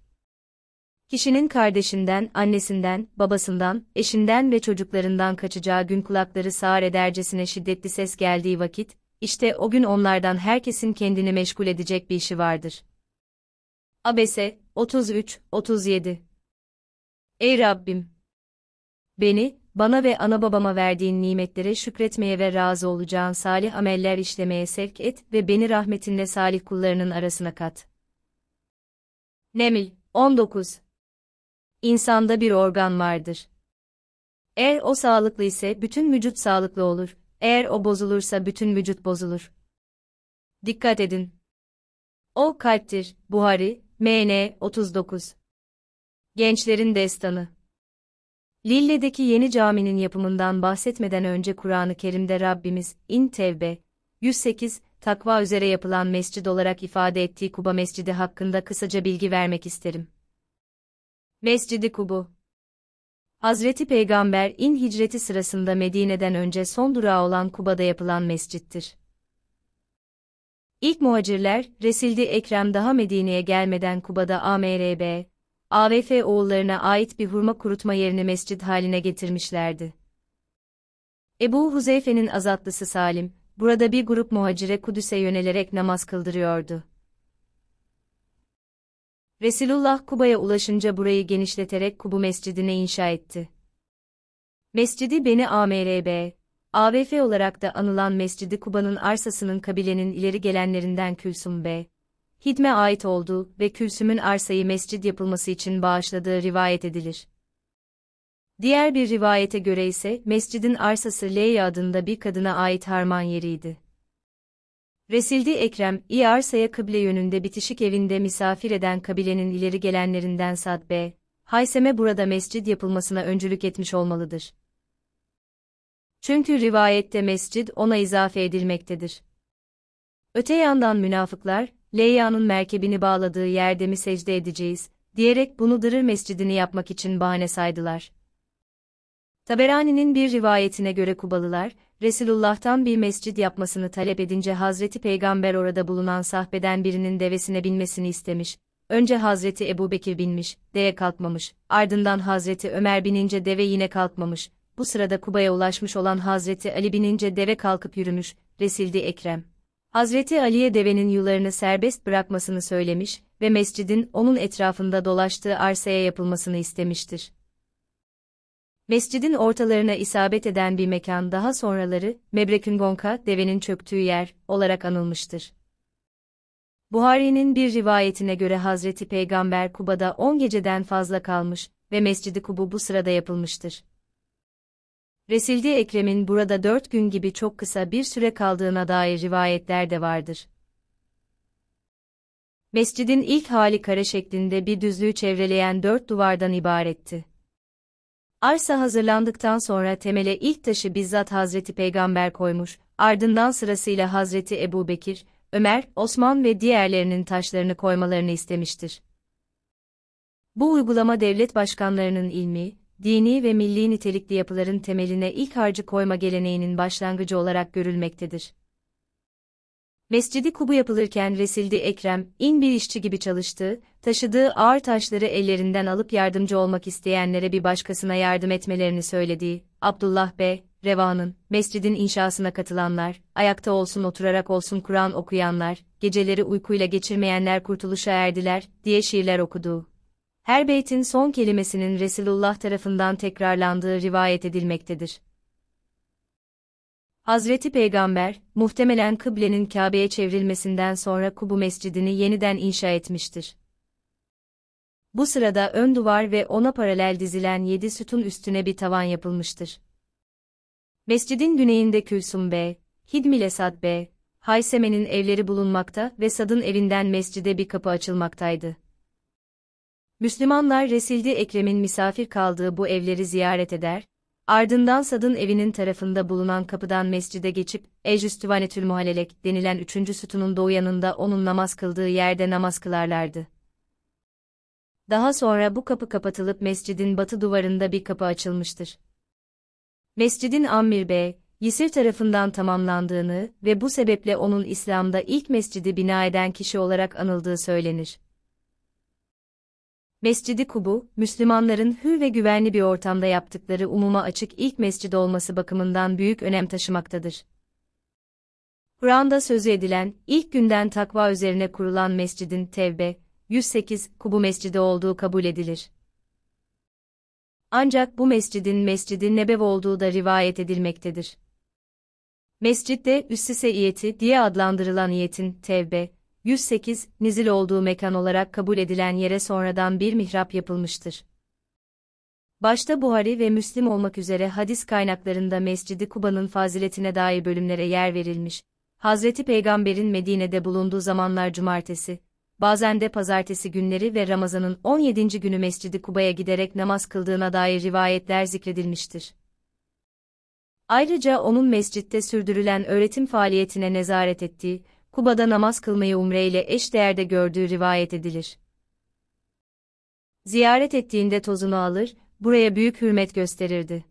Kişinin kardeşinden, annesinden, babasından, eşinden ve çocuklarından kaçacağı gün kulakları sağır edercesine şiddetli ses geldiği vakit, işte o gün onlardan herkesin kendini meşgul edecek bir işi vardır. Abese, 33, 37 Ey Rabbim! beni, bana ve ana babama verdiğin nimetlere şükretmeye ve razı olacağın salih ameller işlemeye sevk et ve beni rahmetinle salih kullarının arasına kat. Nemil 19 İnsanda bir organ vardır. Eğer o sağlıklı ise bütün vücut sağlıklı olur, eğer o bozulursa bütün vücut bozulur. Dikkat edin. O kalptir. Buhari, MN 39 Gençlerin Destanı Lille'deki yeni caminin yapımından bahsetmeden önce Kur'an-ı Kerim'de Rabbimiz, in Tevbe, 108, takva üzere yapılan mescid olarak ifade ettiği Kuba Mescidi hakkında kısaca bilgi vermek isterim. Mescidi Kubu Hazreti Peygamber in hicreti sırasında Medine'den önce son durağı olan Kuba'da yapılan mescittir. İlk muhacirler, Resildi Ekrem daha Medine'ye gelmeden Kuba'da AMRB, AVF oğullarına ait bir hurma kurutma yerini mescid haline getirmişlerdi. Ebu Huzeyfe'nin azatlısı Salim, burada bir grup muhacire Kudüs'e yönelerek namaz kıldırıyordu. Resulullah Kuba'ya ulaşınca burayı genişleterek Kubu Mescidine inşa etti. Mescidi Beni AMRB, AVF olarak da anılan Mescidi Kuba'nın arsasının kabilenin ileri gelenlerinden Külsüm Bey, Hidme ait olduğu ve Külsüm'ün arsayı mescid yapılması için bağışladığı rivayet edilir. Diğer bir rivayete göre ise mescidin arsası Leyla adında bir kadına ait harman yeriydi. Resildi Ekrem, iyi arsaya kıble yönünde bitişik evinde misafir eden kabilenin ileri gelenlerinden Sad B. Haysem'e burada mescid yapılmasına öncülük etmiş olmalıdır. Çünkü rivayette mescid ona izafe edilmektedir. Öte yandan münafıklar, Leyla'nın merkebini bağladığı yerde mi secde edeceğiz, diyerek bunu Dırır Mescidini yapmak için bahane saydılar. Taberani'nin bir rivayetine göre Kubalılar, Resulullah'tan bir mescid yapmasını talep edince Hazreti Peygamber orada bulunan sahbeden birinin devesine binmesini istemiş, önce Hazreti Ebubekir binmiş, deve kalkmamış, ardından Hazreti Ömer binince deve yine kalkmamış, bu sırada Kuba'ya ulaşmış olan Hazreti Ali binince deve kalkıp yürümüş, Resildi Ekrem. Hazreti Ali'ye devenin yularını serbest bırakmasını söylemiş ve mescidin onun etrafında dolaştığı arsaya yapılmasını istemiştir. Mescidin ortalarına isabet eden bir mekan daha sonraları Mebrekün Gonka devenin çöktüğü yer olarak anılmıştır. Buhari'nin bir rivayetine göre Hazreti Peygamber Kuba'da 10 geceden fazla kalmış ve Mescidi Kubu bu sırada yapılmıştır. Resildi Ekrem'in burada dört gün gibi çok kısa bir süre kaldığına dair rivayetler de vardır. Mescidin ilk hali kare şeklinde bir düzlüğü çevreleyen dört duvardan ibaretti. Arsa hazırlandıktan sonra temele ilk taşı bizzat Hazreti Peygamber koymuş, ardından sırasıyla Hazreti Ebu Bekir, Ömer, Osman ve diğerlerinin taşlarını koymalarını istemiştir. Bu uygulama devlet başkanlarının ilmi, dini ve milli nitelikli yapıların temeline ilk harcı koyma geleneğinin başlangıcı olarak görülmektedir. Mescidi Kubu yapılırken Resildi Ekrem, in bir işçi gibi çalıştı, taşıdığı ağır taşları ellerinden alıp yardımcı olmak isteyenlere bir başkasına yardım etmelerini söylediği, Abdullah Bey, Revan'ın, mescidin inşasına katılanlar, ayakta olsun oturarak olsun Kur'an okuyanlar, geceleri uykuyla geçirmeyenler kurtuluşa erdiler, diye şiirler okudu her beytin son kelimesinin Resulullah tarafından tekrarlandığı rivayet edilmektedir. Hazreti Peygamber, muhtemelen kıblenin Kabe'ye çevrilmesinden sonra Kubu Mescidini yeniden inşa etmiştir. Bu sırada ön duvar ve ona paralel dizilen yedi sütun üstüne bir tavan yapılmıştır. Mescidin güneyinde Külsum Bey, Hidm ile Sad Bey, Haysemen'in evleri bulunmakta ve Sad'ın evinden mescide bir kapı açılmaktaydı. Müslümanlar Resildi Ekrem'in misafir kaldığı bu evleri ziyaret eder, ardından Sad'ın evinin tarafında bulunan kapıdan mescide geçip Ecüstüvanetül Muhalelek denilen üçüncü sütunun doğu yanında onun namaz kıldığı yerde namaz kılarlardı. Daha sonra bu kapı kapatılıp mescidin batı duvarında bir kapı açılmıştır. Mescidin Amir Bey, Yisir tarafından tamamlandığını ve bu sebeple onun İslam'da ilk mescidi bina eden kişi olarak anıldığı söylenir. Mescidi Kubu, Müslümanların hür ve güvenli bir ortamda yaptıkları umuma açık ilk mescid olması bakımından büyük önem taşımaktadır. Kur'an'da sözü edilen, ilk günden takva üzerine kurulan mescidin Tevbe, 108 Kubu Mescidi olduğu kabul edilir. Ancak bu mescidin Mescidi Nebev olduğu da rivayet edilmektedir. Mescidde üssise iyeti diye adlandırılan iyetin Tevbe, 108, nizil olduğu mekan olarak kabul edilen yere sonradan bir mihrap yapılmıştır. Başta Buhari ve Müslim olmak üzere hadis kaynaklarında Mescidi Kuba'nın faziletine dair bölümlere yer verilmiş. Hazreti Peygamber'in Medine'de bulunduğu zamanlar cumartesi, bazen de pazartesi günleri ve Ramazan'ın 17. günü Mescidi Kuba'ya giderek namaz kıldığına dair rivayetler zikredilmiştir. Ayrıca onun mescitte sürdürülen öğretim faaliyetine nezaret ettiği, Kuba'da namaz kılmayı umre ile eş değerde gördüğü rivayet edilir. Ziyaret ettiğinde tozunu alır, buraya büyük hürmet gösterirdi.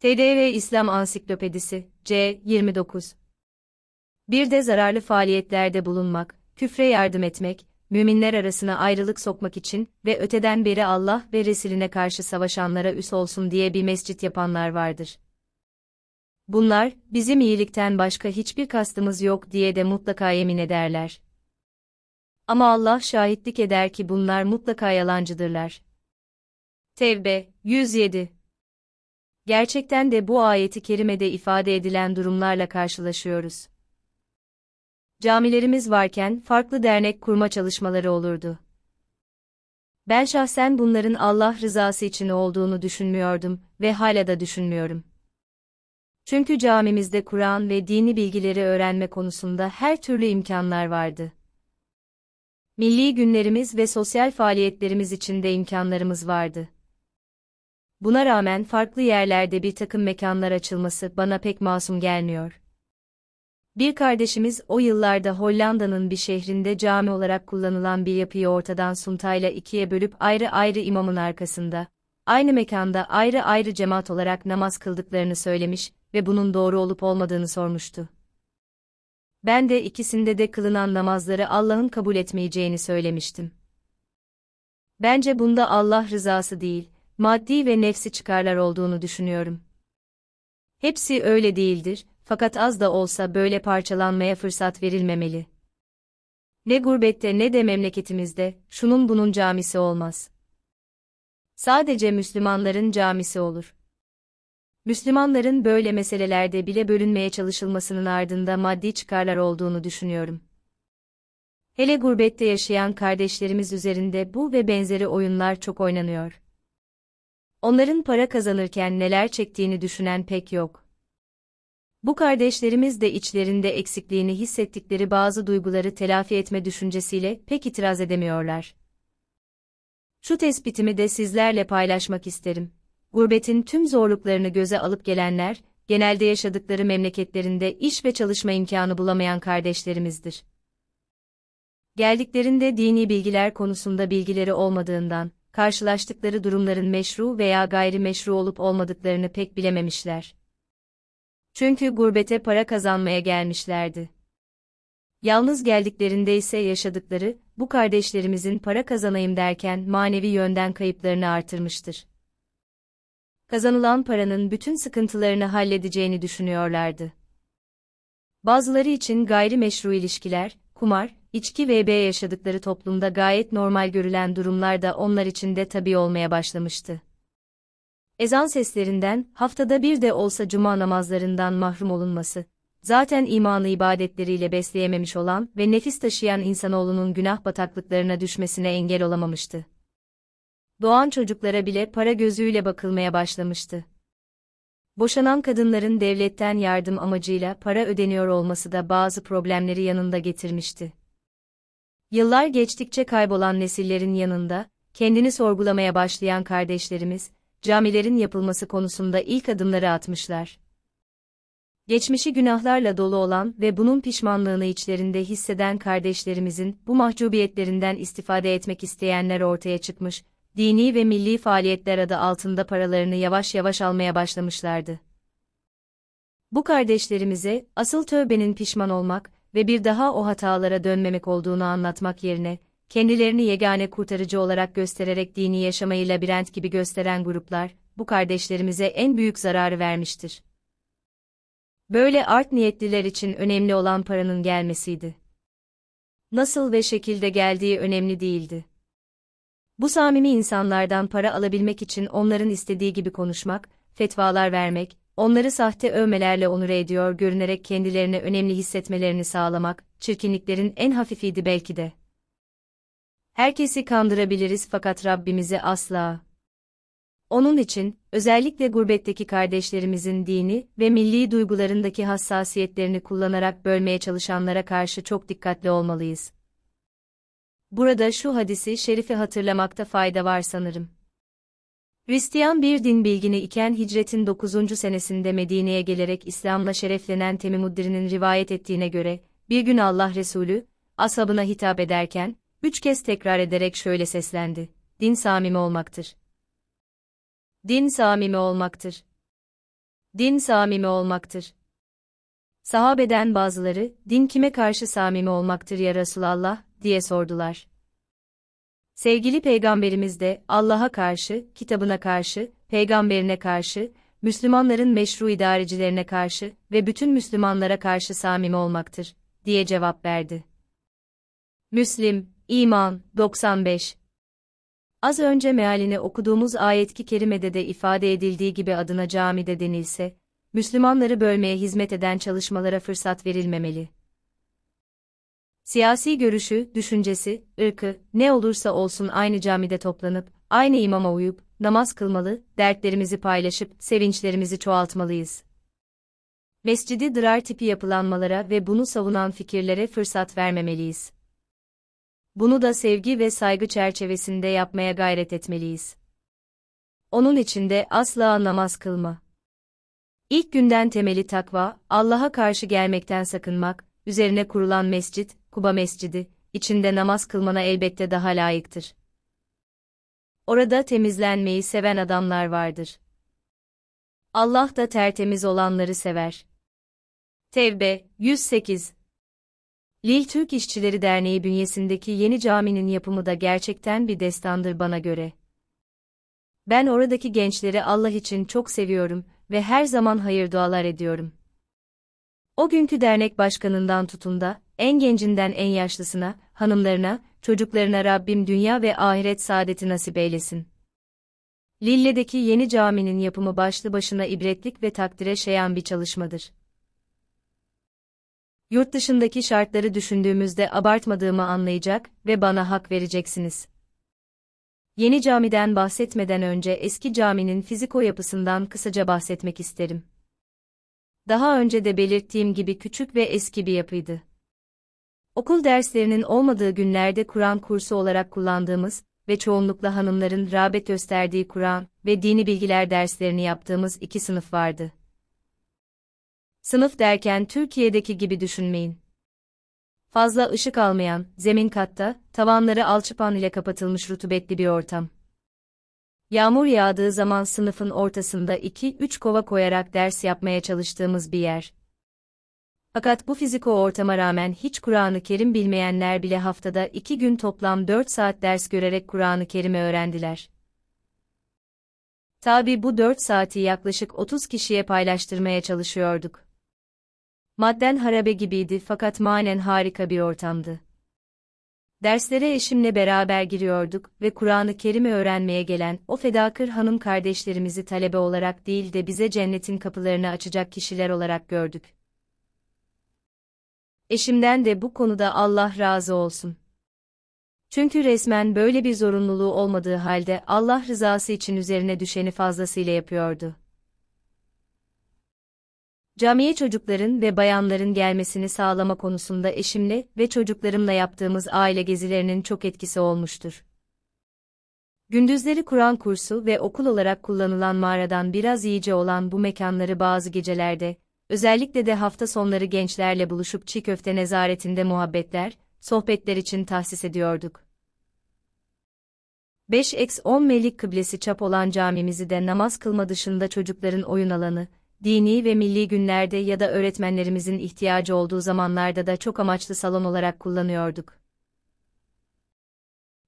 TDV İslam Ansiklopedisi, C. 29 Bir de zararlı faaliyetlerde bulunmak, küfre yardım etmek, müminler arasına ayrılık sokmak için ve öteden beri Allah ve Resulüne karşı savaşanlara üs olsun diye bir mescit yapanlar vardır bunlar, bizim iyilikten başka hiçbir kastımız yok diye de mutlaka yemin ederler. Ama Allah şahitlik eder ki bunlar mutlaka yalancıdırlar. Tevbe 107 Gerçekten de bu ayeti kerimede ifade edilen durumlarla karşılaşıyoruz. Camilerimiz varken farklı dernek kurma çalışmaları olurdu. Ben şahsen bunların Allah rızası için olduğunu düşünmüyordum ve hala da düşünmüyorum. Çünkü camimizde Kur'an ve dini bilgileri öğrenme konusunda her türlü imkanlar vardı. Milli günlerimiz ve sosyal faaliyetlerimiz için de imkanlarımız vardı. Buna rağmen farklı yerlerde bir takım mekanlar açılması bana pek masum gelmiyor. Bir kardeşimiz o yıllarda Hollanda'nın bir şehrinde cami olarak kullanılan bir yapıyı ortadan suntayla ikiye bölüp ayrı ayrı imamın arkasında, aynı mekanda ayrı ayrı cemaat olarak namaz kıldıklarını söylemiş ve bunun doğru olup olmadığını sormuştu. Ben de ikisinde de kılınan namazları Allah'ın kabul etmeyeceğini söylemiştim. Bence bunda Allah rızası değil, maddi ve nefsi çıkarlar olduğunu düşünüyorum. Hepsi öyle değildir, fakat az da olsa böyle parçalanmaya fırsat verilmemeli. Ne gurbette ne de memleketimizde, şunun bunun camisi olmaz. Sadece Müslümanların camisi olur. Müslümanların böyle meselelerde bile bölünmeye çalışılmasının ardında maddi çıkarlar olduğunu düşünüyorum. Hele gurbette yaşayan kardeşlerimiz üzerinde bu ve benzeri oyunlar çok oynanıyor. Onların para kazanırken neler çektiğini düşünen pek yok. Bu kardeşlerimiz de içlerinde eksikliğini hissettikleri bazı duyguları telafi etme düşüncesiyle pek itiraz edemiyorlar. Şu tespitimi de sizlerle paylaşmak isterim gurbetin tüm zorluklarını göze alıp gelenler, genelde yaşadıkları memleketlerinde iş ve çalışma imkanı bulamayan kardeşlerimizdir. Geldiklerinde dini bilgiler konusunda bilgileri olmadığından, karşılaştıkları durumların meşru veya gayri meşru olup olmadıklarını pek bilememişler. Çünkü gurbete para kazanmaya gelmişlerdi. Yalnız geldiklerinde ise yaşadıkları, bu kardeşlerimizin para kazanayım derken manevi yönden kayıplarını artırmıştır kazanılan paranın bütün sıkıntılarını halledeceğini düşünüyorlardı. Bazıları için gayri ilişkiler, kumar, içki ve B yaşadıkları toplumda gayet normal görülen durumlar da onlar için de tabi olmaya başlamıştı. Ezan seslerinden, haftada bir de olsa cuma namazlarından mahrum olunması, zaten imanı ibadetleriyle besleyememiş olan ve nefis taşıyan insanoğlunun günah bataklıklarına düşmesine engel olamamıştı doğan çocuklara bile para gözüyle bakılmaya başlamıştı. Boşanan kadınların devletten yardım amacıyla para ödeniyor olması da bazı problemleri yanında getirmişti. Yıllar geçtikçe kaybolan nesillerin yanında, kendini sorgulamaya başlayan kardeşlerimiz, camilerin yapılması konusunda ilk adımları atmışlar. Geçmişi günahlarla dolu olan ve bunun pişmanlığını içlerinde hisseden kardeşlerimizin bu mahcubiyetlerinden istifade etmek isteyenler ortaya çıkmış, dini ve milli faaliyetler adı altında paralarını yavaş yavaş almaya başlamışlardı. Bu kardeşlerimize, asıl tövbenin pişman olmak ve bir daha o hatalara dönmemek olduğunu anlatmak yerine, kendilerini yegane kurtarıcı olarak göstererek dini yaşamayı labirent gibi gösteren gruplar, bu kardeşlerimize en büyük zararı vermiştir. Böyle art niyetliler için önemli olan paranın gelmesiydi. Nasıl ve şekilde geldiği önemli değildi. Bu samimi insanlardan para alabilmek için onların istediği gibi konuşmak, fetvalar vermek, onları sahte övmelerle onure ediyor görünerek kendilerine önemli hissetmelerini sağlamak, çirkinliklerin en hafifiydi belki de. Herkesi kandırabiliriz fakat Rabbimizi asla. Onun için, özellikle gurbetteki kardeşlerimizin dini ve milli duygularındaki hassasiyetlerini kullanarak bölmeye çalışanlara karşı çok dikkatli olmalıyız burada şu hadisi şerifi hatırlamakta fayda var sanırım. Hristiyan bir din bilgini iken hicretin 9. senesinde Medine'ye gelerek İslam'la şereflenen Temimuddin'in rivayet ettiğine göre, bir gün Allah Resulü, ashabına hitap ederken, üç kez tekrar ederek şöyle seslendi, din samimi olmaktır. Din samimi olmaktır. Din samimi olmaktır. Sahabeden bazıları, din kime karşı samimi olmaktır ya Resulallah, diye sordular. Sevgili peygamberimiz de Allah'a karşı, kitabına karşı, peygamberine karşı, Müslümanların meşru idarecilerine karşı ve bütün Müslümanlara karşı samimi olmaktır diye cevap verdi. Müslim, İman 95 Az önce mealini okuduğumuz ayetki kerimede de ifade edildiği gibi adına camide denilse, Müslümanları bölmeye hizmet eden çalışmalara fırsat verilmemeli. Siyasi görüşü, düşüncesi, ırkı, ne olursa olsun aynı camide toplanıp, aynı imama uyup, namaz kılmalı, dertlerimizi paylaşıp, sevinçlerimizi çoğaltmalıyız. Mescidi dırar tipi yapılanmalara ve bunu savunan fikirlere fırsat vermemeliyiz. Bunu da sevgi ve saygı çerçevesinde yapmaya gayret etmeliyiz. Onun içinde asla namaz kılma. İlk günden temeli takva, Allah'a karşı gelmekten sakınmak, üzerine kurulan mescit, Kuba Mescidi, içinde namaz kılmana elbette daha layıktır. Orada temizlenmeyi seven adamlar vardır. Allah da tertemiz olanları sever. Tevbe 108 Lil Türk İşçileri Derneği bünyesindeki yeni caminin yapımı da gerçekten bir destandır bana göre. Ben oradaki gençleri Allah için çok seviyorum ve her zaman hayır dualar ediyorum. O günkü dernek başkanından tutun da, en gencinden en yaşlısına, hanımlarına, çocuklarına Rabbim dünya ve ahiret saadeti nasip eylesin. Lille'deki yeni caminin yapımı başlı başına ibretlik ve takdire şayan bir çalışmadır. Yurt dışındaki şartları düşündüğümüzde abartmadığımı anlayacak ve bana hak vereceksiniz. Yeni camiden bahsetmeden önce eski caminin fiziko yapısından kısaca bahsetmek isterim. Daha önce de belirttiğim gibi küçük ve eski bir yapıydı. Okul derslerinin olmadığı günlerde Kur'an kursu olarak kullandığımız ve çoğunlukla hanımların rağbet gösterdiği Kur'an ve dini bilgiler derslerini yaptığımız iki sınıf vardı. Sınıf derken Türkiye'deki gibi düşünmeyin. Fazla ışık almayan, zemin katta, tavanları alçıpan ile kapatılmış rutubetli bir ortam. Yağmur yağdığı zaman sınıfın ortasında iki, üç kova koyarak ders yapmaya çalıştığımız bir yer. Fakat bu fiziko ortama rağmen hiç Kur'an-ı Kerim bilmeyenler bile haftada iki gün toplam dört saat ders görerek Kur'an-ı Kerim'i öğrendiler. Tabi bu dört saati yaklaşık 30 kişiye paylaştırmaya çalışıyorduk. Madden harabe gibiydi fakat manen harika bir ortamdı. Derslere eşimle beraber giriyorduk ve Kur'an-ı Kerim'i öğrenmeye gelen o fedakır hanım kardeşlerimizi talebe olarak değil de bize cennetin kapılarını açacak kişiler olarak gördük eşimden de bu konuda Allah razı olsun. Çünkü resmen böyle bir zorunluluğu olmadığı halde Allah rızası için üzerine düşeni fazlasıyla yapıyordu. Camiye çocukların ve bayanların gelmesini sağlama konusunda eşimle ve çocuklarımla yaptığımız aile gezilerinin çok etkisi olmuştur. Gündüzleri Kur'an kursu ve okul olarak kullanılan mağaradan biraz iyice olan bu mekanları bazı gecelerde, Özellikle de hafta sonları gençlerle buluşup çiğ köfte nezaretinde muhabbetler, sohbetler için tahsis ediyorduk. 5-10 melik kıblesi çap olan camimizi de namaz kılma dışında çocukların oyun alanı, dini ve milli günlerde ya da öğretmenlerimizin ihtiyacı olduğu zamanlarda da çok amaçlı salon olarak kullanıyorduk.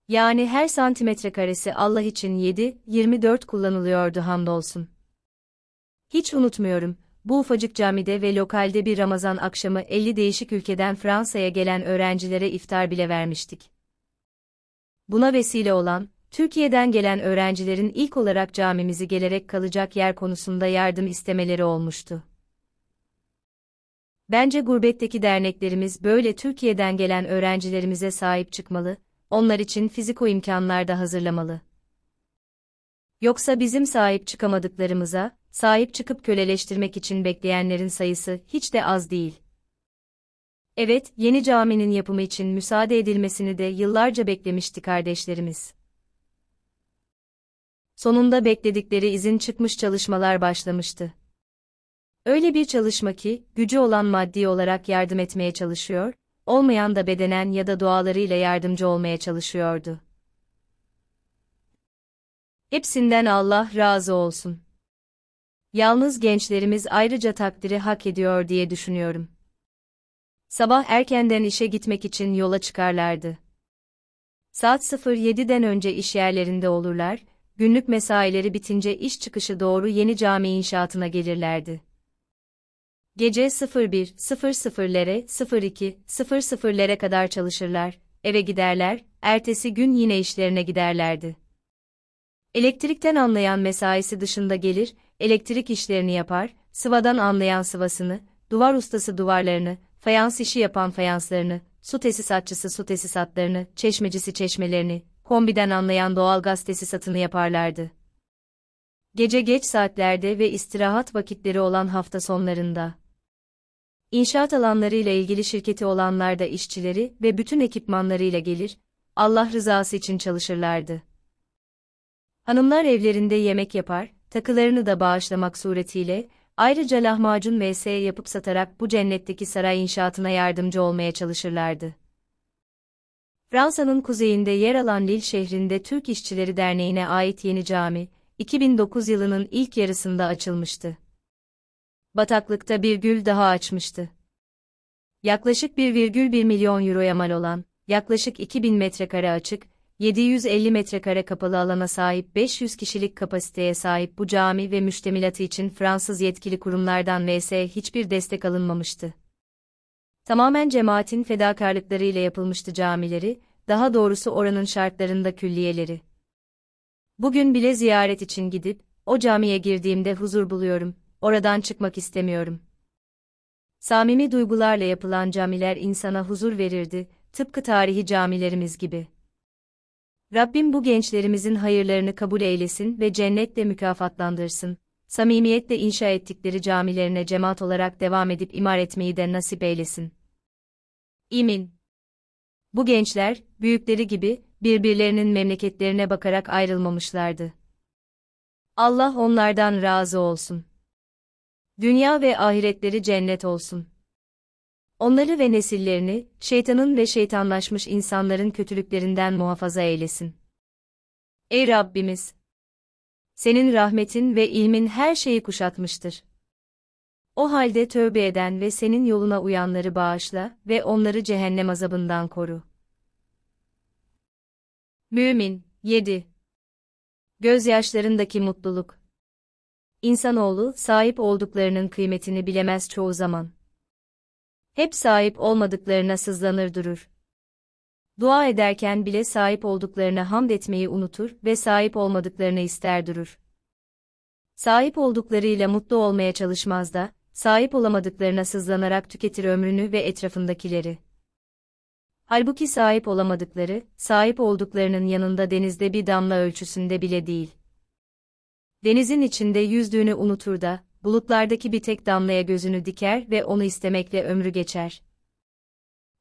Yani her santimetre karesi Allah için 7-24 kullanılıyordu hamdolsun. Hiç unutmuyorum, bu ufacık camide ve lokalde bir Ramazan akşamı 50 değişik ülkeden Fransa'ya gelen öğrencilere iftar bile vermiştik. Buna vesile olan, Türkiye'den gelen öğrencilerin ilk olarak camimizi gelerek kalacak yer konusunda yardım istemeleri olmuştu. Bence gurbetteki derneklerimiz böyle Türkiye'den gelen öğrencilerimize sahip çıkmalı, onlar için fiziko imkanlar da hazırlamalı. Yoksa bizim sahip çıkamadıklarımıza, sahip çıkıp köleleştirmek için bekleyenlerin sayısı hiç de az değil. Evet, yeni caminin yapımı için müsaade edilmesini de yıllarca beklemişti kardeşlerimiz. Sonunda bekledikleri izin çıkmış çalışmalar başlamıştı. Öyle bir çalışma ki, gücü olan maddi olarak yardım etmeye çalışıyor, olmayan da bedenen ya da dualarıyla yardımcı olmaya çalışıyordu. Hepsinden Allah razı olsun yalnız gençlerimiz ayrıca takdiri hak ediyor diye düşünüyorum. Sabah erkenden işe gitmek için yola çıkarlardı. Saat 07'den önce iş yerlerinde olurlar, günlük mesaileri bitince iş çıkışı doğru yeni cami inşaatına gelirlerdi. Gece 01, 00'lere, 02, 00'lere kadar çalışırlar, eve giderler, ertesi gün yine işlerine giderlerdi. Elektrikten anlayan mesaisi dışında gelir, elektrik işlerini yapar, sıvadan anlayan sıvasını, duvar ustası duvarlarını, fayans işi yapan fayanslarını, su tesisatçısı su tesisatlarını, çeşmecisi çeşmelerini, kombiden anlayan doğalgaz tesisatını yaparlardı. Gece geç saatlerde ve istirahat vakitleri olan hafta sonlarında. İnşaat alanlarıyla ilgili şirketi olanlar da işçileri ve bütün ekipmanlarıyla gelir, Allah rızası için çalışırlardı. Hanımlar evlerinde yemek yapar, takılarını da bağışlamak suretiyle, ayrıca lahmacun vs yapıp satarak bu cennetteki saray inşaatına yardımcı olmaya çalışırlardı. Fransa'nın kuzeyinde yer alan Lille şehrinde Türk İşçileri Derneği'ne ait yeni cami, 2009 yılının ilk yarısında açılmıştı. Bataklıkta bir gül daha açmıştı. Yaklaşık 1,1 milyon euroya mal olan, yaklaşık 2000 metrekare açık, 750 metrekare kapalı alana sahip 500 kişilik kapasiteye sahip bu cami ve müştemilatı için Fransız yetkili kurumlardan vs hiçbir destek alınmamıştı. Tamamen cemaatin fedakarlıklarıyla yapılmıştı camileri, daha doğrusu oranın şartlarında külliyeleri. Bugün bile ziyaret için gidip, o camiye girdiğimde huzur buluyorum, oradan çıkmak istemiyorum. Samimi duygularla yapılan camiler insana huzur verirdi, tıpkı tarihi camilerimiz gibi. Rabbim bu gençlerimizin hayırlarını kabul eylesin ve cennetle mükafatlandırsın. Samimiyetle inşa ettikleri camilerine cemaat olarak devam edip imar etmeyi de nasip eylesin. İmin. Bu gençler, büyükleri gibi, birbirlerinin memleketlerine bakarak ayrılmamışlardı. Allah onlardan razı olsun. Dünya ve ahiretleri cennet olsun. Onları ve nesillerini, şeytanın ve şeytanlaşmış insanların kötülüklerinden muhafaza eylesin. Ey Rabbimiz! Senin rahmetin ve ilmin her şeyi kuşatmıştır. O halde tövbe eden ve senin yoluna uyanları bağışla ve onları cehennem azabından koru. Mümin 7 Gözyaşlarındaki mutluluk İnsanoğlu sahip olduklarının kıymetini bilemez çoğu zaman hep sahip olmadıklarına sızlanır durur. Dua ederken bile sahip olduklarına hamd etmeyi unutur ve sahip olmadıklarını ister durur. Sahip olduklarıyla mutlu olmaya çalışmaz da, sahip olamadıklarına sızlanarak tüketir ömrünü ve etrafındakileri. Halbuki sahip olamadıkları, sahip olduklarının yanında denizde bir damla ölçüsünde bile değil. Denizin içinde yüzdüğünü unutur da, bulutlardaki bir tek damlaya gözünü diker ve onu istemekle ömrü geçer.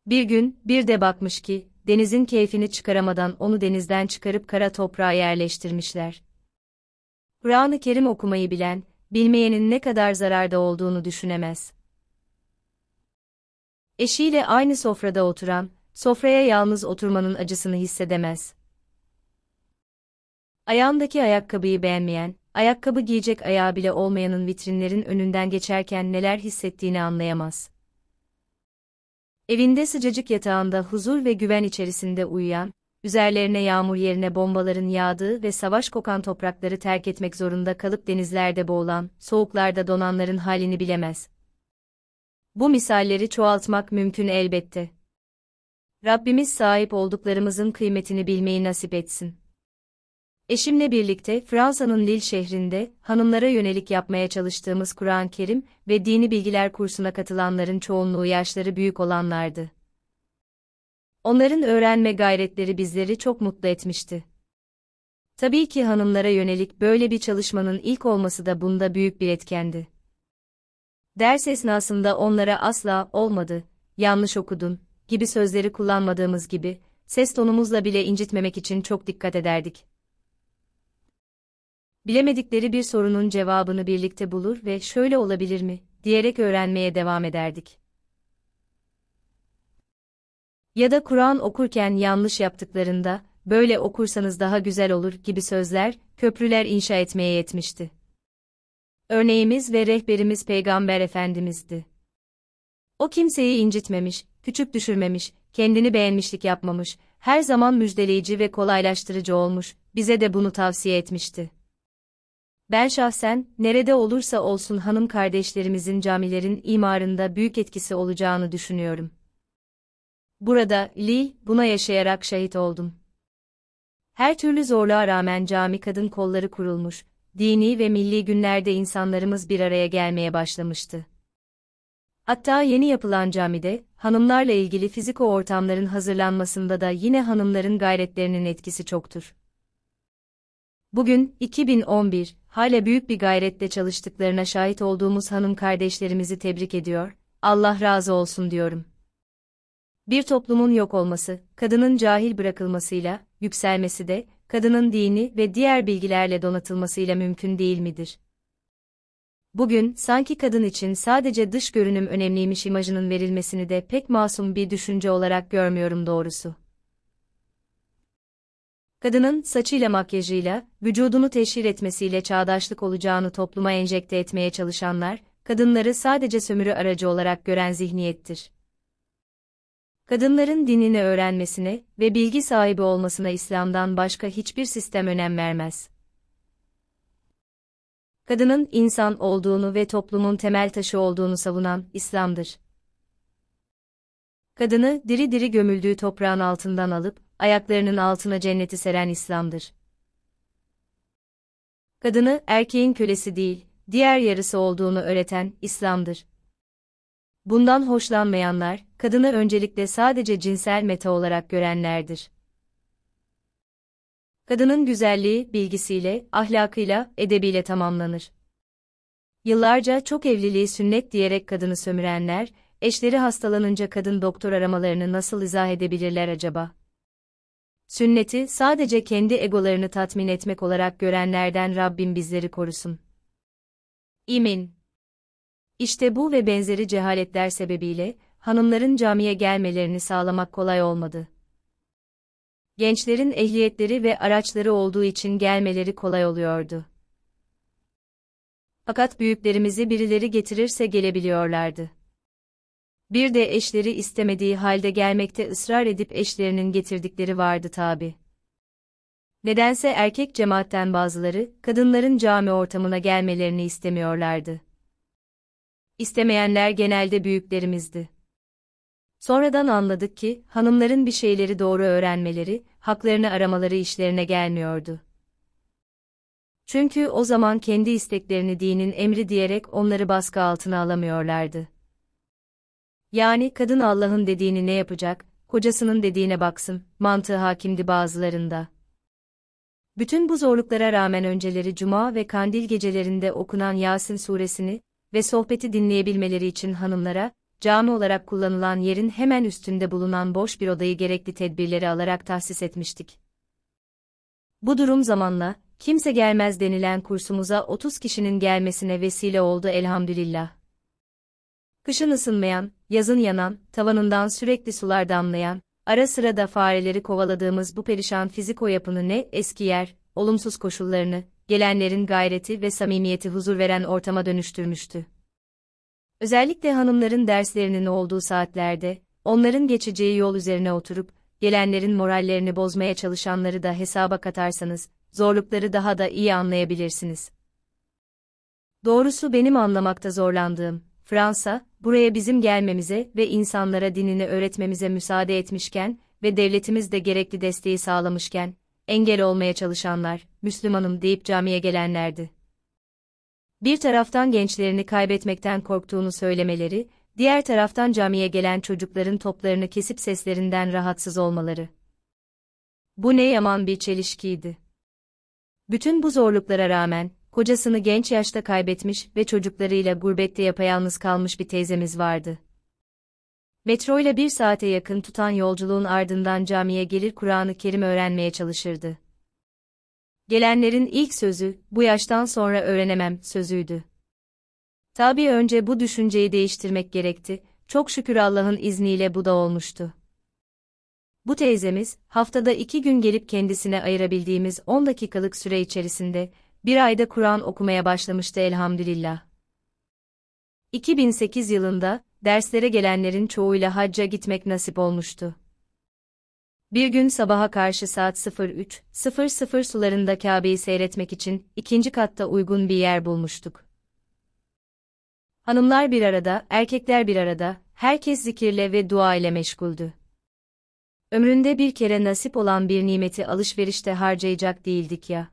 Bir gün, bir de bakmış ki, denizin keyfini çıkaramadan onu denizden çıkarıp kara toprağa yerleştirmişler. Kur'an-ı Kerim okumayı bilen, bilmeyenin ne kadar zararda olduğunu düşünemez. Eşiyle aynı sofrada oturan, sofraya yalnız oturmanın acısını hissedemez. Ayağındaki ayakkabıyı beğenmeyen, ayakkabı giyecek ayağı bile olmayanın vitrinlerin önünden geçerken neler hissettiğini anlayamaz. Evinde sıcacık yatağında huzur ve güven içerisinde uyuyan, üzerlerine yağmur yerine bombaların yağdığı ve savaş kokan toprakları terk etmek zorunda kalıp denizlerde boğulan, soğuklarda donanların halini bilemez. Bu misalleri çoğaltmak mümkün elbette. Rabbimiz sahip olduklarımızın kıymetini bilmeyi nasip etsin. Eşimle birlikte Fransa'nın Lille şehrinde hanımlara yönelik yapmaya çalıştığımız Kur'an-ı Kerim ve dini bilgiler kursuna katılanların çoğunluğu yaşları büyük olanlardı. Onların öğrenme gayretleri bizleri çok mutlu etmişti. Tabii ki hanımlara yönelik böyle bir çalışmanın ilk olması da bunda büyük bir etkendi. Ders esnasında onlara asla olmadı, yanlış okudun gibi sözleri kullanmadığımız gibi ses tonumuzla bile incitmemek için çok dikkat ederdik. Bilemedikleri bir sorunun cevabını birlikte bulur ve şöyle olabilir mi diyerek öğrenmeye devam ederdik. Ya da Kur'an okurken yanlış yaptıklarında böyle okursanız daha güzel olur gibi sözler, köprüler inşa etmeye yetmişti. Örneğimiz ve rehberimiz Peygamber Efendimiz'di. O kimseyi incitmemiş, küçük düşürmemiş, kendini beğenmişlik yapmamış, her zaman müjdeleyici ve kolaylaştırıcı olmuş, bize de bunu tavsiye etmişti. Ben şahsen, nerede olursa olsun hanım kardeşlerimizin camilerin imarında büyük etkisi olacağını düşünüyorum. Burada, Li buna yaşayarak şahit oldum. Her türlü zorluğa rağmen cami kadın kolları kurulmuş, dini ve milli günlerde insanlarımız bir araya gelmeye başlamıştı. Hatta yeni yapılan camide, hanımlarla ilgili fiziko ortamların hazırlanmasında da yine hanımların gayretlerinin etkisi çoktur. Bugün, 2011, hale büyük bir gayretle çalıştıklarına şahit olduğumuz hanım kardeşlerimizi tebrik ediyor, Allah razı olsun diyorum. Bir toplumun yok olması, kadının cahil bırakılmasıyla, yükselmesi de, kadının dini ve diğer bilgilerle donatılmasıyla mümkün değil midir? Bugün, sanki kadın için sadece dış görünüm önemliymiş imajının verilmesini de pek masum bir düşünce olarak görmüyorum doğrusu kadının saçıyla makyajıyla, vücudunu teşhir etmesiyle çağdaşlık olacağını topluma enjekte etmeye çalışanlar, kadınları sadece sömürü aracı olarak gören zihniyettir. Kadınların dinini öğrenmesine ve bilgi sahibi olmasına İslam'dan başka hiçbir sistem önem vermez. Kadının insan olduğunu ve toplumun temel taşı olduğunu savunan İslam'dır. Kadını diri diri gömüldüğü toprağın altından alıp ayaklarının altına cenneti seren İslam'dır. Kadını erkeğin kölesi değil, diğer yarısı olduğunu öğreten İslam'dır. Bundan hoşlanmayanlar, kadını öncelikle sadece cinsel meta olarak görenlerdir. Kadının güzelliği, bilgisiyle, ahlakıyla, edebiyle tamamlanır. Yıllarca çok evliliği sünnet diyerek kadını sömürenler, eşleri hastalanınca kadın doktor aramalarını nasıl izah edebilirler acaba? Sünneti sadece kendi egolarını tatmin etmek olarak görenlerden Rabbim bizleri korusun. İmin. İşte bu ve benzeri cehaletler sebebiyle hanımların camiye gelmelerini sağlamak kolay olmadı. Gençlerin ehliyetleri ve araçları olduğu için gelmeleri kolay oluyordu. Fakat büyüklerimizi birileri getirirse gelebiliyorlardı. Bir de eşleri istemediği halde gelmekte ısrar edip eşlerinin getirdikleri vardı tabi. Nedense erkek cemaatten bazıları, kadınların cami ortamına gelmelerini istemiyorlardı. İstemeyenler genelde büyüklerimizdi. Sonradan anladık ki, hanımların bir şeyleri doğru öğrenmeleri, haklarını aramaları işlerine gelmiyordu. Çünkü o zaman kendi isteklerini dinin emri diyerek onları baskı altına alamıyorlardı. Yani kadın Allah'ın dediğini ne yapacak, kocasının dediğine baksın, mantığı hakimdi bazılarında. Bütün bu zorluklara rağmen önceleri cuma ve kandil gecelerinde okunan Yasin suresini ve sohbeti dinleyebilmeleri için hanımlara, cami olarak kullanılan yerin hemen üstünde bulunan boş bir odayı gerekli tedbirleri alarak tahsis etmiştik. Bu durum zamanla, kimse gelmez denilen kursumuza 30 kişinin gelmesine vesile oldu elhamdülillah. Kışın ısınmayan, yazın yanan, tavanından sürekli sular damlayan, ara sıra da fareleri kovaladığımız bu perişan fiziko yapını ne eski yer, olumsuz koşullarını, gelenlerin gayreti ve samimiyeti huzur veren ortama dönüştürmüştü. Özellikle hanımların derslerinin olduğu saatlerde, onların geçeceği yol üzerine oturup, gelenlerin morallerini bozmaya çalışanları da hesaba katarsanız, zorlukları daha da iyi anlayabilirsiniz. Doğrusu benim anlamakta zorlandığım, Fransa, buraya bizim gelmemize ve insanlara dinini öğretmemize müsaade etmişken ve devletimiz de gerekli desteği sağlamışken, engel olmaya çalışanlar, Müslümanım deyip camiye gelenlerdi. Bir taraftan gençlerini kaybetmekten korktuğunu söylemeleri, diğer taraftan camiye gelen çocukların toplarını kesip seslerinden rahatsız olmaları. Bu ne yaman bir çelişkiydi. Bütün bu zorluklara rağmen, kocasını genç yaşta kaybetmiş ve çocuklarıyla gurbette yapayalnız kalmış bir teyzemiz vardı. Metro ile bir saate yakın tutan yolculuğun ardından camiye gelir Kur'an-ı Kerim öğrenmeye çalışırdı. Gelenlerin ilk sözü, bu yaştan sonra öğrenemem sözüydü. Tabii önce bu düşünceyi değiştirmek gerekti, çok şükür Allah'ın izniyle bu da olmuştu. Bu teyzemiz, haftada iki gün gelip kendisine ayırabildiğimiz 10 dakikalık süre içerisinde, bir ayda Kur'an okumaya başlamıştı elhamdülillah. 2008 yılında, derslere gelenlerin çoğuyla hacca gitmek nasip olmuştu. Bir gün sabaha karşı saat 03.00 sularında Kabe'yi seyretmek için ikinci katta uygun bir yer bulmuştuk. Hanımlar bir arada, erkekler bir arada, herkes zikirle ve dua ile meşguldü. Ömründe bir kere nasip olan bir nimeti alışverişte harcayacak değildik ya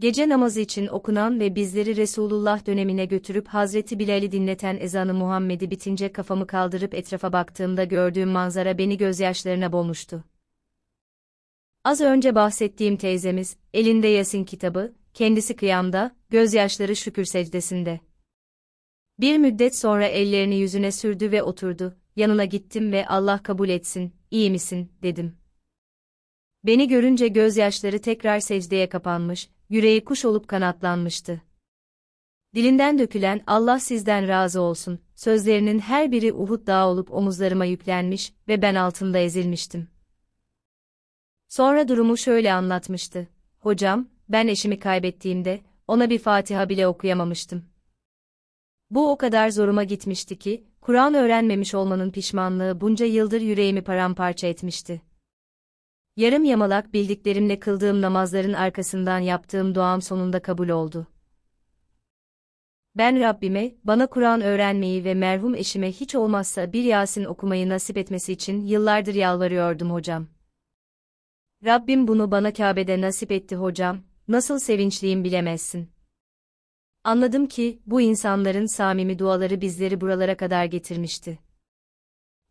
gece namazı için okunan ve bizleri Resulullah dönemine götürüp Hazreti Bilal'i dinleten ezanı Muhammed'i bitince kafamı kaldırıp etrafa baktığımda gördüğüm manzara beni gözyaşlarına boğmuştu. Az önce bahsettiğim teyzemiz, elinde Yasin kitabı, kendisi kıyamda, gözyaşları şükür secdesinde. Bir müddet sonra ellerini yüzüne sürdü ve oturdu. Yanına gittim ve Allah kabul etsin, iyi misin, dedim. Beni görünce gözyaşları tekrar secdeye kapanmış, yüreği kuş olup kanatlanmıştı. Dilinden dökülen Allah sizden razı olsun, sözlerinin her biri Uhud dağı olup omuzlarıma yüklenmiş ve ben altında ezilmiştim. Sonra durumu şöyle anlatmıştı. Hocam, ben eşimi kaybettiğimde, ona bir Fatiha bile okuyamamıştım. Bu o kadar zoruma gitmişti ki, Kur'an öğrenmemiş olmanın pişmanlığı bunca yıldır yüreğimi paramparça etmişti yarım yamalak bildiklerimle kıldığım namazların arkasından yaptığım duam sonunda kabul oldu. Ben Rabbime, bana Kur'an öğrenmeyi ve merhum eşime hiç olmazsa bir Yasin okumayı nasip etmesi için yıllardır yalvarıyordum hocam. Rabbim bunu bana Kabe'de nasip etti hocam, nasıl sevinçliyim bilemezsin. Anladım ki, bu insanların samimi duaları bizleri buralara kadar getirmişti.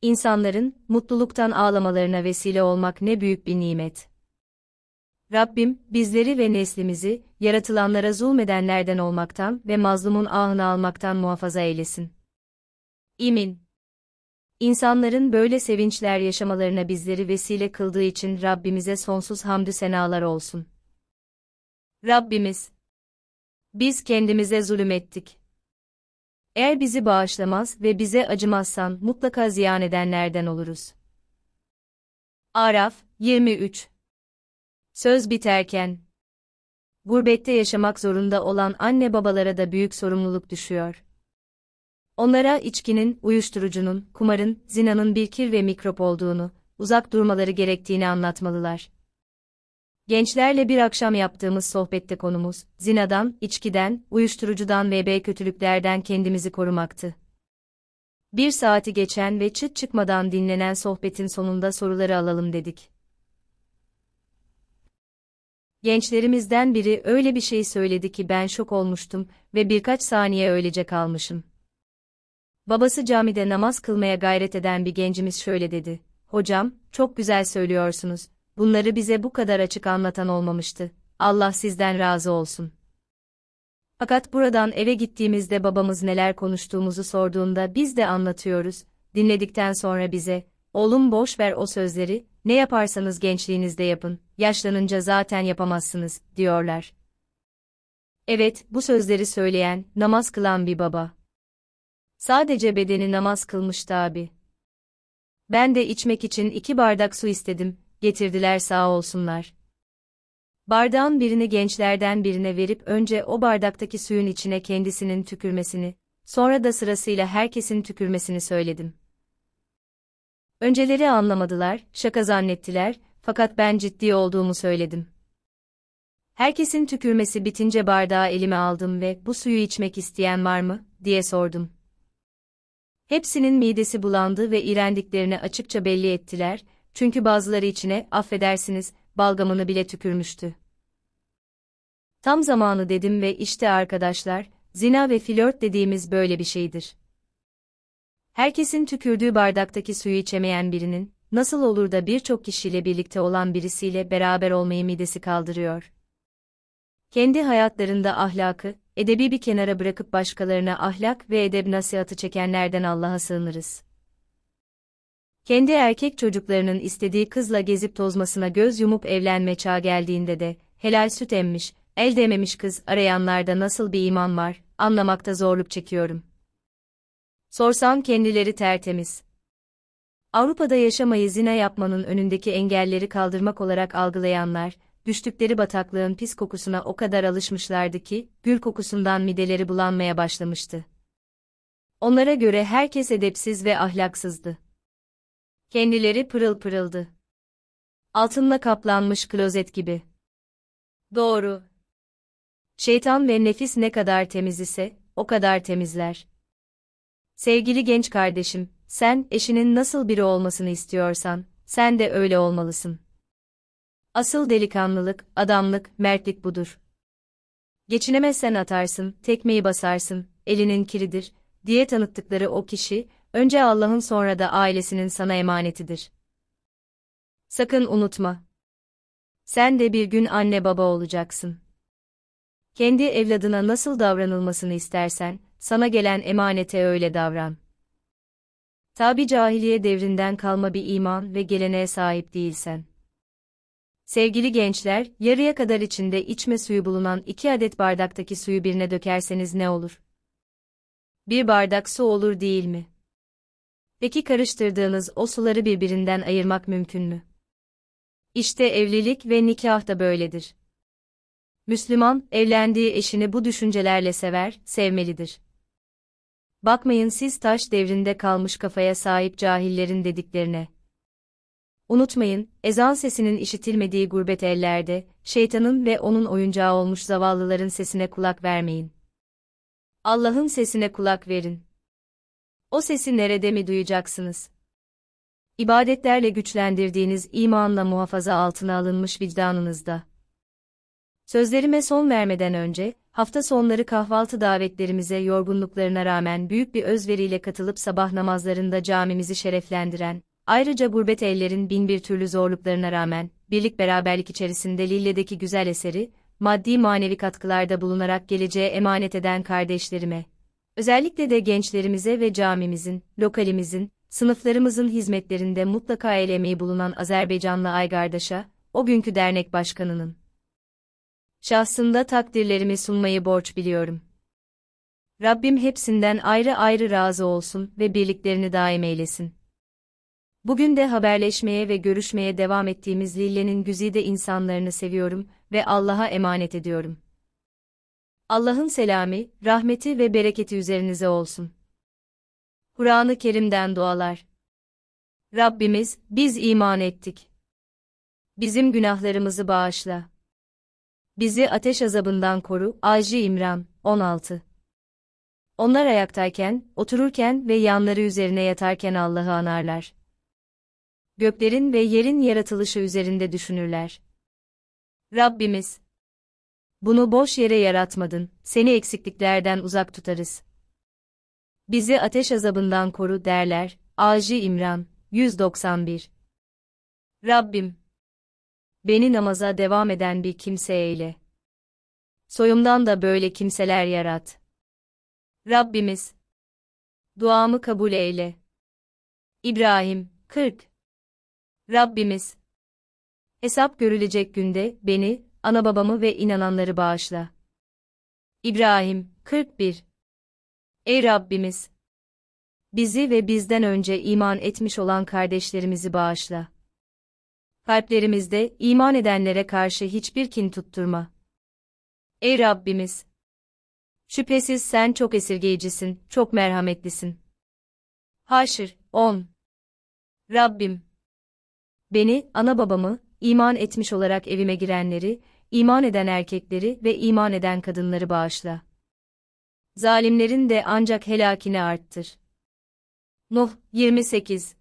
İnsanların mutluluktan ağlamalarına vesile olmak ne büyük bir nimet. Rabbim, bizleri ve neslimizi, yaratılanlara zulmedenlerden olmaktan ve mazlumun ahını almaktan muhafaza eylesin. İmin. İnsanların böyle sevinçler yaşamalarına bizleri vesile kıldığı için Rabbimize sonsuz hamdü senalar olsun. Rabbimiz, biz kendimize zulüm ettik. Eğer bizi bağışlamaz ve bize acımazsan mutlaka ziyan edenlerden oluruz. Araf 23 Söz biterken Gurbette yaşamak zorunda olan anne babalara da büyük sorumluluk düşüyor. Onlara içkinin, uyuşturucunun, kumarın, zinanın bir kir ve mikrop olduğunu, uzak durmaları gerektiğini anlatmalılar. Gençlerle bir akşam yaptığımız sohbette konumuz, zinadan, içkiden, uyuşturucudan ve bey kötülüklerden kendimizi korumaktı. Bir saati geçen ve çıt çıkmadan dinlenen sohbetin sonunda soruları alalım dedik. Gençlerimizden biri öyle bir şey söyledi ki ben şok olmuştum ve birkaç saniye öylece kalmışım. Babası camide namaz kılmaya gayret eden bir gencimiz şöyle dedi. Hocam, çok güzel söylüyorsunuz, bunları bize bu kadar açık anlatan olmamıştı. Allah sizden razı olsun. Fakat buradan eve gittiğimizde babamız neler konuştuğumuzu sorduğunda biz de anlatıyoruz. Dinledikten sonra bize, oğlum boş ver o sözleri, ne yaparsanız gençliğinizde yapın, yaşlanınca zaten yapamazsınız, diyorlar. Evet, bu sözleri söyleyen, namaz kılan bir baba. Sadece bedeni namaz kılmıştı abi. Ben de içmek için iki bardak su istedim, getirdiler sağ olsunlar. Bardağın birini gençlerden birine verip önce o bardaktaki suyun içine kendisinin tükürmesini, sonra da sırasıyla herkesin tükürmesini söyledim. Önceleri anlamadılar, şaka zannettiler, fakat ben ciddi olduğumu söyledim. Herkesin tükürmesi bitince bardağı elime aldım ve bu suyu içmek isteyen var mı diye sordum. Hepsinin midesi bulandı ve irendiklerini açıkça belli ettiler, çünkü bazıları içine, affedersiniz, balgamını bile tükürmüştü. Tam zamanı dedim ve işte arkadaşlar, zina ve flört dediğimiz böyle bir şeydir. Herkesin tükürdüğü bardaktaki suyu içemeyen birinin, nasıl olur da birçok kişiyle birlikte olan birisiyle beraber olmayı midesi kaldırıyor. Kendi hayatlarında ahlakı, edebi bir kenara bırakıp başkalarına ahlak ve edeb nasihatı çekenlerden Allah'a sığınırız kendi erkek çocuklarının istediği kızla gezip tozmasına göz yumup evlenme çağı geldiğinde de, helal süt emmiş, el dememiş kız arayanlarda nasıl bir iman var, anlamakta zorluk çekiyorum. Sorsam kendileri tertemiz. Avrupa'da yaşamayı zina yapmanın önündeki engelleri kaldırmak olarak algılayanlar, düştükleri bataklığın pis kokusuna o kadar alışmışlardı ki, gül kokusundan mideleri bulanmaya başlamıştı. Onlara göre herkes edepsiz ve ahlaksızdı. Kendileri pırıl pırıldı. Altınla kaplanmış klozet gibi. Doğru. Şeytan ve nefis ne kadar temiz ise, o kadar temizler. Sevgili genç kardeşim, sen eşinin nasıl biri olmasını istiyorsan, sen de öyle olmalısın. Asıl delikanlılık, adamlık, mertlik budur. Geçinemezsen atarsın, tekmeyi basarsın, elinin kiridir, diye tanıttıkları o kişi, önce Allah'ın sonra da ailesinin sana emanetidir. Sakın unutma. Sen de bir gün anne baba olacaksın. Kendi evladına nasıl davranılmasını istersen, sana gelen emanete öyle davran. Tabi cahiliye devrinden kalma bir iman ve geleneğe sahip değilsen. Sevgili gençler, yarıya kadar içinde içme suyu bulunan iki adet bardaktaki suyu birine dökerseniz ne olur? Bir bardak su olur değil mi? Peki karıştırdığınız o suları birbirinden ayırmak mümkün mü? İşte evlilik ve nikah da böyledir. Müslüman, evlendiği eşini bu düşüncelerle sever, sevmelidir. Bakmayın siz taş devrinde kalmış kafaya sahip cahillerin dediklerine. Unutmayın, ezan sesinin işitilmediği gurbet ellerde, şeytanın ve onun oyuncağı olmuş zavallıların sesine kulak vermeyin. Allah'ın sesine kulak verin o sesi nerede mi duyacaksınız? İbadetlerle güçlendirdiğiniz imanla muhafaza altına alınmış vicdanınızda. Sözlerime son vermeden önce, hafta sonları kahvaltı davetlerimize yorgunluklarına rağmen büyük bir özveriyle katılıp sabah namazlarında camimizi şereflendiren, ayrıca gurbet ellerin bin bir türlü zorluklarına rağmen, birlik beraberlik içerisinde Lille'deki güzel eseri, maddi manevi katkılarda bulunarak geleceğe emanet eden kardeşlerime, Özellikle de gençlerimize ve camimizin, lokalimizin, sınıflarımızın hizmetlerinde mutlaka el emeği bulunan Azerbaycanlı Aygardaş'a, o günkü dernek başkanının şahsında takdirlerimi sunmayı borç biliyorum. Rabbim hepsinden ayrı ayrı razı olsun ve birliklerini daim eylesin. Bugün de haberleşmeye ve görüşmeye devam ettiğimiz Lille'nin güzide insanlarını seviyorum ve Allah'a emanet ediyorum. Allah'ın selamı, rahmeti ve bereketi üzerinize olsun. Kur'an-ı Kerim'den dualar. Rabbimiz, biz iman ettik. Bizim günahlarımızı bağışla. Bizi ateş azabından koru. Aci İmran 16. Onlar ayaktayken, otururken ve yanları üzerine yatarken Allah'ı anarlar. Göklerin ve yerin yaratılışı üzerinde düşünürler. Rabbimiz, bunu boş yere yaratmadın, seni eksikliklerden uzak tutarız. Bizi ateş azabından koru derler. Aji İmran 191 Rabbim! Beni namaza devam eden bir kimse eyle. Soyumdan da böyle kimseler yarat. Rabbimiz! Duamı kabul eyle. İbrahim 40 Rabbimiz! Hesap görülecek günde beni ana babamı ve inananları bağışla. İbrahim 41 Ey Rabbimiz! Bizi ve bizden önce iman etmiş olan kardeşlerimizi bağışla. Kalplerimizde iman edenlere karşı hiçbir kin tutturma. Ey Rabbimiz! Şüphesiz sen çok esirgeyicisin, çok merhametlisin. Haşr 10 Rabbim! Beni, ana babamı, iman etmiş olarak evime girenleri iman eden erkekleri ve iman eden kadınları bağışla. Zalimlerin de ancak helakini arttır. Nuh 28